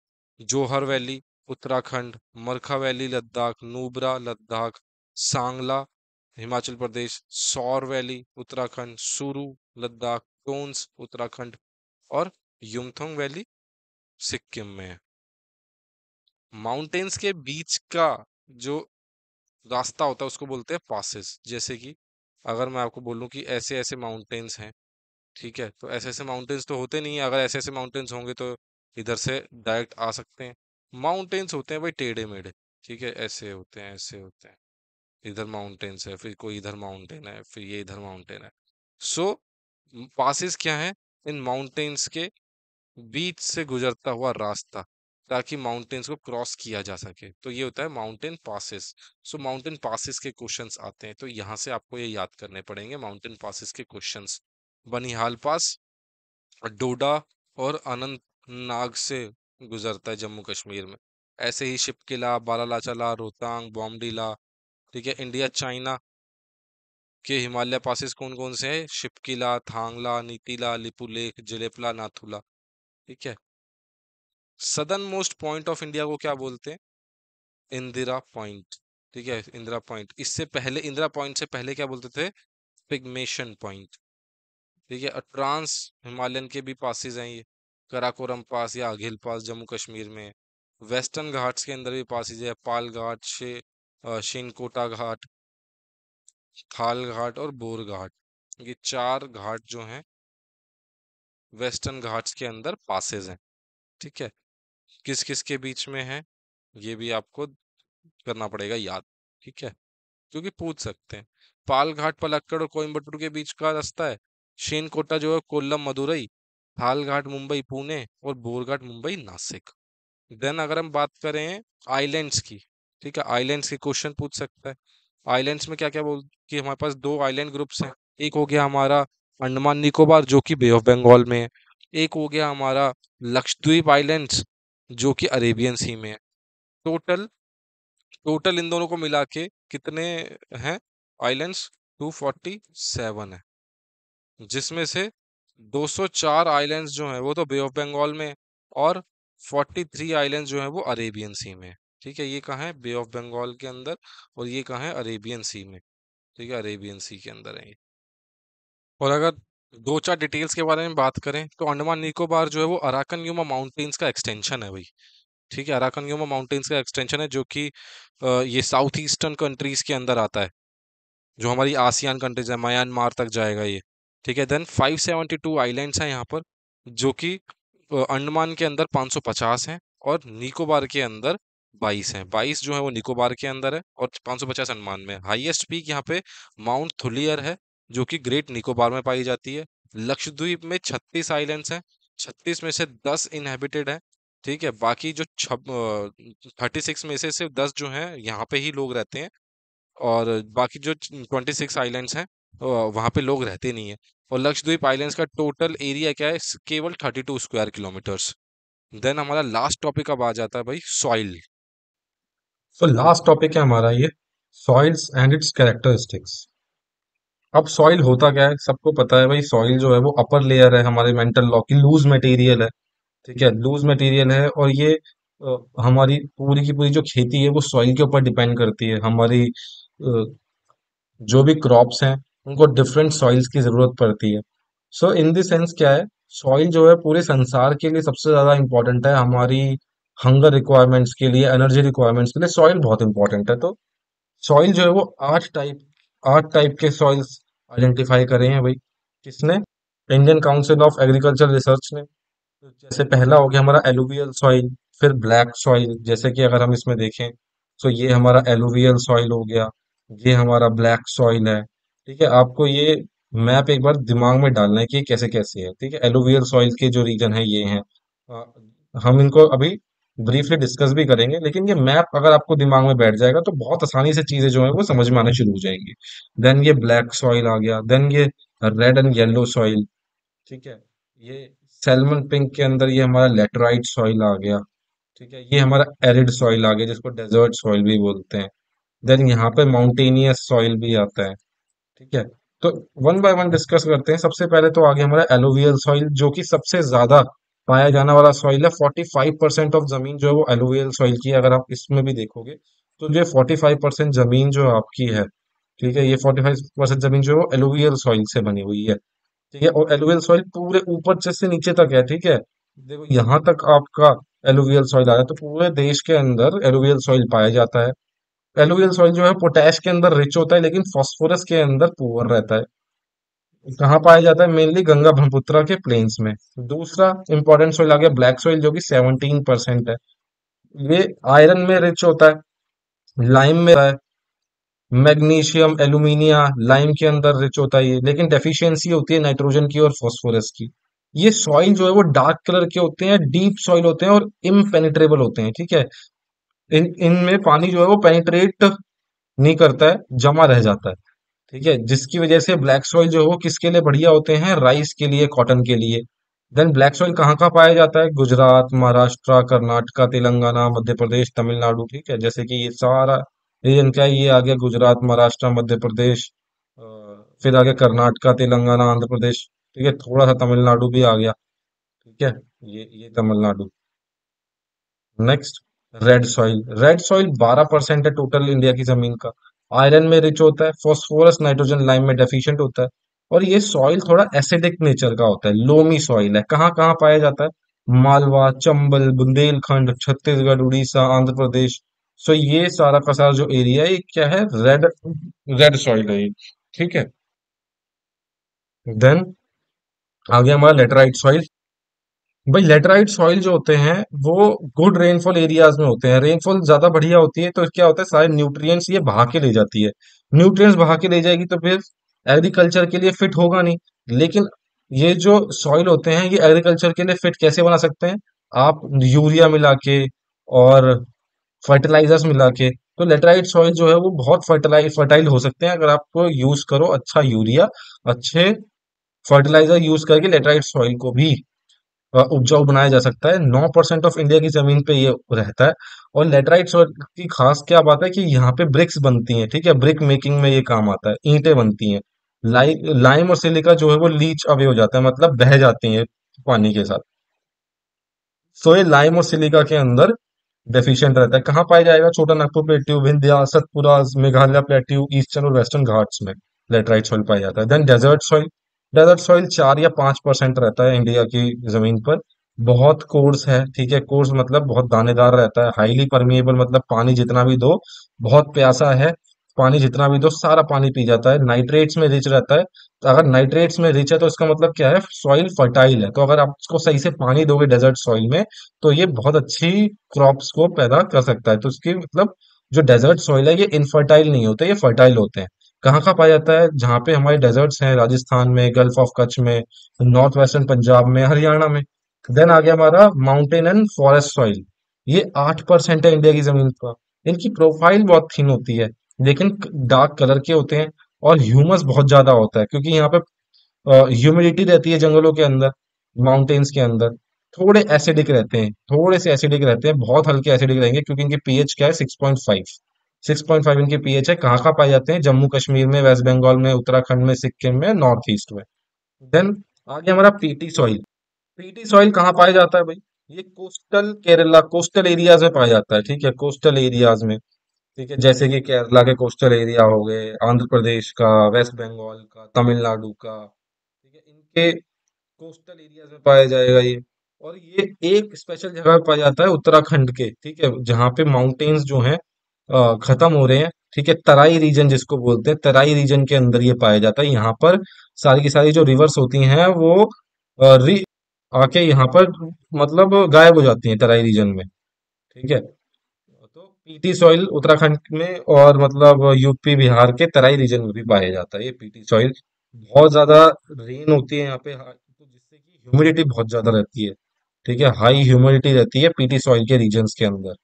Johar valley Uttarakhand Markha valley Ladakh Nubra Ladakh Sangla Himachal Pradesh Saur valley Uttarakhand सुरू लद्दाख टोन्स उत्तराखंड और युमथोंग वैली सिक्किम में है माउंटेन्स के बीच का जो रास्ता होता है उसको बोलते हैं पासिस जैसे कि अगर मैं आपको बोलूं कि ऐसे ऐसे माउंटेन्स हैं ठीक है तो ऐसे ऐसे माउंटेन्स तो होते नहीं है अगर ऐसे ऐसे माउंटेन्स होंगे तो इधर से डायरेक्ट आ सकते हैं माउंटेन्स होते हैं भाई टेढ़े मेढ़े ठीक है ऐसे होते हैं ऐसे होते हैं इधर माउंटेन्स है फिर कोई इधर माउंटेन है फिर ये इधर माउंटेन है सो so, पासिस क्या है इन माउंटेन्स के बीच से गुजरता हुआ रास्ता ताकि माउंटेन्स को क्रॉस किया जा सके तो ये होता है mountain passes so mountain passes के क्वेश्चन आते हैं तो यहाँ से आपको ये याद करने पड़ेंगे माउंटेन पासिस के क्वेश्चन बनिहाल पास डोडा और अनंत नाग से गुजरता है जम्मू कश्मीर में ऐसे ही शिप किला बालालाचाला रोहतांग बॉमडीला ठीक है इंडिया चाइना के हिमालय पासिस कौन कौन से हैं शिपकिला थांगला नीतिला लिपुलेख जलेपला नाथुला ठीक है southernmost point of India को क्या बोलते हैं इंदिरा पॉइंट ठीक है इंदिरा पॉइंट इससे पहले इंदिरा पॉइंट से पहले क्या बोलते थे पिगमेशन पॉइंट ठीक है ट्रांस हिमालयन के भी पासिस हैं ये कराकोरम पास या अघिल पास जम्मू कश्मीर में वेस्टर्न घाट्स के अंदर भी पास है पाल घाट शे शिनकोटा घाट खाल घाट और बोर घाट ये चार घाट जो हैं वेस्टर्न घाट्स के अंदर पासेज हैं ठीक है किस किस के बीच में है ये भी आपको करना पड़ेगा याद ठीक है क्योंकि पूछ सकते हैं पाल घाट पलक्कड़ और कोयम्बटूर के बीच का रास्ता है शेनकोटा जो है कोल्लम मदुरई थालघाट मुंबई पुणे और बोरघाट मुंबई नासिक देन अगर हम बात करें आइलैंड्स की ठीक है आइलैंड्स के क्वेश्चन पूछ सकता है आइलैंड्स में क्या क्या बोल कि हमारे पास दो आइलैंड ग्रुप्स हैं एक हो गया हमारा अंडमान निकोबार जो कि बे ऑफ बंगाल में है एक हो गया हमारा लक्षद्वीप आइलैंड्स जो कि अरेबियन सी में है टोटल टोटल इन दोनों को मिला के कितने हैं आइलैंड्स सेवन है जिसमें से 204 आइलैंड्स जो हैं वो तो बे ऑफ बंगाल में और 43 आइलैंड्स जो हैं वो अरेबियन सी में ठीक है ये कहाँ है बे ऑफ बंगाल के अंदर और ये कहाँ है अरेबियन सी में ठीक है अरेबियन सी के अंदर है ये और अगर दो चार डिटेल्स के बारे में बात करें तो अंडमान निकोबार जो है वो अराकन यूमा माउंटेन्स का एक्सटेंशन है भाई ठीक है अराकन यूमा माउंटेन्स का एक्सटेंशन है जो कि ये साउथ ईस्टर्न कंट्रीज के अंदर आता है जो हमारी आसियान कंट्रीज है म्यांमार तक जाएगा ये ठीक है देन 572 आइलैंड्स हैं यहाँ पर जो कि अंडमान के अंदर 550 हैं और निकोबार के अंदर 22 हैं 22 जो है वो निकोबार के अंदर है और 550 अंडमान में हाईएस्ट पीक यहाँ पे माउंट थुलियर है जो कि ग्रेट निकोबार में पाई जाती है लक्षद्वीप में 36 आइलैंड्स हैं 36 में से 10 इनहेबिटेड है ठीक है बाकी जो छब थर्टी सिक्स में से सिर्फ दस जो हैं यहाँ पे ही लोग रहते हैं और बाकी जो ट्वेंटी सिक्स आईलैंड हैं वहाँ पे लोग रहते नहीं है और लक्षद्वीप आइलैंड्स का टोटल एरिया क्या है केवल thirty two square kilometres then हमारा लास्ट टॉपिक अब आ जाता है भाई सॉइल सो लास्ट टॉपिक है हमारा ये सॉइल्स एंड इट्स कैरेक्टरिस्टिक्स अब सॉइल होता क्या है सबको पता है भाई सॉइल जो है वो अपर लेयर है हमारे मेंटल लॉ की लूज मटेरियल है ठीक है लूज मटेरियल है और ये आ, हमारी पूरी की पूरी जो खेती है वो सॉइल के ऊपर डिपेंड करती है हमारी आ, जो भी क्रॉप्स हैं उनको डिफरेंट सॉइल्स की ज़रूरत पड़ती है सो इन द सेंस क्या है सॉइल जो है पूरे संसार के लिए सबसे ज़्यादा इंपॉर्टेंट है हमारी हंगर रिक्वायरमेंट्स के लिए एनर्जी रिक्वायरमेंट्स के लिए सॉइल बहुत इंपॉर्टेंट है तो सॉइल जो है वो आठ टाइप आठ टाइप के सॉइल्स आइडेंटिफाई करे हैं भाई किसने Indian Council of Agriculture Research ने तो जैसे पहला हो गया हमारा एलुवियल सॉइल फिर ब्लैक सॉइल जैसे कि अगर हम इसमें देखें तो ये हमारा एलुवियल सॉइल हो गया ये हमारा ब्लैक सॉइल है ठीक है आपको ये मैप एक बार दिमाग में डालना है कि कैसे कैसे है ठीक है एलोवियल सॉइल के जो रीजन है ये हैं हम इनको अभी ब्रीफली डिस्कस भी करेंगे लेकिन ये मैप अगर आपको दिमाग में बैठ जाएगा तो बहुत आसानी से चीजें जो है वो समझ में आना शुरू हो जाएंगी देन ये ब्लैक सॉइल आ गया देन ये रेड एंड येलो सॉइल ठीक है ये सेलमन पिंक के अंदर ये हमारा लेटराइट सॉइल आ गया ठीक है ये हमारा एरिड सॉइल आ गया जिसको डेजर्ट सॉइल भी बोलते हैं देन यहाँ पे माउंटेनियस सॉइल भी आता है ठीक है तो वन बाय वन डिस्कस करते हैं सबसे पहले तो आगे हमारा एलोवियल सॉइल जो कि सबसे ज्यादा पाया जाने वाला सॉइल है 45 परसेंट ऑफ जमीन जो है वो एलोवियल सॉइल की है अगर आप इसमें भी देखोगे तो ये 45 परसेंट जमीन जो आपकी है ठीक है ये 45 परसेंट जमीन जो है वो एलोवियल सॉइल से बनी हुई है ठीक है और एलोवियल सॉइल पूरे ऊपर से नीचे तक है ठीक है देखो यहाँ तक आपका एलोवियल सॉइल आया तो पूरे देश के अंदर एलोवियल सॉइल पाया जाता है एलुवियल सॉइल जो है पोटैश के अंदर रिच होता है लेकिन फॉस्फोरस के अंदर पुअर रहता है कहाँ पाया जाता है मेनली गंगा ब्रह्मपुत्र के प्लेन्स में दूसरा इंपॉर्टेंट सॉइल आ गया ब्लैक सॉइल जो कि सेवनटीन परसेंट है ये आयरन में रिच होता है लाइम में है मैग्नीशियम एल्यूमिनिया लाइम के अंदर रिच होता है ये लेकिन डेफिशिएंसी होती है नाइट्रोजन की और फॉस्फोरस की ये सॉइल जो है वो डार्क कलर के होते हैं डीप सॉइल होते हैं और इम्पेनिट्रेबल होते हैं ठीक है इन इनमें पानी जो है वो पेनिट्रेट नहीं करता है जमा रह जाता है ठीक है जिसकी वजह से ब्लैक सॉइल जो है वो किसके लिए बढ़िया होते हैं राइस के लिए कॉटन के लिए देन ब्लैक सॉइल कहाँ कहाँ पाया जाता है गुजरात महाराष्ट्र कर्नाटका तेलंगाना मध्य प्रदेश तमिलनाडु ठीक है जैसे कि ये सारा रीजन क्या है ये आ गया गुजरात महाराष्ट्र मध्य प्रदेश फिर आ गया कर्नाटका तेलंगाना आंध्र प्रदेश ठीक है थोड़ा सा तमिलनाडु भी आ गया ठीक है ये ये Tamil Nadu next red soil red soil 12 percent है टोटल इंडिया की जमीन का आयरन में रिच होता है फॉस्फोरस नाइट्रोजन लाइम में डेफिशिएंट होता है और ये सॉइल थोड़ा एसिडिक नेचर का होता है लोमी सॉइल है कहाँ कहाँ पाया जाता है मालवा चंबल बुंदेलखंड छत्तीसगढ़ उड़ीसा आंध्र प्रदेश सो ये सारा का सारा जो एरिया है ये क्या है रेड रेड सॉइल है ये ठीक है देन आगे हमारा लेटराइट सॉइल भाई लेटराइट सॉइल जो होते हैं वो गुड रेनफॉल एरियाज में होते हैं रेनफॉल ज्यादा बढ़िया होती है तो क्या होता है सारे न्यूट्रिएंट्स ये बहा के ले जाती है न्यूट्रिएंट्स बहा के ले जाएगी तो फिर एग्रीकल्चर के लिए फिट होगा नहीं लेकिन ये जो सॉइल होते हैं ये एग्रीकल्चर के लिए फिट कैसे बना सकते हैं आप यूरिया मिला के और फर्टिलाइजर्स मिला के तो लेटराइट सॉइल जो है वो बहुत फर्टिलाइज फर्टाइल हो सकते हैं अगर आपको यूज करो अच्छा यूरिया अच्छे फर्टिलाइजर यूज करके लेटराइट सॉइल को भी उपजाऊ बनाया जा सकता है नौ परसेंट ऑफ इंडिया की जमीन पे ये रहता है और लेटराइट सॉइल की खास क्या बात है कि यहाँ पे ब्रिक्स बनती हैं ठीक है ब्रिक मेकिंग में ये काम आता है ईंटें बनती हैं लाइ लाइम और सिलिका जो है वो लीच अवे हो जाता है मतलब बह जाती है पानी के साथ सो ये लाइम और सिलिका के अंदर डेफिशियंट रहता है कहाँ पाया जाएगा Chota Nagpur plateau Vindhya Satpura Meghalaya plateau eastern और वेस्टर्न घाट्स में लेटराइट सॉइल पाया जाता है then desert soil desert soil चार या पांच परसेंट रहता है इंडिया की ज़मीन पर बहुत कोर्स है ठीक है कोर्स मतलब बहुत दानेदार रहता है हाईली परमिएबल मतलब पानी जितना भी दो बहुत प्यासा है पानी जितना भी दो सारा पानी पी जाता है नाइट्रेट्स में रिच रहता है तो अगर नाइट्रेट्स में रिच है तो इसका मतलब क्या है सॉइल फर्टाइल है तो अगर आप इसको सही से पानी दोगे डेजर्ट सॉइल में तो ये बहुत अच्छी क्रॉप्स को पैदा कर सकता है तो इसकी मतलब जो डेजर्ट सॉइल है ये इनफर्टाइल नहीं होते ये फर्टाइल होते हैं कहाँ कहाँ पाया जाता है जहाँ पे हमारे डेजर्ट्स हैं राजस्थान में गल्फ ऑफ कच्छ में नॉर्थ वेस्टर्न पंजाब में हरियाणा में देन आ गया हमारा माउंटेन एंड फॉरेस्ट सॉइल ये आठ परसेंट है इंडिया की जमीन का इनकी प्रोफाइल बहुत थीन होती है लेकिन डार्क कलर के होते हैं और ह्यूमस बहुत ज्यादा होता है क्योंकि यहाँ पे ह्यूमिडिटी रहती है जंगलों के अंदर माउंटेन्स के अंदर थोड़े एसिडिक रहते हैं थोड़े से एसिडिक रहते हैं बहुत हल्के एसिडिक रहेंगे क्योंकि इनके पीएच क्या है six point five six point five इनके पीएच है कहाँ कहाँ पाए जाते हैं जम्मू कश्मीर में वेस्ट बंगाल में उत्तराखंड में सिक्किम में नॉर्थ ईस्ट में देन आगे हमारा पीटी सॉइल पीटी सॉइल कहाँ पाया जाता है भाई ये कोस्टल केरला कोस्टल एरियाज में पाया जाता है ठीक है कोस्टल एरियाज में ठीक है जैसे कि केरला के कोस्टल एरिया हो गए आंध्र प्रदेश का वेस्ट बंगाल का तमिलनाडु का ठीक है इनके कोस्टल एरियाज में पाया जाएगा ये और ये एक स्पेशल जगह पाया जाता है उत्तराखंड के ठीक है जहाँ पे माउंटेन्स जो हैं ख़त्म हो रहे हैं ठीक है तराई रीजन जिसको बोलते हैं तराई रीजन के अंदर ये पाया जाता है यहाँ पर सारी की सारी जो रिवर्स होती हैं वो री आके यहाँ पर मतलब गायब हो जाती हैं तराई रीजन में ठीक है तो पीटी सॉइल उत्तराखंड में और मतलब यूपी बिहार के तराई रीजन में भी पाया जाता है ये पीटी सॉइल बहुत ज़्यादा रेन होती है यहाँ पे हाँ, तो जिससे कि ह्यूमिडिटी बहुत ज़्यादा रहती है ठीक है हाई ह्यूमिडिटी रहती है पीटी सॉइल के रीजन के अंदर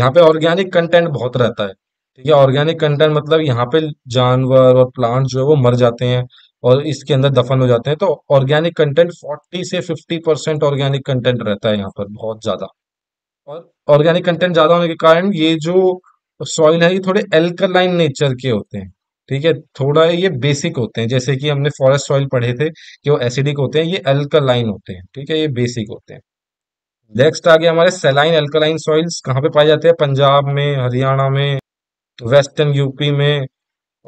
यहाँ पे ऑर्गेनिक कंटेंट बहुत रहता है ठीक है ऑर्गेनिक कंटेंट मतलब यहाँ पे जानवर और प्लांट जो है वो मर जाते हैं और इसके अंदर दफन हो जाते हैं तो ऑर्गेनिक कंटेंट 40 से 50 परसेंट ऑर्गेनिक कंटेंट रहता है यहाँ पर बहुत ज़्यादा और ऑर्गेनिक कंटेंट ज़्यादा होने के कारण ये जो सॉइल है ये थोड़े एल्कलाइन नेचर के होते हैं ठीक है थोड़ा ये बेसिक होते हैं जैसे कि हमने फॉरेस्ट सॉइल पढ़े थे कि वो एसिडिक होते हैं ये अल्कलाइन होते हैं ठीक है ये बेसिक होते हैं नेक्स्ट आ गया हमारे सेलाइन एल्कलाइन सॉइल्स कहाँ पे पाए जाते हैं पंजाब में हरियाणा में वेस्टर्न यूपी में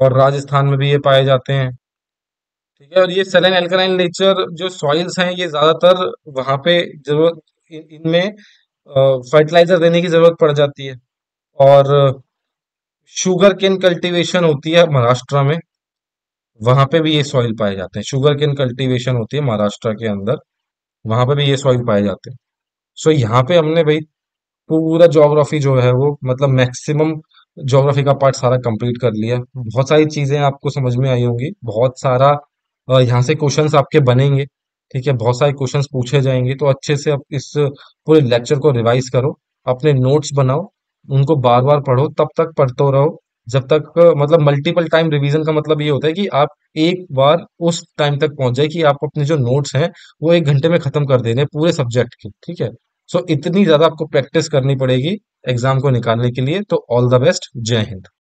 और राजस्थान में भी ये पाए जाते हैं ठीक है और ये सेलाइन एल्कलाइन नेचर जो सॉइल्स हैं ये ज़्यादातर वहां पे जरूरत इनमें फर्टिलाइजर देने की ज़रूरत पड़ जाती है और शुगर केन कल्टिवेशन होती है महाराष्ट्र में वहां पे भी ये सॉइल पाए जाते हैं शुगर केन कल्टिवेशन होती है महाराष्ट्र के अंदर वहां पे भी ये सॉइल पाए जाते हैं सो so, यहाँ पे हमने भाई पूरा जोग्राफी जो है वो मतलब मैक्सिमम ज्योग्राफी का पार्ट सारा कंप्लीट कर लिया हम्म। बहुत सारी चीज़ें आपको समझ में आई होंगी बहुत सारा यहाँ से क्वेश्चन आपके बनेंगे ठीक है बहुत सारे क्वेश्चन पूछे जाएंगे तो अच्छे से आप इस पूरे लेक्चर को रिवाइज करो अपने नोट्स बनाओ उनको बार बार पढ़ो तब तक पढ़ते रहो जब तक मतलब मल्टीपल टाइम रिवीजन का मतलब ये होता है कि आप एक बार उस टाइम तक पहुंच जाए कि आप अपने जो नोट्स हैं वो एक घंटे में खत्म कर देने पूरे सब्जेक्ट के ठीक है सो so, इतनी ज्यादा आपको प्रैक्टिस करनी पड़ेगी एग्जाम को निकालने के लिए तो ऑल द बेस्ट जय हिंद